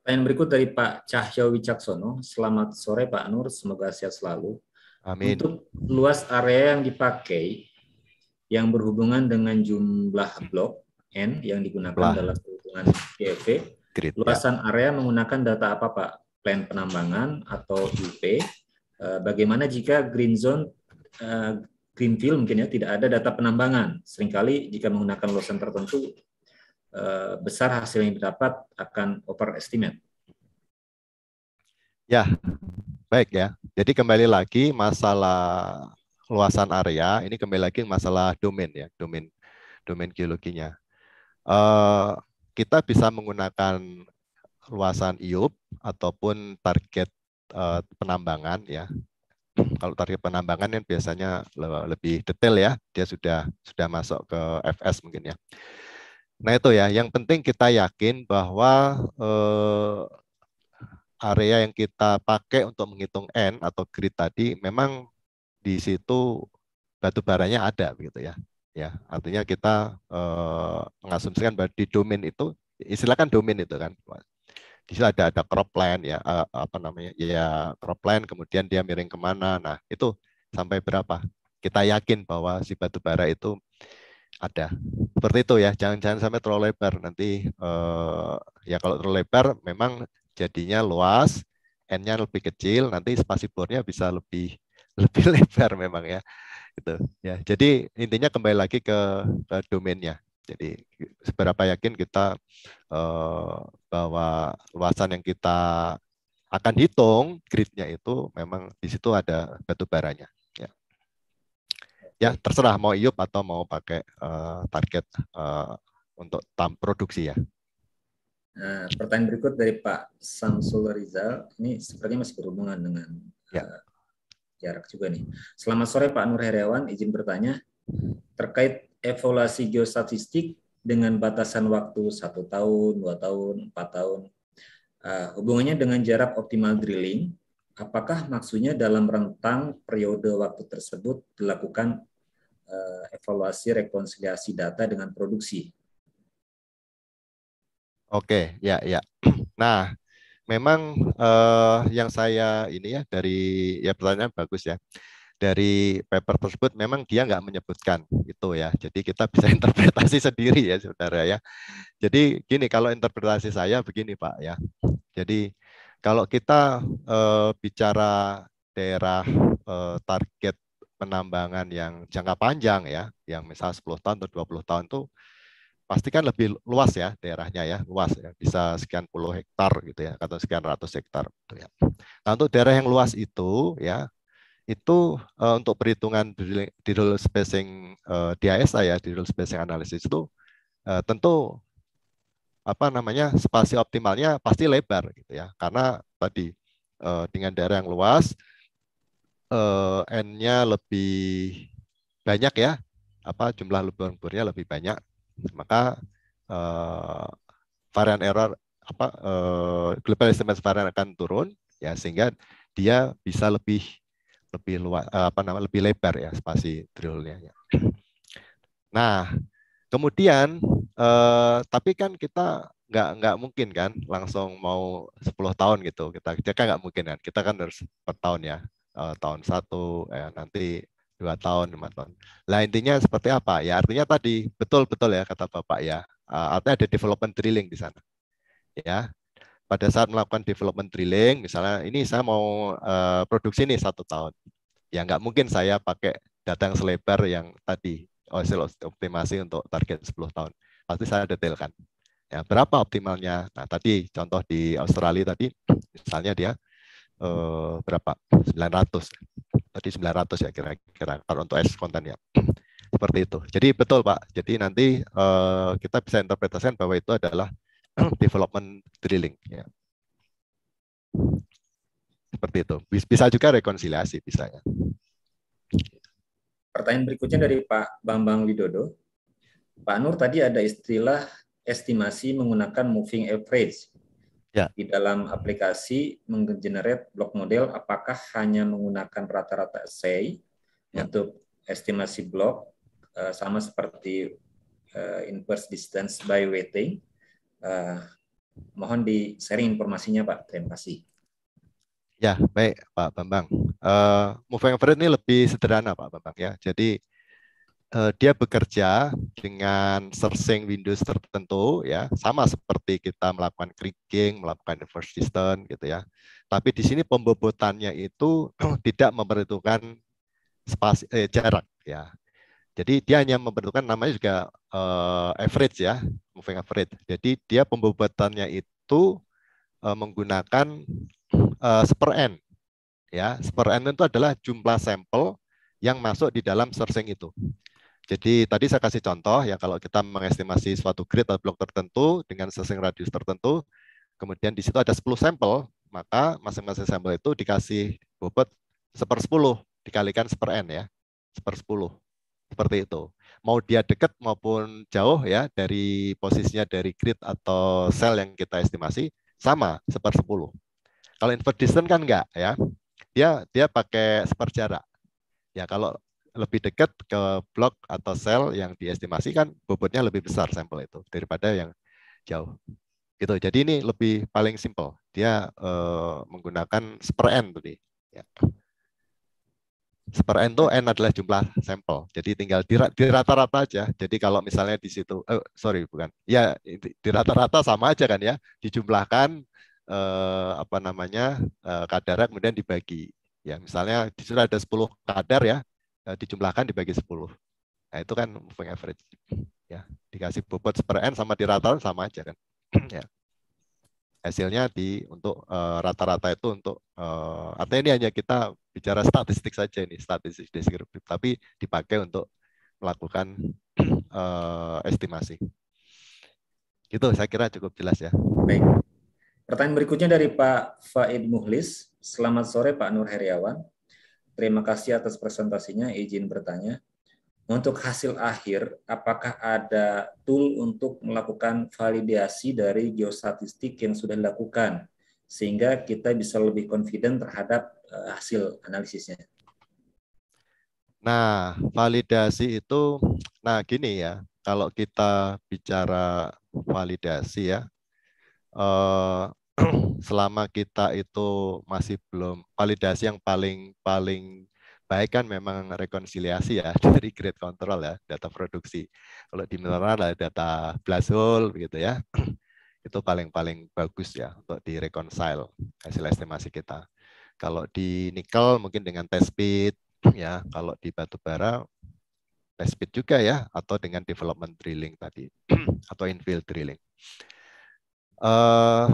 Pertanyaan berikut dari Pak Cahyo Wicaksono. Selamat sore Pak Nur, semoga sehat selalu. Amin. Untuk luas area yang dipakai yang berhubungan dengan jumlah blok N yang digunakan Blah. dalam perhitungan GFV, ya. luasan ya. area menggunakan data apa Pak? Plan penambangan atau UP? Eh, bagaimana jika green zone eh, greenfield mungkin ya tidak ada data penambangan? Seringkali jika menggunakan luasan tertentu Eh, besar hasil yang didapat akan overestimate. Ya, baik ya. Jadi kembali lagi masalah luasan area, ini kembali lagi masalah domain ya, domain domain geologinya. Uh, kita bisa menggunakan luasan IUP ataupun target uh, penambangan ya. Kalau target penambangan yang biasanya lebih detail ya, dia sudah sudah masuk ke FS mungkin ya. Nah itu ya, yang penting kita yakin bahwa eh, area yang kita pakai untuk menghitung N atau grid tadi memang di situ batu baranya ada begitu ya. Ya, artinya kita eh, mengasumsikan bahwa di domain itu istilahkan domain itu kan. Di situ ada ada cropland ya eh, apa namanya? ya cropland kemudian dia miring kemana Nah, itu sampai berapa? Kita yakin bahwa si batu bara itu ada seperti itu ya jangan jangan sampai terlalu lebar nanti eh, ya kalau terlalu lebar memang jadinya luas n-nya lebih kecil nanti spasi bornya bisa lebih *laughs* lebih lebar memang ya itu ya jadi intinya kembali lagi ke, ke domainnya jadi seberapa yakin kita eh, bahwa luasan yang kita akan hitung gridnya itu memang di situ ada batu baranya ya terserah mau IUP atau mau pakai uh, target uh, untuk tam produksi ya. Nah, pertanyaan berikut dari Pak Samsul Rizal ini sepertinya masih berhubungan dengan ya. uh, jarak juga nih. Selamat sore Pak Nur Heriawan, izin bertanya terkait evaluasi geostatistik dengan batasan waktu satu tahun, dua tahun, empat tahun. Uh, hubungannya dengan jarak optimal drilling apakah maksudnya dalam rentang periode waktu tersebut dilakukan eh, evaluasi rekonsiliasi data dengan produksi. Oke, ya, ya. *clears throat* Nah, memang eh, yang saya ini ya dari ya pertanyaan bagus ya. Dari paper tersebut memang dia nggak menyebutkan itu ya. Jadi kita bisa *laughs* interpretasi sendiri ya saudara ya. Jadi gini kalau interpretasi saya begini Pak ya. Jadi kalau kita eh, bicara daerah eh, target penambangan yang jangka panjang ya, yang misalnya 10 tahun atau 20 tahun itu pastikan lebih luas ya daerahnya ya, luas ya, bisa sekian puluh hektar gitu ya, atau sekian ratus hektar gitu ya. Nah, untuk daerah yang luas itu ya, itu uh, untuk perhitungan drilling, drill spacing uh, DISA ya, drill spacing analysis itu uh, tentu apa namanya spasi optimalnya pasti lebar gitu ya karena tadi uh, dengan daerah yang luas uh, n-nya lebih banyak ya apa jumlah lubang-lubangnya lebih banyak maka uh, varian error apa uh, global estimate varian akan turun ya sehingga dia bisa lebih lebih luas apa nama lebih lebar ya spasi drillnya. Ya. Nah Kemudian eh, tapi kan kita nggak nggak mungkin kan langsung mau 10 tahun gitu kita kita kan nggak mungkin kan kita kan harus per tahun ya eh, tahun satu eh, nanti dua tahun lima tahun lah intinya seperti apa ya artinya tadi betul betul ya kata bapak ya eh, artinya ada development drilling di sana ya pada saat melakukan development drilling misalnya ini saya mau eh, produksi ini satu tahun ya nggak mungkin saya pakai data yang selebar yang tadi hasil oh, optimasi untuk target 10 tahun. Pasti saya detailkan. Ya, berapa optimalnya? Nah, tadi contoh di Australia tadi, misalnya dia eh, berapa? 900. Tadi 900 ya kira-kira kalau untuk S konten ya. *clears throat* Seperti itu. Jadi betul Pak. Jadi nanti eh, kita bisa interpretasikan bahwa itu adalah *clears throat* development drilling. Ya. Seperti itu. Bisa juga rekonsiliasi, misalnya. Pertanyaan berikutnya dari Pak Bambang Widodo. Pak Nur tadi ada istilah estimasi menggunakan moving average. Ya. Di dalam aplikasi menggenerate block model, apakah hanya menggunakan rata-rata say ya. untuk estimasi block eh, sama seperti eh, inverse distance by weighting? Eh, mohon di sharing informasinya Pak. Terima kasih. Ya, baik Pak Bambang. Uh, eh, moving average ini lebih sederhana Pak Bambang ya. Jadi uh, dia bekerja dengan searching Windows tertentu ya, sama seperti kita melakukan creaking, melakukan inverse distance gitu ya. Tapi di sini pembobotannya itu *clears throat* tidak memerlukan spasi, eh, jarak ya. Jadi dia hanya memerlukan namanya juga uh, average ya, moving average. Jadi dia pembobotannya itu uh, menggunakan Eh, seper n. Ya, seper n itu adalah jumlah sampel yang masuk di dalam sourcing itu. Jadi tadi saya kasih contoh ya kalau kita mengestimasi suatu grid atau blok tertentu dengan sourcing radius tertentu, kemudian di situ ada 10 sampel, maka masing-masing sampel itu dikasih bobot seper sepuluh dikalikan seper n ya, seper sepuluh seperti itu. Mau dia dekat maupun jauh ya dari posisinya dari grid atau sel yang kita estimasi sama seper sepuluh kalau invert distance kan enggak ya. Dia dia pakai seperjarak. Ya kalau lebih dekat ke blok atau sel yang diestimasikan bobotnya lebih besar sampel itu daripada yang jauh. Gitu. Jadi ini lebih paling simple. Dia eh, menggunakan super n tadi. Ya. Super n itu n adalah jumlah sampel. Jadi tinggal di, di rata-rata aja. Jadi kalau misalnya di situ, oh, sorry bukan, ya di rata-rata sama aja kan ya, dijumlahkan eh, apa namanya eh, kadarnya kemudian dibagi. Ya misalnya di sudah ada 10 kadar ya eh, dijumlahkan dibagi 10. Nah itu kan moving average. Ya dikasih bobot per n sama diratakan sama aja kan. *clears throat* ya hasilnya di untuk eh, rata-rata uh, itu untuk uh, artinya ini hanya kita bicara statistik saja ini statistik deskriptif tapi dipakai untuk melakukan uh, *clears throat* estimasi. Gitu saya kira cukup jelas ya. Baik. Pertanyaan berikutnya dari Pak Faid Muhlis. Selamat sore Pak Nur Heriawan. Terima kasih atas presentasinya. Izin bertanya, untuk hasil akhir, apakah ada tool untuk melakukan validasi dari geostatistik yang sudah dilakukan sehingga kita bisa lebih confident terhadap eh, hasil analisisnya? Nah, validasi itu, nah gini ya, kalau kita bicara validasi ya, uh, *clears throat* selama kita itu masih belum validasi yang paling paling baik kan memang rekonsiliasi ya *laughs* dari grade control ya data produksi kalau di mineral ada data blast hole begitu ya *clears throat* itu paling paling bagus ya untuk di reconcile hasil estimasi kita kalau di nikel mungkin dengan test speed *clears throat* ya kalau di batu bara test speed juga ya atau dengan development drilling tadi atau infill drilling Uh,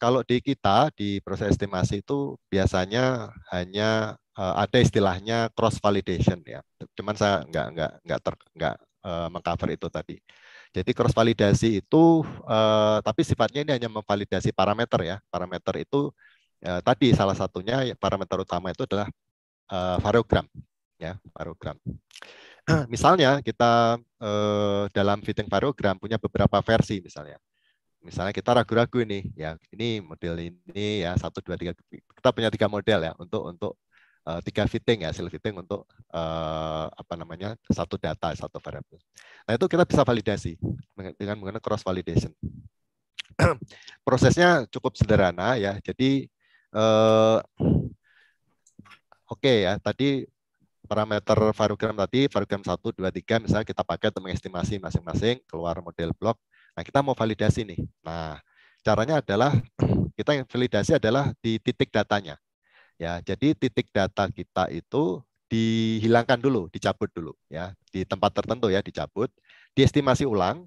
kalau di kita di proses estimasi itu biasanya hanya uh, ada istilahnya cross validation ya. Cuman saya nggak nggak nggak ter nggak uh, mengcover itu tadi. Jadi cross validasi itu uh, tapi sifatnya ini hanya memvalidasi parameter ya. Parameter itu uh, tadi salah satunya ya, parameter utama itu adalah uh, variogram ya, variogram. *clears throat* Misalnya kita eh, dalam fitting variogram punya beberapa versi misalnya misalnya kita ragu-ragu ini, ya ini model ini ya satu dua tiga kita punya tiga model ya untuk untuk uh, tiga fitting ya hasil fitting untuk uh, apa namanya satu data satu variable. Nah itu kita bisa validasi dengan menggunakan cross validation. *clears throat* Prosesnya cukup sederhana ya. Jadi uh, oke okay ya tadi parameter varogram tadi varogram satu dua tiga misalnya kita pakai untuk mengestimasi masing-masing keluar model blok Nah, kita mau validasi nih. Nah, caranya adalah *clears throat* kita yang validasi adalah di titik datanya. Ya, jadi titik data kita itu dihilangkan dulu, dicabut dulu ya, di tempat tertentu ya dicabut, diestimasi ulang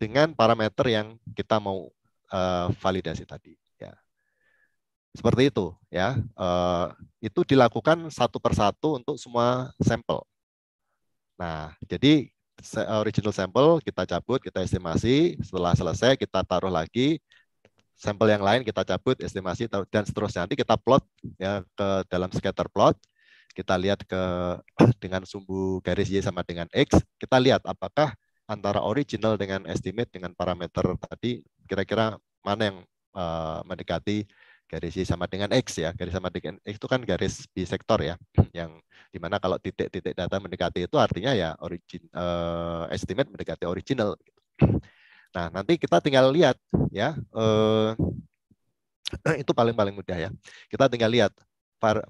dengan parameter yang kita mau uh, validasi tadi ya. Seperti itu ya. Uh, itu dilakukan satu persatu untuk semua sampel. Nah, jadi Eh, original sample kita cabut, kita estimasi. Setelah selesai, kita taruh lagi sampel yang lain, kita cabut, estimasi, dan seterusnya. Nanti kita plot ya ke dalam scatter plot. Kita lihat ke *clears throat* dengan sumbu garis Y sama dengan X. Kita lihat apakah antara original dengan estimate dengan parameter tadi kira-kira mana yang uh, mendekati garis Y sama dengan X ya. Garis sama dengan X itu kan garis bisektor ya. Yang dimana kalau titik-titik data mendekati itu artinya ya origin uh, estimate mendekati original. Gitu. *clears throat* Nah, nanti kita tinggal lihat ya. Uh, *clears throat* itu paling-paling mudah ya. Kita tinggal lihat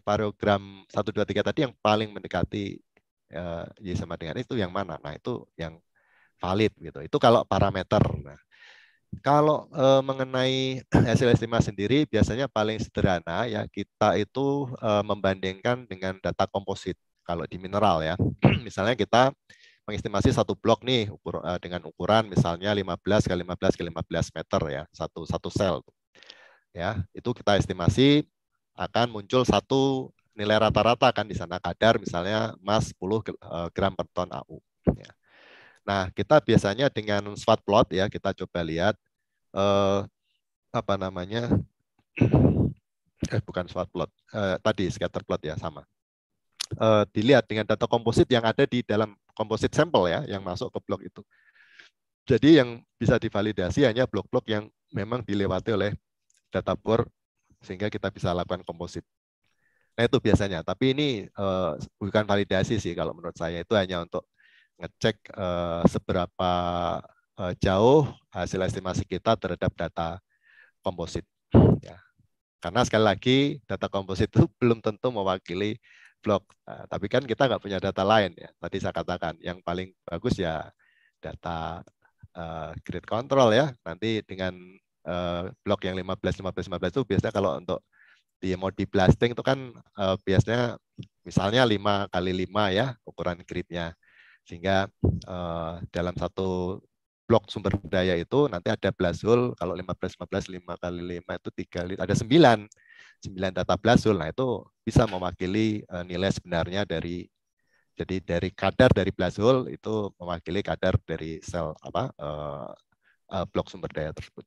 variogram satu dua tiga tadi yang paling mendekati uh, Y sama dengan X itu yang mana. Nah, itu yang valid gitu. Itu kalau parameter. Nah, kalau mengenai *clears throat* hasil estimasi sendiri, biasanya paling sederhana ya kita itu membandingkan dengan data komposit. Kalau di mineral ya, *clears throat* misalnya kita mengestimasi satu blok nih ukur, e, dengan ukuran misalnya 15 kali 15 kali 15 meter ya satu satu sel. Ya itu kita estimasi akan muncul satu nilai rata-rata kan di sana kadar misalnya emas 10 e, gram per ton AU. Ya. Nah, kita biasanya dengan SWOT plot ya, kita coba lihat uh, apa namanya *clears throat* eh bukan swat plot uh, tadi scatter plot ya sama uh, dilihat dengan data komposit yang ada di dalam komposit sampel ya yang masuk ke blok itu jadi yang bisa divalidasi hanya blok-blok yang memang dilewati oleh data bor sehingga kita bisa lakukan komposit. Nah itu biasanya. Tapi ini uh, bukan validasi sih kalau menurut saya itu hanya untuk ngecek uh, seberapa Eh, jauh hasil estimasi kita terhadap data komposit. Ya. Karena sekali lagi data komposit itu *laughs* belum tentu mewakili blok. Nah, tapi kan kita nggak punya data lain ya. Tadi saya katakan yang paling bagus ya data uh, grid control ya. Nanti dengan uh, blok yang 15 15 15 itu biasanya kalau untuk di mode blasting itu kan uh, biasanya misalnya 5 kali 5 ya ukuran gridnya. Sehingga uh, dalam satu blok sumber daya itu nanti ada blast hole kalau 15 15 5 kali 5 itu 3 ada 9. 9 data blast hole. Nah, itu bisa mewakili eh, nilai sebenarnya dari jadi dari kadar dari blast hole itu mewakili kadar dari sel apa uh, uh, blok sumber daya tersebut.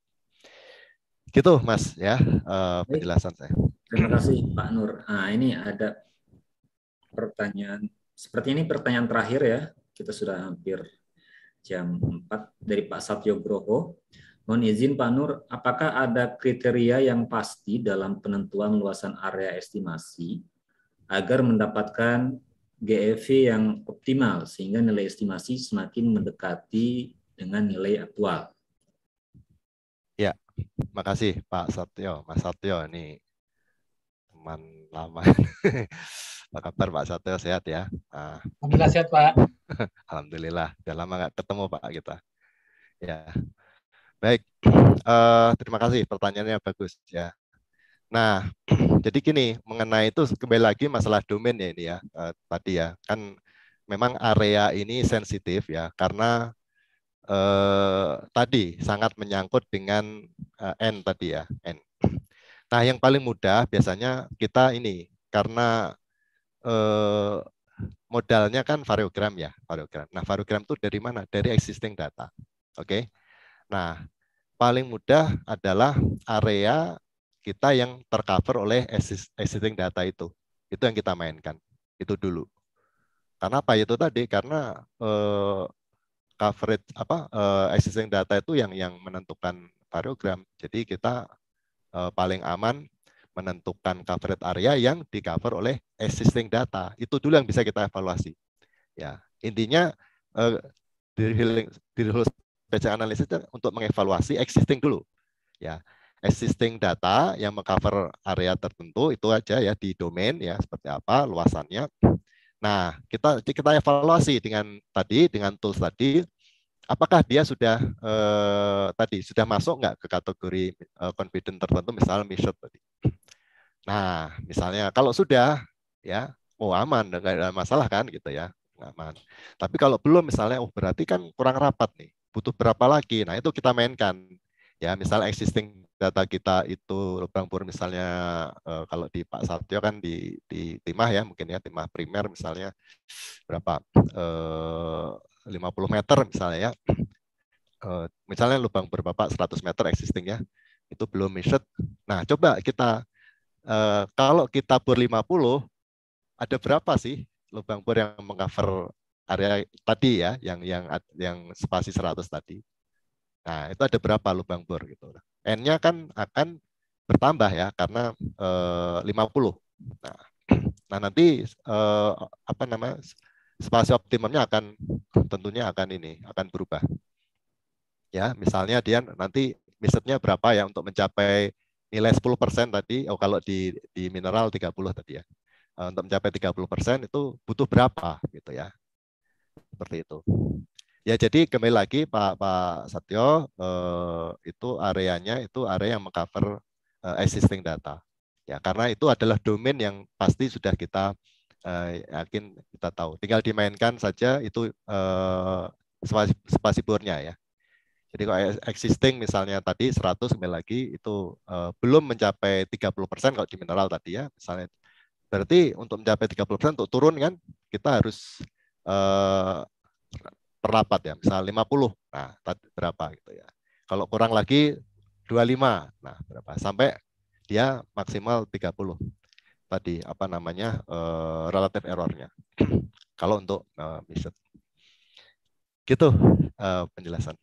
Gitu Mas ya uh, penjelasan saya. Terima kasih Pak Nur. Nah, ini ada pertanyaan seperti ini pertanyaan terakhir ya. Kita sudah hampir jam 4 dari Pak Satyo Groho. Mohon izin Pak Nur, apakah ada kriteria yang pasti dalam penentuan luasan area estimasi agar mendapatkan GEV yang optimal sehingga nilai estimasi semakin mendekati dengan nilai aktual? Ya, makasih Pak Satyo, Mas Satyo ini teman lama. *laughs* Pak Kaptar, Pak sehat ya. Ah. Alhamdulillah sehat Pak. *laughs* Alhamdulillah, sudah lama nggak ketemu Pak kita. Ya, baik. Uh, terima kasih pertanyaannya bagus ya. Nah, *clears throat* jadi gini mengenai itu kembali lagi masalah domain ya ini ya uh, tadi ya kan memang area ini sensitif ya karena uh, tadi sangat menyangkut dengan uh, n tadi ya n. *clears throat* Nah yang paling mudah biasanya kita ini karena Eh, modalnya kan variogram ya, variogram. Nah, variogram itu dari mana? Dari existing data. Oke. Okay? Nah, paling mudah adalah area kita yang tercover oleh existing data itu. Itu yang kita mainkan. Itu dulu. Karena apa itu tadi? Karena eh, coverage apa eh, existing data itu yang yang menentukan variogram. Jadi kita eh, paling aman menentukan coverage area yang di cover oleh existing data. Itu dulu yang bisa kita evaluasi. Ya, intinya eh, di di spatial analysis untuk mengevaluasi existing dulu. Ya, existing data yang mengcover area tertentu itu aja ya di domain ya seperti apa luasannya. Nah, kita kita evaluasi dengan tadi dengan tools tadi apakah dia sudah eh, tadi sudah masuk nggak ke kategori eh, confident tertentu misalnya measured tadi Nah, misalnya kalau sudah ya, oh aman, enggak ada masalah kan gitu ya, aman. Tapi kalau belum misalnya, oh berarti kan kurang rapat nih, butuh berapa lagi? Nah itu kita mainkan. Ya, misalnya existing data kita itu lubang pur misalnya eh, kalau di Pak Satyo kan di di timah ya mungkin ya timah primer misalnya berapa eh, 50 meter misalnya ya eh, misalnya lubang bor Bapak 100 meter existing ya itu belum missed. Nah, coba kita uh, kalau kita bor 50 ada berapa sih lubang bor yang mengcover area tadi ya yang yang yang spasi 100 tadi. Nah, itu ada berapa lubang bor gitu. N-nya kan akan bertambah ya karena eh, uh, 50. Nah, *clears throat* nah nanti uh, apa nama spasi optimumnya akan tentunya akan ini akan berubah. Ya, misalnya dia nanti Misalnya berapa ya untuk mencapai nilai 10% tadi, oh kalau di, di mineral 30 tadi ya. Eh, untuk mencapai 30% itu butuh berapa gitu ya. Seperti itu. Ya jadi kembali lagi Pak Pak Satyo eh, itu areanya itu area yang mengcover eh, existing data. Ya karena itu adalah domain yang pasti sudah kita eh, yakin kita tahu. Tinggal dimainkan saja itu eh, spasi, spasi ya. Jadi kalau existing misalnya tadi 100 mil lagi itu uh, belum mencapai 30% kalau di mineral tadi ya misalnya. Berarti untuk mencapai 30% untuk turun kan kita harus uh, perlapat ya, misalnya 50. Nah, tadi berapa gitu ya. Kalau kurang lagi 25. Nah, berapa? Sampai dia maksimal 30 tadi apa namanya uh, relative errornya *clears throat* kalau untuk uh, misalnya Gitu uh, penjelasan.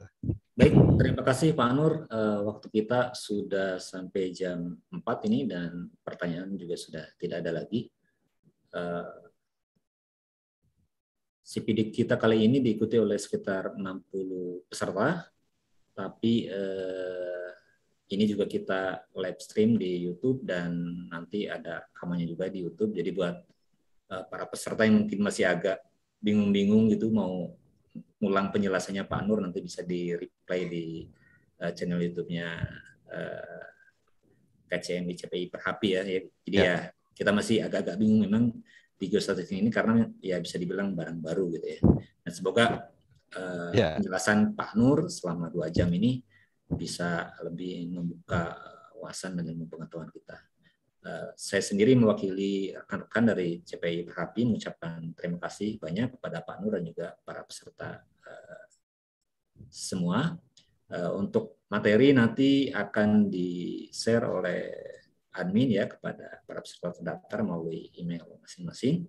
Baik, terima kasih Pak Nur. Uh, waktu kita sudah sampai jam 4 ini dan pertanyaan juga sudah tidak ada lagi. Uh, eh, CPD kita kali ini diikuti oleh sekitar 60 peserta, tapi uh, ini juga kita live stream di YouTube dan nanti ada kamarnya juga di YouTube. Jadi buat uh, para peserta yang mungkin masih agak bingung-bingung gitu mau ulang penjelasannya Pak Nur nanti bisa di replay di uh, channel YouTube-nya uh, eh, KCMI CPI Perhapi ya. ya. Jadi ya, ya kita masih agak-agak bingung memang di geostatistik ini karena ya bisa dibilang barang baru gitu ya. Nah, semoga uh, ya. penjelasan Pak Nur selama dua jam ini bisa lebih membuka wawasan dan pengetahuan kita. Eh, saya sendiri mewakili rekan-rekan dari CPI Perapi mengucapkan terima kasih banyak kepada Pak Nur dan juga para peserta eh, semua. Eh, untuk materi nanti akan di-share oleh admin ya kepada para peserta terdaftar melalui email masing-masing.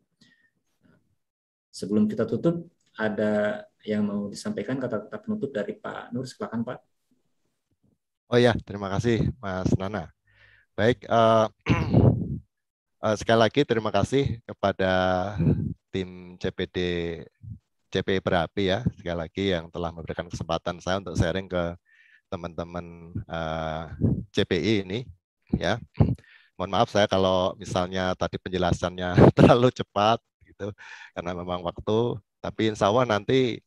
Sebelum kita tutup, ada yang mau disampaikan kata-kata penutup dari Pak Nur. Silakan Pak. Oh ya, terima kasih Mas Nana. Baik, uh, uh, *clears throat* sekali lagi terima kasih kepada tim CPD CP e Berapi ya, sekali lagi yang telah memberikan kesempatan saya untuk sharing ke teman-teman uh, eh, CPI e ini ya. Mohon maaf saya kalau misalnya tadi penjelasannya *laughs* terlalu cepat gitu karena memang waktu, tapi insya Allah nanti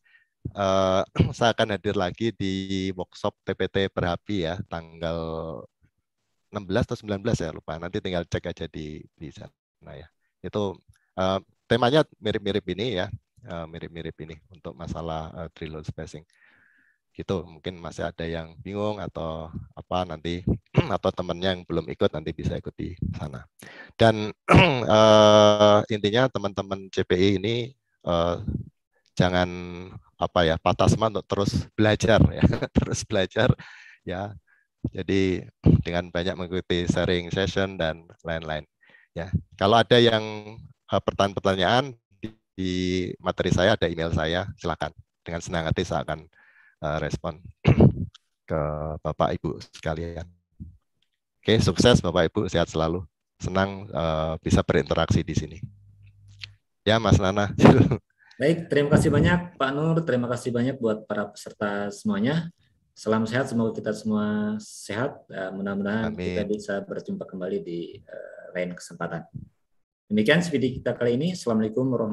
uh, *clears throat* saya akan hadir lagi di workshop TPT Berapi ya tanggal 16 atau 19 ya lupa. Nanti tinggal cek aja di di sana ya. Itu uh, temanya mirip-mirip ini ya, eh, mirip-mirip uh, ini untuk masalah uh, eh, tree spacing. Gitu, mungkin masih ada yang bingung atau apa nanti *clears throat* atau temannya yang belum ikut nanti bisa ikut di sana. Dan uh, *clears throat* intinya teman-teman CPI ini uh, jangan apa ya patah semangat untuk terus belajar ya, *laughs* terus belajar ya jadi dengan banyak mengikuti sharing session dan lain-lain. Ya, kalau ada yang eh, pertanyaan-pertanyaan di materi saya ada email saya, silakan. Dengan senang hati saya akan eh, respon *clears throat* ke Bapak Ibu sekalian. Oke, sukses Bapak Ibu, sehat selalu. Senang eh, bisa berinteraksi di sini. Ya, Mas Nana. *laughs* Baik, terima kasih banyak Pak Nur, terima kasih banyak buat para peserta semuanya. Salam sehat, semoga kita semua sehat. Eh, mudah-mudahan kita bisa berjumpa kembali di eh, lain kesempatan. Demikian video kita kali ini. Assalamualaikum warahmatullahi